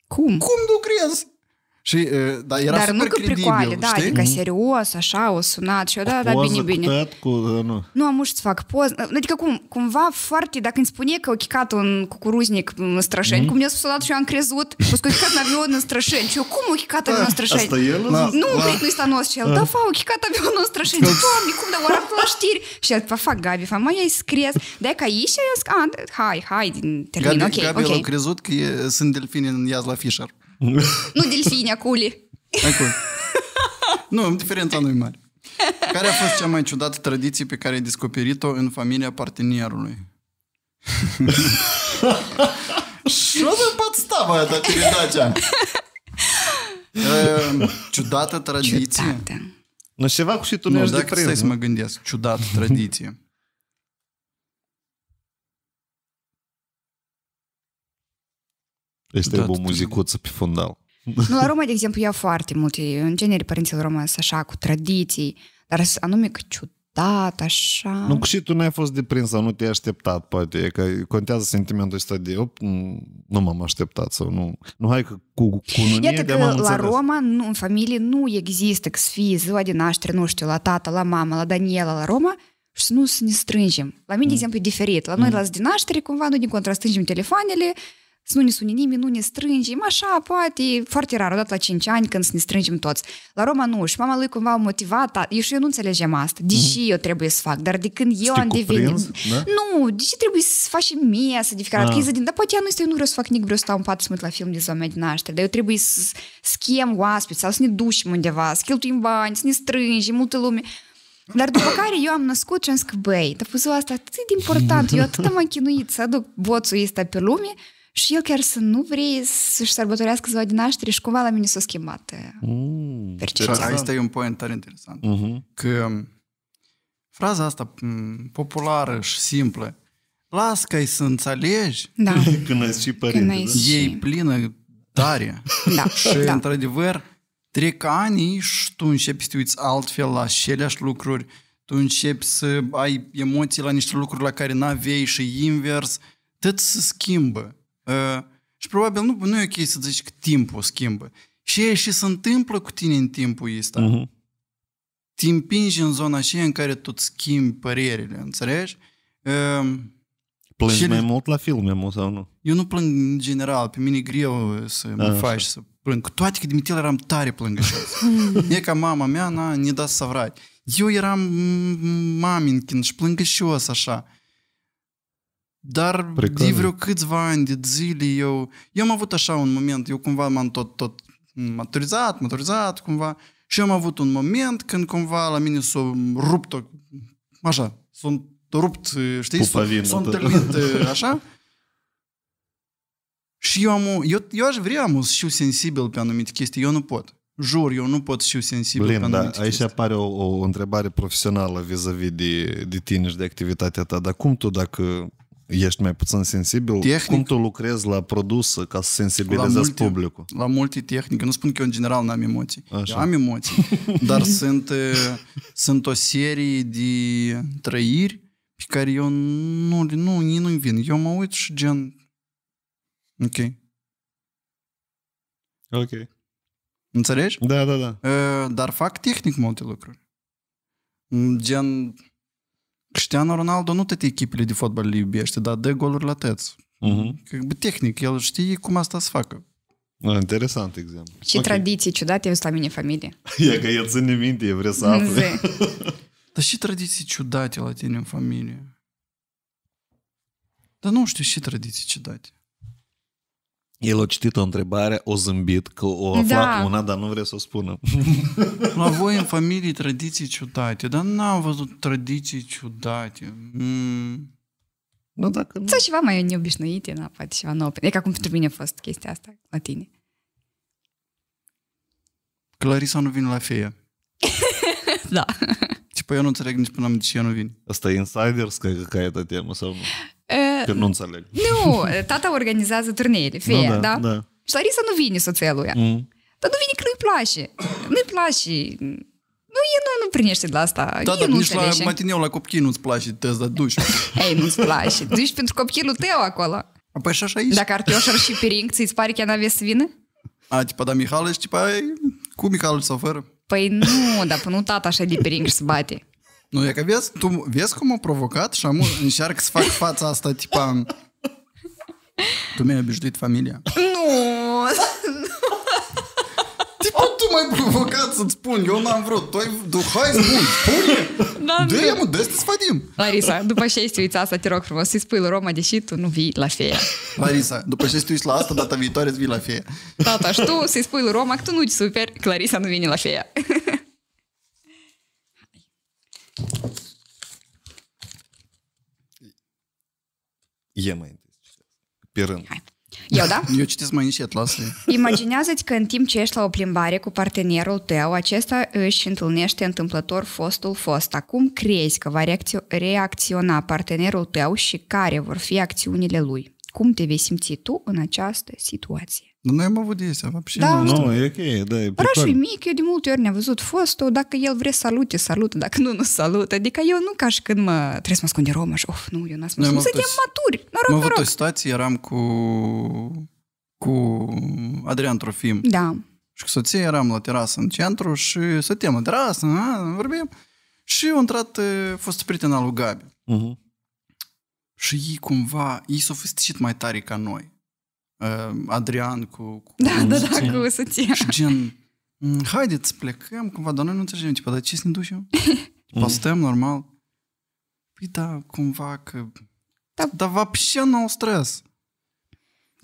cum? Cum lucrez? Și, da, era Dar super nu că credibil, pricoale, da, știi? adică mm. serios, așa, o sunat și eu, da, da, bine, bine. Cu cu, uh, nu. nu, am ușit să fac poză. Adică cum, cumva foarte, dacă îmi spune că o chicat un cucuruznic în Strășeni, mm cum mi-a sunat și eu am crezut, că au chicat în avion în Strășeni. Și eu, cum o chicat avion da, în Strășeni? Asta el? Nu, da. nu-i stanos și el. Da, fa, o chicat avion în Strășeni. Doamne, cum, dar oară la știri? Și el, fa, fac Gabi, fa, mai ai scris. Da, ca aici, eu zic, a, hai, hai, din termin, ok, ok. Gabi, crezut că sunt delfini în Iazla la Fisher. Nu delfini, acule. Nu, diferența nu e mare. Care a fost cea mai ciudată tradiție pe care ai descoperit-o în familia partenerului? Что за подстава эта передача? Ciudată tradiție? Ciudată. ceva cu și tu nu, dacă stai să mă gândesc, ciudată tradiție. Este deci da, o muzicuță pe fundal. Nu, la Roma, de exemplu, ia foarte multe. În genere, părinții Roma sunt așa, cu tradiții, dar anume că ciudat, așa. Nu, și tu n-ai fost deprins sau nu te-ai așteptat, poate. E că contează sentimentul ăsta de, op, nu m-am așteptat sau nu. Nu, hai că cu, cu nunie Iată că la Roma, nu, în familie, nu există că să fie ziua de naștere, nu știu, la tată, la mama, la Daniela, la Roma, și să nu să ne strângem. La mine, de mm. exemplu, e diferit. La noi, mm. la zi de naștere, cumva, nu ne strângem telefoanele, să nu ne sune nimeni, nu ne strângem, așa, poate, foarte rar, odată la 5 ani, când să ne strângem toți. La Roma nu, și mama lui cumva a motivat, eu și eu nu înțelegem asta, deși mm-hmm. eu trebuie să fac, dar de când eu am devenit... Da? Nu, de ce trebuie să faci și mie să de fiecare ah. din, da, poate ea nu este, eu nu vreau să fac nic, vreau să stau în pat să mă la film de ziua mea de naștere, dar eu trebuie să schiem oaspeți sau să ne dușim undeva, să cheltuim bani, să ne strângem, multe lume. Dar după care eu am născut și am zis că, băi, dar asta atât de important, eu atât am chinuit să aduc boțul ăsta pe lume, și el chiar să nu vrei să-și sărbătorească ziua de naștere și cumva la mine s-a schimbat eh, mm, percepția. Asta e un point tare interesant. Mm-hmm. Că mm, fraza asta mm, populară și simplă, las că să înțelegi da. când ai și părinte, da? și... ei plină tare. da, și da. într-adevăr, trec ani și tu începi să te uiți altfel la aceleași lucruri, tu începi să ai emoții la niște lucruri la care n-aveai și invers, tot se schimbă. Uh, și probabil nu, nu e ok să zici că timpul schimbă. Și e și se întâmplă cu tine în timpul ăsta. Uh-huh. Te împingi în zona aceea în care tu schimbi părerile, înțelegi? Uh, Plângi și mai le... mult la filme, mă, sau nu? Eu nu plâng în general, pe mine e greu să mă A, faci așa. să plâng. Cu toate că de eram tare plângăcios. e ca mama mea, n-a, ne da să vrai. Eu eram maminkin și plângăcios așa. Dar Precum. de vreo câțiva ani de zile eu... Eu am avut așa un moment, eu cumva m-am tot, tot maturizat, maturizat cumva și am avut un moment când cumva la mine s-a rupt așa, sunt rupt, știi, sunt s-o, întâlnit așa. Și eu, am, eu, eu aș vrea să știu sensibil pe anumite chestii, eu nu pot. Jur, eu nu pot știu sensibil Blin, pe da, anumite Aici chestii. apare o, o întrebare profesională vis-a-vis de, de tine și de activitatea ta, dar cum tu dacă ești mai puțin sensibil? Tehnic, Cum tu lucrezi la produs ca să sensibilizezi la multi, publicul? La tehnici. Nu spun că eu în general n-am emoții. Așa. am emoții, dar sunt, eh, sunt o serie de trăiri pe care eu nu, nu, nu-mi vin. Eu mă uit și gen... Ok. Ok. Înțelegi? Da, da, da. Eh, dar fac tehnic multe lucruri. Gen, Cristiano Ronaldo nu toate echipele de fotbal le iubește, dar dă goluri la tăți. Uh-huh. Tehnic, el știe cum asta se facă. Interesant exemplu. Și okay. tradiții ciudate sunt la mine familie. Ia că eu țin minte, eu vreau să aflu. Dar și tradiții ciudate la tine în familie. Dar nu știu și tradiții ciudate. El a citit o întrebare, o zâmbit, că o aflat da. una, dar nu vrea să o spună. La voi în familie tradiții ciudate, dar n-am văzut tradiții ciudate. Mm. Nu, dacă nu. Sau ceva mai n na, poate ceva nou. E ca cum pentru mine a fost chestia asta la tine. Clarisa nu vine la feia. da. păi eu nu înțeleg nici până am de ce nu vin. Asta e insider, cred că, ca e temă, sau nu? Super, nu înțeleg. Nu, tata organizează turneele, feia, no, da, da? da? Și Larisa nu vine soția lui. Mm. Dar nu vine că nu-i place. Nu-i place. Nu, e nu, nu prinește de la asta. Da, dar nici la matineu la copchi nu-ți place, te da duci. Ei, nu-ți place. Duci pentru copchilul tău acolo. Păi și așa ești. Dacă Arteoșor și Piring, ți i pare că ea n-avea să vină? A, tipa, da, Mihalici, tipa, cu Mihalici sau fără? Păi nu, dar până nu tata așa de Piring și se bate. Nu, e că vezi, tu vezi cum a provocat și am încearcă să fac fața asta, tipa... Tu mi-ai obișnuit familia. Nu! Tipa, tu m-ai provocat să-ți spun, eu n-am vrut. Tu ai... Tu, hai, spun, spune! Dă-i, mă, de să sfadim! Larisa, după ce ești uiți asta, te rog frumos, să-i spui lui Roma, deși tu nu vii la feia. Larisa, după ce ești la asta, data viitoare îți vii la feia. Tata, și tu să-i spui lui Roma că tu nu ți super, că Larisa nu vine la feia. E mai întâi. Pe rând. Hai. Eu, da? Eu citesc mai încet, lasă Imaginează-ți că în timp ce ești la o plimbare cu partenerul tău, acesta își întâlnește întâmplător fostul fost. Acum crezi că va reacționa partenerul tău și care vor fi acțiunile lui. Cum te vei simți tu în această situație? Noi am avut de astea, вообще. Da, nu, no, e ok, da, e Orașul e mic, eu de multe ori ne-am văzut fostul, dacă el vrea salute, salută. dacă nu, nu salută. Adică eu nu ca și când mă, trebuie să mă ascund de romă și, of, nu, eu n-am spus. suntem maturi, noroc, Am avut o situație, eram cu, cu Adrian Trofim. Da. Și cu soția eram la terasă în centru și stăteam la terasă, a, vorbim. Și a intrat fost prieten al lui Gabi. Uh-huh. Și ei cumva, ei s-au mai tare ca noi. Adrian cu... cu da, da, da, cu soția. Și gen, haideți, plecăm cumva, dar noi nu înțelegem, tipa, dar ce să ne ducem? Tipa, stăm normal. Păi da, cumva că... Da, dar вообще nu no stres.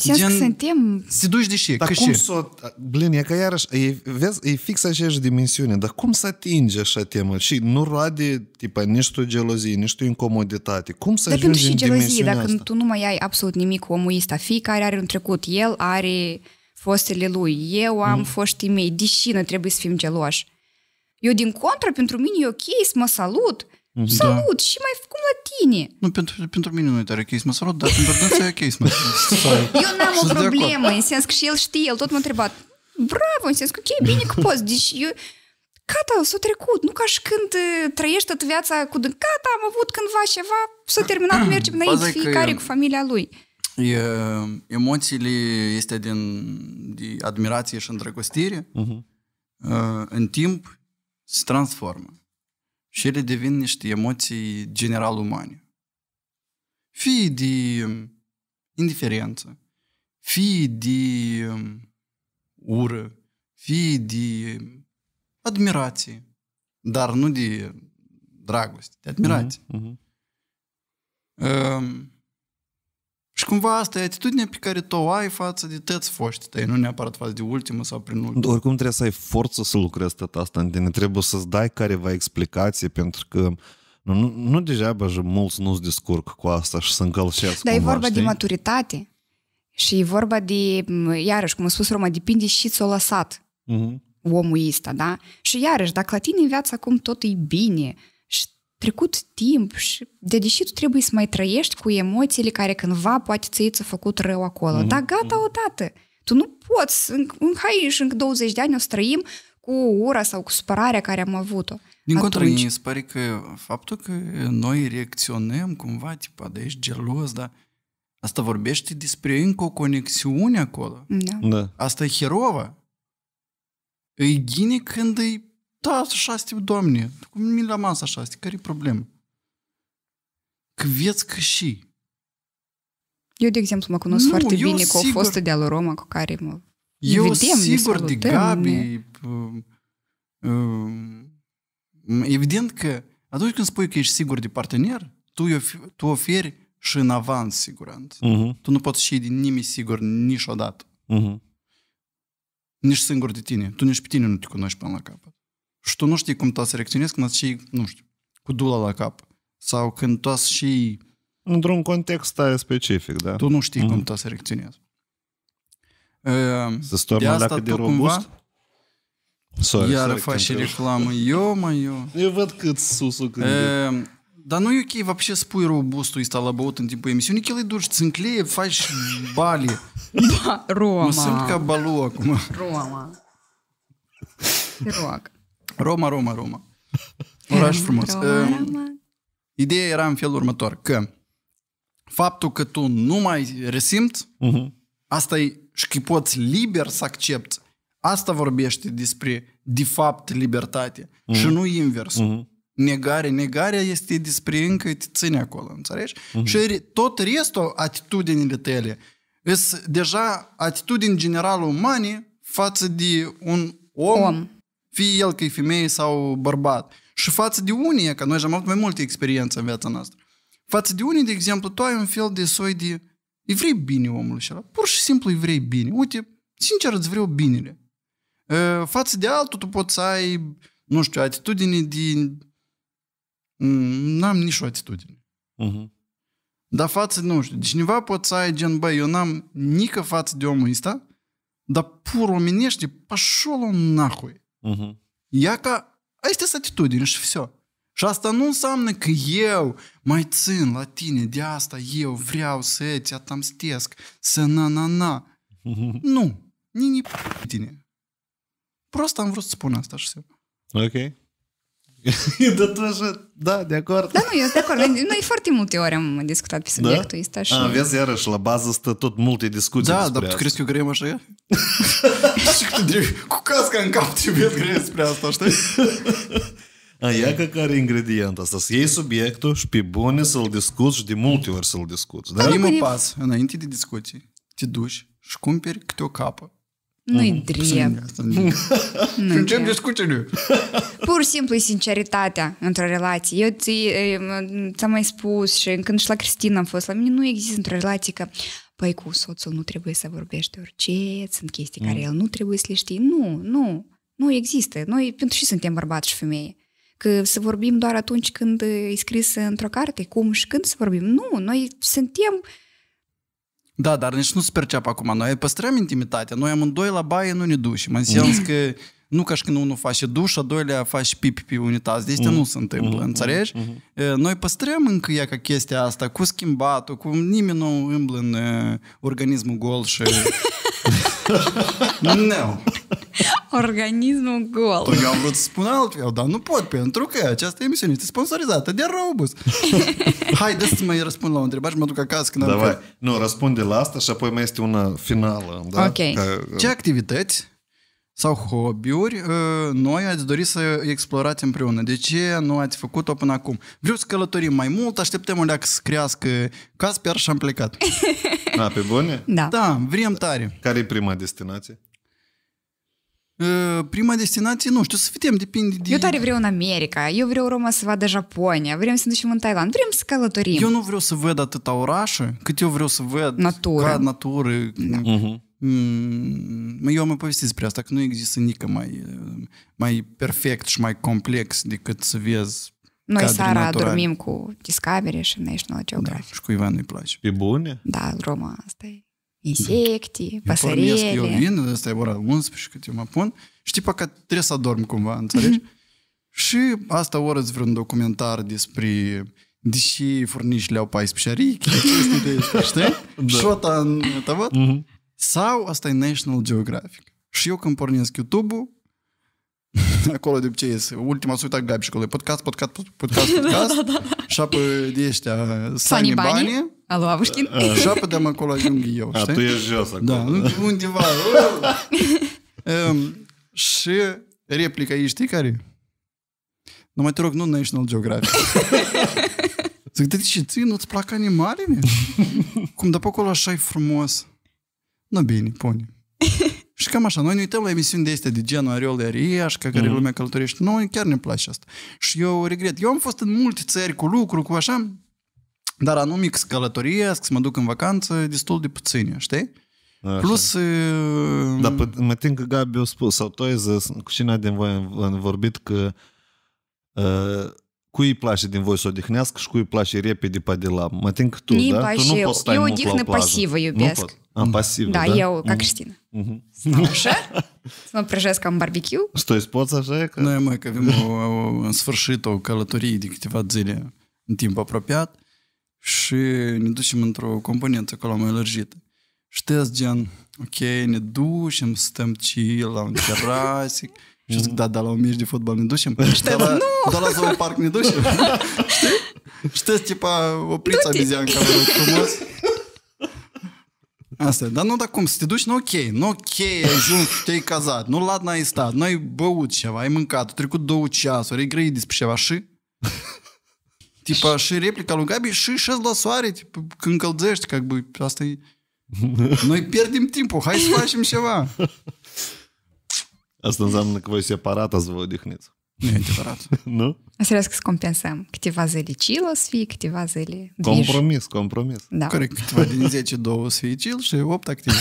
Gen, suntem... Se duci de ce? Dar că cum să... S-o, blin, e că iarăși, e, vezi, e fix aceeași dimensiune, dar cum să atinge așa temă? Și nu roade, tipa, nici tu gelozie, nici tu incomoditate. Cum să dar ajungi și în gelozie, dacă asta? tu nu mai ai absolut nimic cu omul ăsta, fiecare are un trecut, el are fostele lui, eu am mm. foștii mei, deși nu trebuie să fim geloși. Eu, din contră, pentru mine e ok să mă salut, mm-hmm. Salut! Da. Și mai tine. Nu, pentru, pentru mine nu e tare Case Masarot, dar pentru dânsa e Case Masarot. Eu n-am o problemă, în sens că și el știe, el tot m-a întrebat. Bravo, în sens că ok, bine că poți. Deci eu, Cata, s-a trecut. Nu ca și când uh, trăiești tot viața cu Cata, am avut cândva ceva, s-a terminat, mergem înainte, fiecare cu familia lui. E, emoțiile este din de admirație și îndrăgostire, uh-huh. în timp se transformă. Și ele devin niște emoții general umane. Fie de um, indiferență, fie de um, ură, fie de um, admirație, dar nu de dragoste, de admirație. Uh-huh, uh-huh. Și cumva asta e atitudinea pe care tu o ai față de tăți foști tăi, nu neapărat față de ultimul sau prin ultimul. Dar oricum trebuie să ai forță să lucrezi tot asta în tine, trebuie să-ți dai careva explicație, pentru că nu, nu, nu deja mulți nu-ți descurc cu asta și să încălșesc Dar cumva, e vorba știi? de maturitate și e vorba de, iarăși, cum a spus Roma, depinde și ți-o lăsat. Uh-huh omul ăsta, da? Și iarăși, dacă la tine în viață acum tot e bine, trecut timp și de deși tu trebuie să mai trăiești cu emoțiile care cândva poate ți ți-a făcut rău acolo. Mm-hmm. Dar gata odată. Tu nu poți, în, în hai și încă 20 de ani o să trăim cu ura sau cu supărarea care am avut-o. Din contră, mi se pare că faptul că noi reacționăm cumva, tipa, de ești gelos, dar asta vorbește despre încă o conexiune acolo. Da. da. Asta e herova. E gine când îi da, așa este, domne. Cum mi l-am așa este? Care-i problema? Că vieți că și. Eu, de exemplu, mă cunosc nu, foarte bine sigur... cu o fostă de-a Roma cu care mă eu vedem, sigur de Gabi... Um, um, evident că atunci când spui că ești sigur de partener, tu, tu oferi și în avans siguranță. Uh-huh. Tu nu poți și din nimic sigur niciodată. Uh-huh. Nici singur de tine. Tu nici pe tine nu te cunoști până la capăt și tu nu știi cum ta să reacționezi când și, nu știu, cu dula la cap. Sau când tu și... Într-un context specific, da? Tu nu știi mm. cum mhm. ta să reacționezi. Să stormă la asta de robust? Cumva, Sorry, iar sorry, faci reclamă. Eu, mă, eu. Eu văd cât susul când e, ehm, Dar nu e ok вообще spui robustul ăsta la băut în timpul emisiunii, că le duci, încleie, faci bale. Roma. Mă simt ca balu acum. Roma. Te rog. Roma, Roma, Roma. Oraș frumos. Roma, Roma. Ehm, ideea era în felul următor, că faptul că tu nu mai resimți, uh-huh. asta e și că poți liber să accepti. Asta vorbește despre, de fapt, libertate uh-huh. și nu invers. Uh-huh. Negare, negarea este despre încă te ține acolo, înțelegi? Uh-huh. Și tot restul atitudinile tale sunt deja atitudini general umane față de un om, om fie el că e femeie sau bărbat. Și față de unii, că noi am avut mai multe experiențe în viața noastră, față de unii, de exemplu, tu ai un fel de soi de îi vrei bine omul ăla. Pur și simplu îi vrei bine. Uite, sincer îți vreau binele. Ă, față de altul, tu poți să ai, nu știu, atitudine de... N-am nici o atitudine. Uh-huh. Dar față, nu știu, de deci cineva poți să ai gen, băi, eu n-am nică față de omul ăsta, dar pur omenește, pașolul nahui. Uh-huh. Ia ca... Astea sunt atitudini și все. Și asta nu înseamnă că eu mai țin la tine, de asta eu vreau să te atamstesc, să na-na-na. Uh-huh. Nu. Nini tine. Prost am vrut să spun asta și все. Ok. E de tu așa, da, de acord. Da, nu, eu de acord. Noi foarte multe ori am discutat pe da? subiectul da? ăsta și... A, vezi, iarăși, la bază stă tot multe discuții Da, dar tu crezi că eu grem așa e? și că cu casca în cap trebuie să grem despre asta, știi? A, ia că care ingredient asta, să iei subiectul și pe bune să-l discuți și de multe ori să-l discuți, da? Primul pas, înainte de discuții, te duci și cumperi câte o capă nu-i drept. Și încep discuțiile. Pur și simplu e sinceritatea într-o relație. Eu ți, ți-am mai spus și când și la Cristina am fost, la mine nu există într-o relație că păi cu soțul nu trebuie să vorbești orice, sunt chestii mm. care el nu trebuie să le știe. Nu, nu, nu există. Noi pentru și suntem bărbați și femeie. Că să vorbim doar atunci când e scris într-o carte, cum și când să vorbim. Nu, noi suntem da, dar nici nu se percep acum. Noi păstrăm intimitatea. Noi amândoi la baie nu ne dușim. În sens că nu ca și când unul face duș, a doilea face pipi pe unitate. Deci mm. nu se întâmplă, mm-hmm. înțelegi? Mm-hmm. Noi păstrăm încă ea ca chestia asta, cu schimbatul, cu nimeni nu îmblă în uh, organismul gol și... nu. Organismul gol. Păi eu am vrut să spun altfel, dar nu pot, pentru că această emisiune este sponsorizată de Robus. Hai să mai răspund la o întrebare și mă duc acasă când Davai. am că... Nu, răspunde la asta și apoi mai este una finală. Da? Okay. Că... Ce uh, activități sau hobby-uri uh, noi ați dori să explorați împreună. De ce nu ați făcut-o până acum? Vreau să călătorim mai mult, așteptăm o să crească Casper și am plecat. Da, pe bune? Da. Da, vrem tare. Care e prima destinație? prima destinație, nu știu, să vedem, depinde de... Eu tare vreau în America, eu vreau Roma să vadă Japonia, vrem să ne ducem în Thailand, vrem să călătorim. Eu nu vreau să văd atâta orașe, cât eu vreau să văd natură. ca natură. Da. Uh-huh. Eu am mai povestit despre asta, că nu există nică mai, mai perfect și mai complex decât să vezi Noi seara dormim cu Discovery și National da, Geographic. Da, și cu Ivan îi place. E bune? Da, Roma, asta e insecte, da. păsărele. Eu eu vin, asta e ora 11 cât eu mă pun și tipa că trebuie să adorm cumva, înțelegi? Mhm. și asta oră vreun documentar despre deși furnici le-au 14 arichi, de știi? Da. Șota în tăvăt. Mhm. Sau asta e National Geographic. Și eu când pornesc YouTube-ul, acolo de obicei este ultima să uitat Gabi și acolo, podcast, podcast, podcast, da, podcast, da, da, da. și apoi de ăștia Sani Bani, Alu Avușchin? Așa putem acolo ajung eu, știi? A, tu ești jos acolo. Da, undeva. Um, și replica ei știi care? mai te rog, nu National Geographic. Zic, de ce ții, nu-ți plac animalele? Cum de pe acolo așa e frumos. Nu bine, pune. Și cam așa, noi ne uităm la emisiuni de este de genul Ariole Ariaș, care mm-hmm. lumea călătorește. Noi chiar ne place asta. Și eu regret. Eu am fost în multe țări cu lucru, cu așa, dar anumix călătoriesc, să mă duc în vacanță, destul de puține, știi? Așa. Plus... Dar mă tin că Gabi a spus, sau Toiză, cu cine din voi am vorbit că uh, cui îi place din voi să odihnească și cui îi place repede pe de la. Mă tin că tu, не da? Tu nu poți stai eu mult la plajă. Mm. pasivă iubesc. pasiv, da? Da, eu, да? Да, я как Кристина. Снаружи. Снова прижеска am барбекю. Что, из поца же? Ну, o мы, o călătorie de câteva zile în timp apropiat și ne ducem într-o componentă acolo mai lărgită. Și gen, ok, ne ducem, stăm chill la un terasic, și zic, da, da, la un meci de fotbal ne ducem. Și da, la, da, la parc ne ducem. Știi? Știi, tipa, opriți abizianca, ca rog, frumos. Asta Dar nu, dar cum, să te duci, nu ok, nu ok, ajung, te-ai cazat, nu lat n-ai stat, nu ai băut ceva, ai mâncat, a trecut două ceasuri, ai grăit despre ceva și... Типа și replica lui Gabi și șezi la soare, tip, când încălzești, ca bă, asta e... Noi pierdem timpul, hai să facem ceva. Asta înseamnă că voi separat ați vă odihniți. Nu e adevărat. nu? Asta să că să compensăm. Câteva zile chill o să fie, câteva zile bij. Compromis, compromis. Da. Corect, câteva din 10, 2 o să fie chill și 8 activ.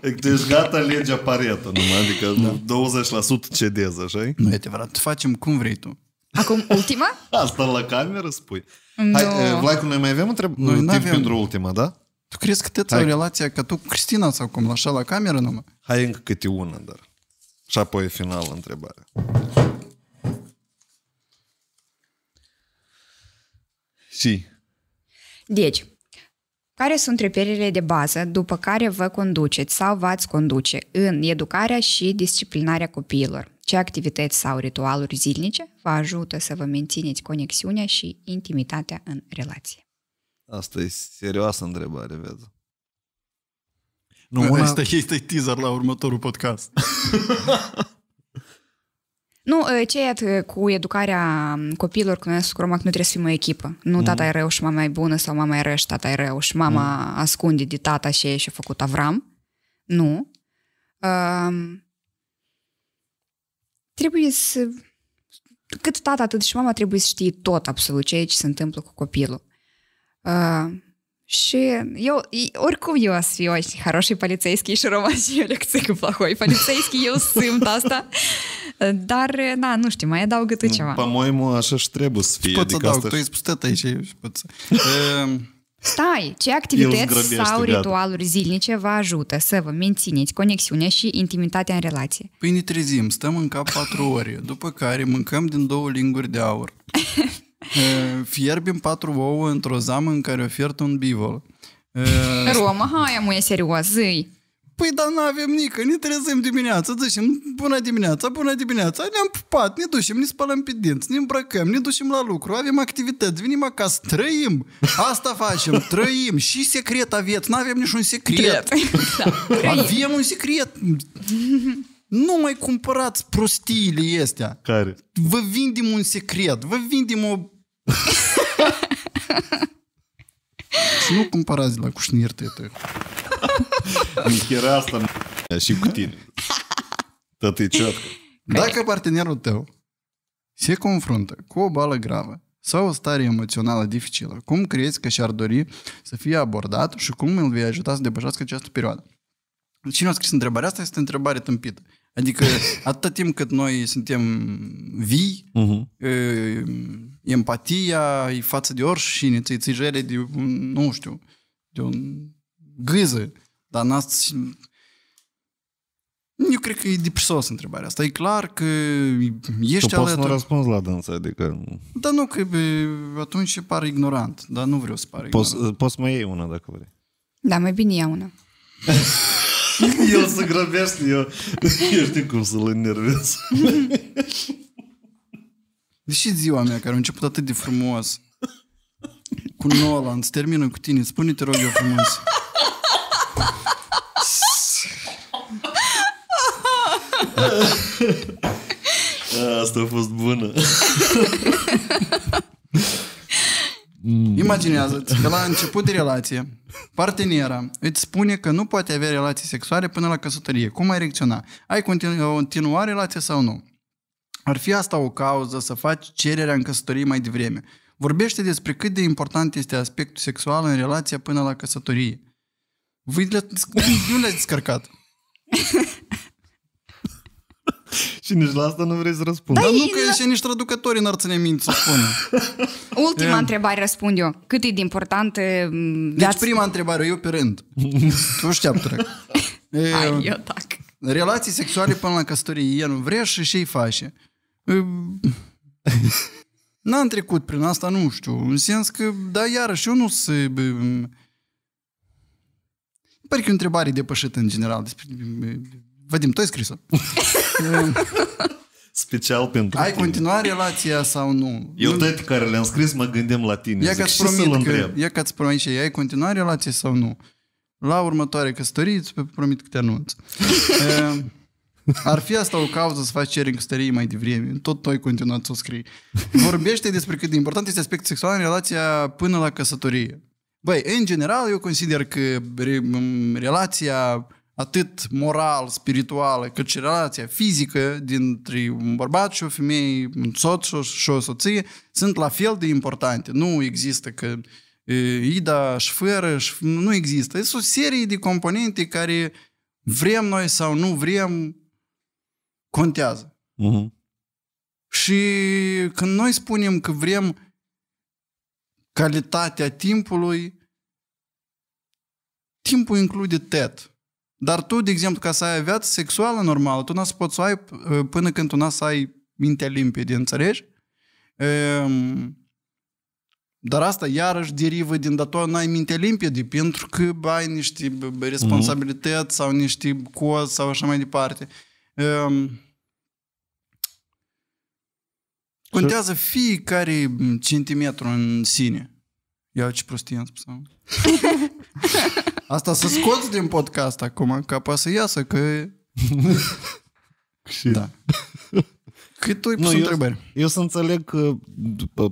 Deci ești gata legea Pareto, numai, adică da. 20% cedez, așa Nu e adevărat, facem cum vrei tu. Acum, ultima? Asta la cameră spui. No. Hai, eh, Vlad, noi mai avem întreb... noi timp avem... pentru ultima, da? Tu crezi că te o relație ca tu cu Cristina sau cum, așa la cameră numai? Hai încă câte una, dar. Și apoi e finală întrebarea. Si. Deci, care sunt reperele de bază după care vă conduceți sau v-ați conduce în educarea și disciplinarea copiilor? Ce activități sau ritualuri zilnice vă ajută să vă mențineți conexiunea și intimitatea în relație? Asta e serioasă întrebare, vezi. Nu, una... asta este teaser la următorul podcast. Nu, ă, ce e cu educarea um, copiilor, când cu cromac, nu trebuie să fim o echipă. Nu mm. tata e rău și mama e bună sau mama e rău și tata e rău și mama mm. ascunde de tata și e și-a făcut Avram. Nu trebuie să... Cât tata, atât și mama trebuie să știe tot absolut ceea ce se întâmplă cu copilul. Uh, și eu, oricum eu aș fi очень haroșii polițeiști și romanșii lecție cu plahoi polițeiști, eu simt asta. Dar, da, nu știu, mai adaugă tu ceva. Pe моему așa și trebuie să fie. Poți adică adaug, asta... tu ești aici. Poți... Ehm, Stai! Ce activități sau gata. ritualuri zilnice vă ajută să vă mențineți conexiunea și intimitatea în relație? Păi ne trezim, stăm în cap patru ore, după care mâncăm din două linguri de aur. Eh, fierbim patru ouă într-o zamă în care ofert un bivol. Eh, Roma, hai, e serios, zi! Păi, dar nu avem nică, ne trezim dimineața, zicem, bună dimineața, bună dimineața, ne-am pupat, ne ducem, ne spălăm pe dinți, ne îmbrăcăm, ne ducem la lucru, avem activități, venim acasă, trăim, asta facem, trăim și secret aveți, nu avem niciun secret. Da, avem un secret. Nu mai cumpărați prostiile astea. Care? Vă vindem un secret, vă vindem o... și nu cumpărați la cușnir, tăi. Închirea asta și cu tine. Tot e ciotcă. Dacă partenerul tău se confruntă cu o bală gravă sau o stare emoțională dificilă, cum crezi că și-ar dori să fie abordat și cum îl vei ajuta să depășească această perioadă? Cine a scris întrebarea asta este o întrebare tâmpită. Adică atât timp cât noi suntem vii, uh-huh. e, empatia e față de oricine, ți-i ți de, nu știu, de un gâză, dar n-ați... Eu cred că e prisos întrebarea asta. E clar că ești tu alături... poți să răspunzi la dânsa, adică... Da, nu, că atunci pare ignorant, dar nu vreau să pare ignorant. Poți să mai iei una dacă vrei. Da, mai bine ia una. Eu să grăbește, eu, eu știu cum să-l enervez. Deși ziua mea, care a început atât de frumos, cu Nolan, îți termină cu tine. Spune-te, rog eu frumos. Asta a fost bună. Imaginează-ți că la început de relație, partenera îți spune că nu poate avea relații sexuale până la căsătorie. Cum ai reacționa? Ai continuat continua relația sau nu? Ar fi asta o cauză să faci cererea în căsătorie mai devreme vorbește despre cât de important este aspectul sexual în relația până la căsătorie. Voi de, de ați descărcat? și nici la asta nu vrei să răspunzi. Dar, Dar nu că e și nici traducătorii n-ar ține minte să spună. Ultima întrebare răspund eu. Cât e de important... E, mm, deci prima întrebare, eu pe rând. tu așteaptă. Hai, eu tac. Relații sexuale până la căsătorie, ea nu vrea și ce-i face. N-am trecut prin asta, nu știu. În sens că, da, iarăși, eu nu se... Pare că e o întrebare depășită în general despre... Vadim, tu ai scris-o. Special pentru Ai continuat relația sau nu? Eu nu... toate care le-am scris mă gândim la tine. Ia că ți promit că, ia că îți promit și ai continuat relația sau nu? La următoare căsătorie îți promit că te anunț. Ehm, ar fi asta o cauză să faci sharing stării mai devreme. Tot noi ai continuat să o scrii. Vorbește despre cât de important este aspectul sexual în relația până la căsătorie. Băi, în general, eu consider că re- relația atât moral, spirituală, cât și relația fizică dintre un bărbat și o femeie, un soț și o soție, sunt la fel de importante. Nu există că e, ida și fără, și nu există. Sunt o serie de componente care vrem noi sau nu vrem, contează. Uh-huh. Și când noi spunem că vrem calitatea timpului, timpul include TET. Dar tu, de exemplu, ca să ai viață sexuală normală, tu n să poți să ai uh, până când tu n-ai să ai mintea limpede, înțelegi? Um, dar asta iarăși derivă din dator n-ai minte limpede pentru că ai niște responsabilități mm-hmm. sau niște cozi sau așa mai departe. Um, contează fiecare centimetru în sine. Ia ce prostie am spus. Asta să scoți din podcast acum, ca pa să iasă, că... da. Cât tu ai pus nu, întrebări? Eu, eu să înțeleg că,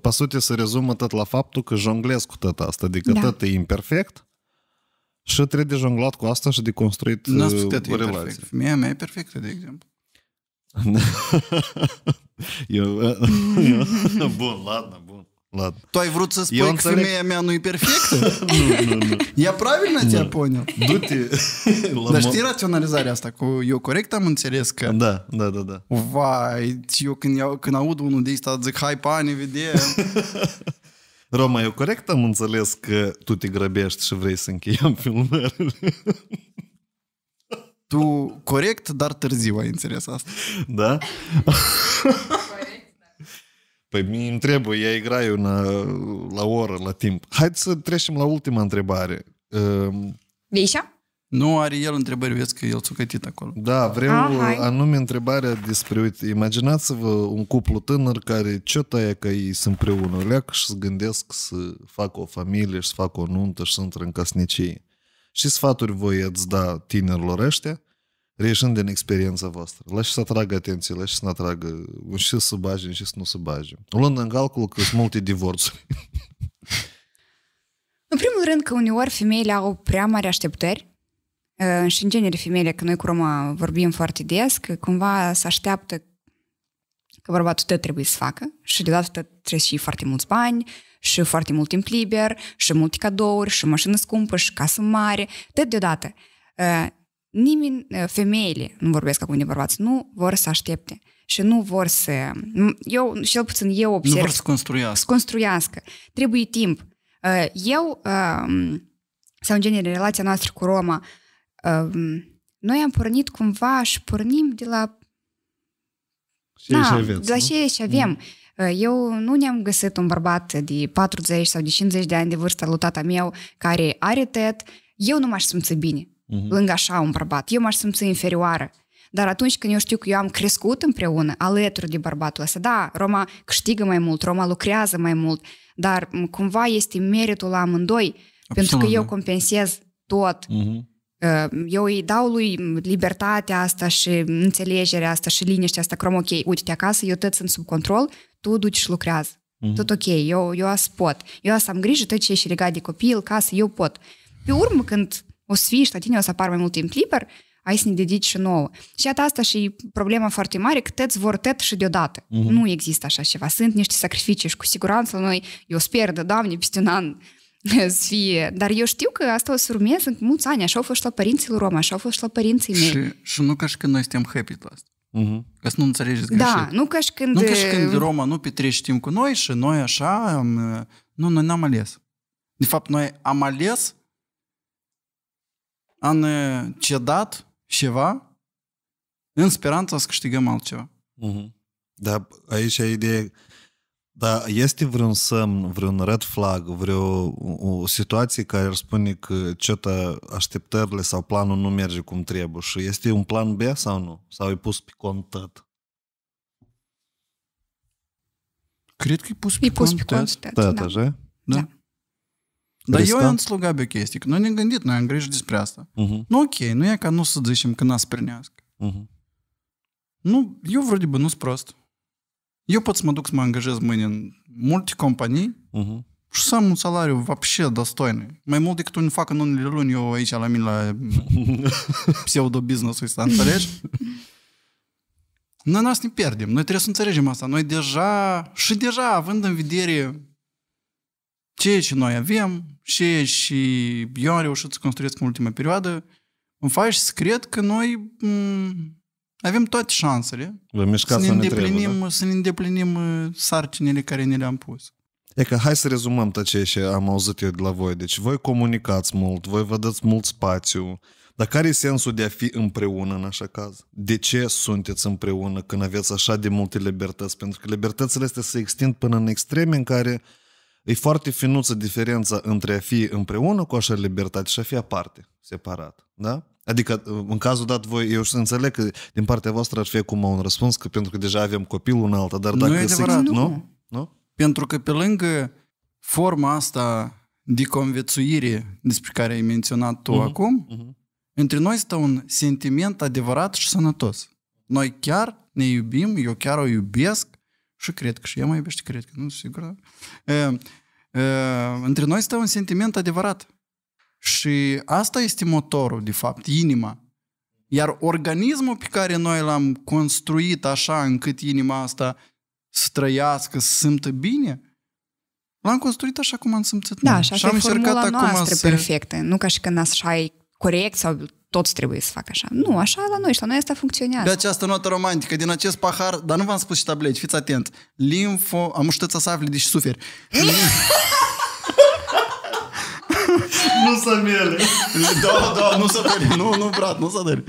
pe sute, se rezumă tot la faptul că jonglez cu tot asta, adică da. tot e imperfect, și trebuie de jonglat cu asta și de construit nu ați uh, putea o relație. Femeia mea e perfectă, de exemplu. eu, uh, eu, bun, ladna, bun. Ладно. Tu ai vrut să spui eu că înțeleg... femeia mea nu e perfectă? nu, nu, nu. Ea правильно тебя понял? Du-te. Dar știi raționalizarea asta? Cu eu corect am înțeles că... Da, da, da, da. Vai, eu când, eu, când aud unul de ăsta, zic, hai, pa, vedem. Roma, eu corect am înțeles că tu te grăbești și vrei să încheiem filmările. Tu corect, dar târziu ai înțeles asta. Da? Păi mi îmi trebuie, ea igra eu la, la oră, la timp. Hai să trecem la ultima întrebare. Veșa? Nu are el întrebări, vezi că el țucătit acolo. Da, vreau Aha. anume întrebarea despre, uite, imaginați-vă un cuplu tânăr care ce tăie că ei sunt împreună, leac și se gândesc să facă o familie și să facă o nuntă și să intră în casnicie. Și sfaturi voi ați da tinerilor ăștia, reieșând din experiența voastră. Lăși să atragă atenție, lăși să atragă, și să bage, și să nu se bage. Luând în calcul că sunt multe divorțuri. în primul rând că uneori femeile au prea mari așteptări Э, și în genere femeile, că noi cu Roma vorbim foarte des, că cumva se așteaptă că bărbatul tot trebuie să facă și deodată tot trebuie și foarte mulți bani și foarte mult timp liber și multe cadouri și mașină scumpă și casă mare, tot deodată. Э, nimeni, э, femeile, nu vorbesc acum de bărbați, nu vor să aștepte și nu vor să... Eu, cel puțin eu observ... Nu vor să construiască. Să construiască. Trebuie timp. Eu, sau în genere, relația noastră cu Roma, noi am pornit cumva și pornim de la ce da, aveți, de la ce și avem. Mm. Eu nu ne-am găsit un bărbat de 40 sau de 50 de ani de vârstă lui tata meu care are tet. Eu nu m-aș simți bine mm-hmm. lângă așa un bărbat. Eu m-aș simți inferioară. Dar atunci când eu știu că eu am crescut împreună alături de bărbatul ăsta, da, Roma câștigă mai mult, Roma lucrează mai mult, dar cumva este meritul la amândoi, Absolut, pentru că eu compensez tot. Mm-hmm eu îi dau lui libertatea asta și înțelegerea asta și liniștea asta, crom ok, uite-te acasă, eu tot sunt sub control, tu duci și lucrează. Mm-hmm. Tot ok, eu, eu as pot. Eu as am grijă tot ce și legat de copil, casă, eu pot. Pe urmă, când o să fii și la tine o să apar mai mult timp liber, ai să ne dedici și nouă. Și atâta asta și problema foarte mare, că tăți vor tăt și deodată. Mm-hmm. Nu există așa ceva. Sunt niște sacrificii și cu siguranță noi, eu sper, de Doamne, peste un an, să fie. Dar eu știu că asta o să urmeze în mulți ani. Așa au fost la părinții Roma, așa au fost la părinții mei. Și, și nu ca și când noi suntem happy la asta. Uh-huh. Ca să nu înțelegeți da, greșit. Da, nu ca și când... Nu ca și când uh, Roma nu petrește timp cu noi și noi așa... Am... Uh, nu, noi n-am ales. De fapt, noi am ales, am cedat ceva în speranța să câștigăm altceva. Uh-huh. Da, aici e ideea da, este vreun semn, vreun red flag, vreo o situație care ar spune că ceta așteptările sau planul nu merge cum trebuie și este un plan B sau nu? Sau e pus pe cont tot? Cred că e pus pe, e pus pe cont tot. da. Da. da. Dar eu am slugat pe chestii, că noi ne-am gândit, noi am grijă despre asta. Uh-huh. Nu ok, nu e ca nu să zicem că n-a sprinească. Uh-huh. Nu, eu vreo de bă, nu-s prost. Eu pot să mă duc să mă angajez mâine în multe companii uh-huh. și să am un salariu вообще dostoin. Mai mult decât un fac în unele luni eu aici la mine la pseudo-business-ul ăsta, înțelegi? Noi noi să ne pierdem. Noi trebuie să înțelegem asta. Noi deja, și deja având în vedere ceea ce noi avem, ce ce eu am reușit să construiesc în ultima perioadă, îmi faci să cred că noi avem toate șansele ne, să, ne îndeplinim, trebuie, da? să ne îndeplinim uh, sarcinile care ne le-am pus. E că hai să rezumăm tot ce am auzit eu de la voi. Deci voi comunicați mult, voi vă dați mult spațiu, dar care e sensul de a fi împreună în așa caz? De ce sunteți împreună când aveți așa de multe libertăți? Pentru că libertățile astea se extind până în extreme în care e foarte finuță diferența între a fi împreună cu așa libertate și a fi aparte, separat. Da? Adică, uh, în cazul dat, voi, eu să înțeleg că din partea voastră ar fi acum un răspuns, că pentru că deja avem copil un altă dar dacă... Nu e adevărat, se... nu. nu. nu? Pentru că pe lângă forma asta de convețuire despre care ai menționat tu uh-huh. acum, uh-huh. între noi stă un sentiment adevărat și sănătos. Noi chiar ne iubim, eu chiar o iubesc și cred că și ea mai iubește, cred că nu, sigur. Da? E, e, între noi stă un sentiment adevărat. Și asta este motorul, de fapt, inima. Iar organismul pe care noi l-am construit așa încât inima asta să trăiască, să simtă bine, l-am construit așa cum am simțit da, noi. Da, și am încercat acum să... perfectă, nu ca și când așa e corect sau toți trebuie să facă așa. Nu, așa la noi și la noi asta funcționează. De această notă romantică, din acest pahar, dar nu v-am spus și tableci, fiți atenți. Limfo, am să afli, deși suferi. nu să miele. Da, da, nu să miele. Nu, nu, brat, nu să miele.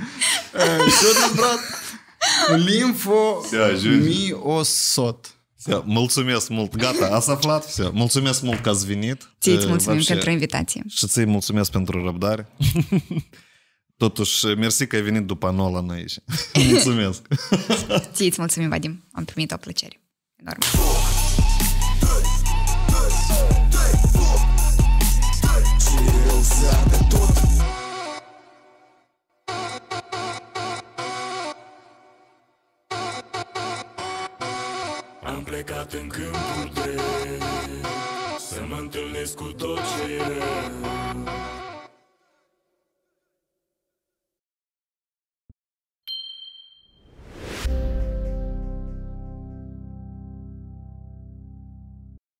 Și eu brat, limfo mi o sot. mulțumesc mult, gata, ați aflat? Все, mulțumesc mult că ați venit. Ție îți mulțumim Вообще. pentru invitație. Și ți mulțumesc pentru răbdare. Totuși, mersi că ai venit după noi aici. mulțumesc. ție îți mulțumim, Vadim. Am primit o plăcere. Enormă. plecat în câmpul de Să mă întâlnesc cu tot ce e rău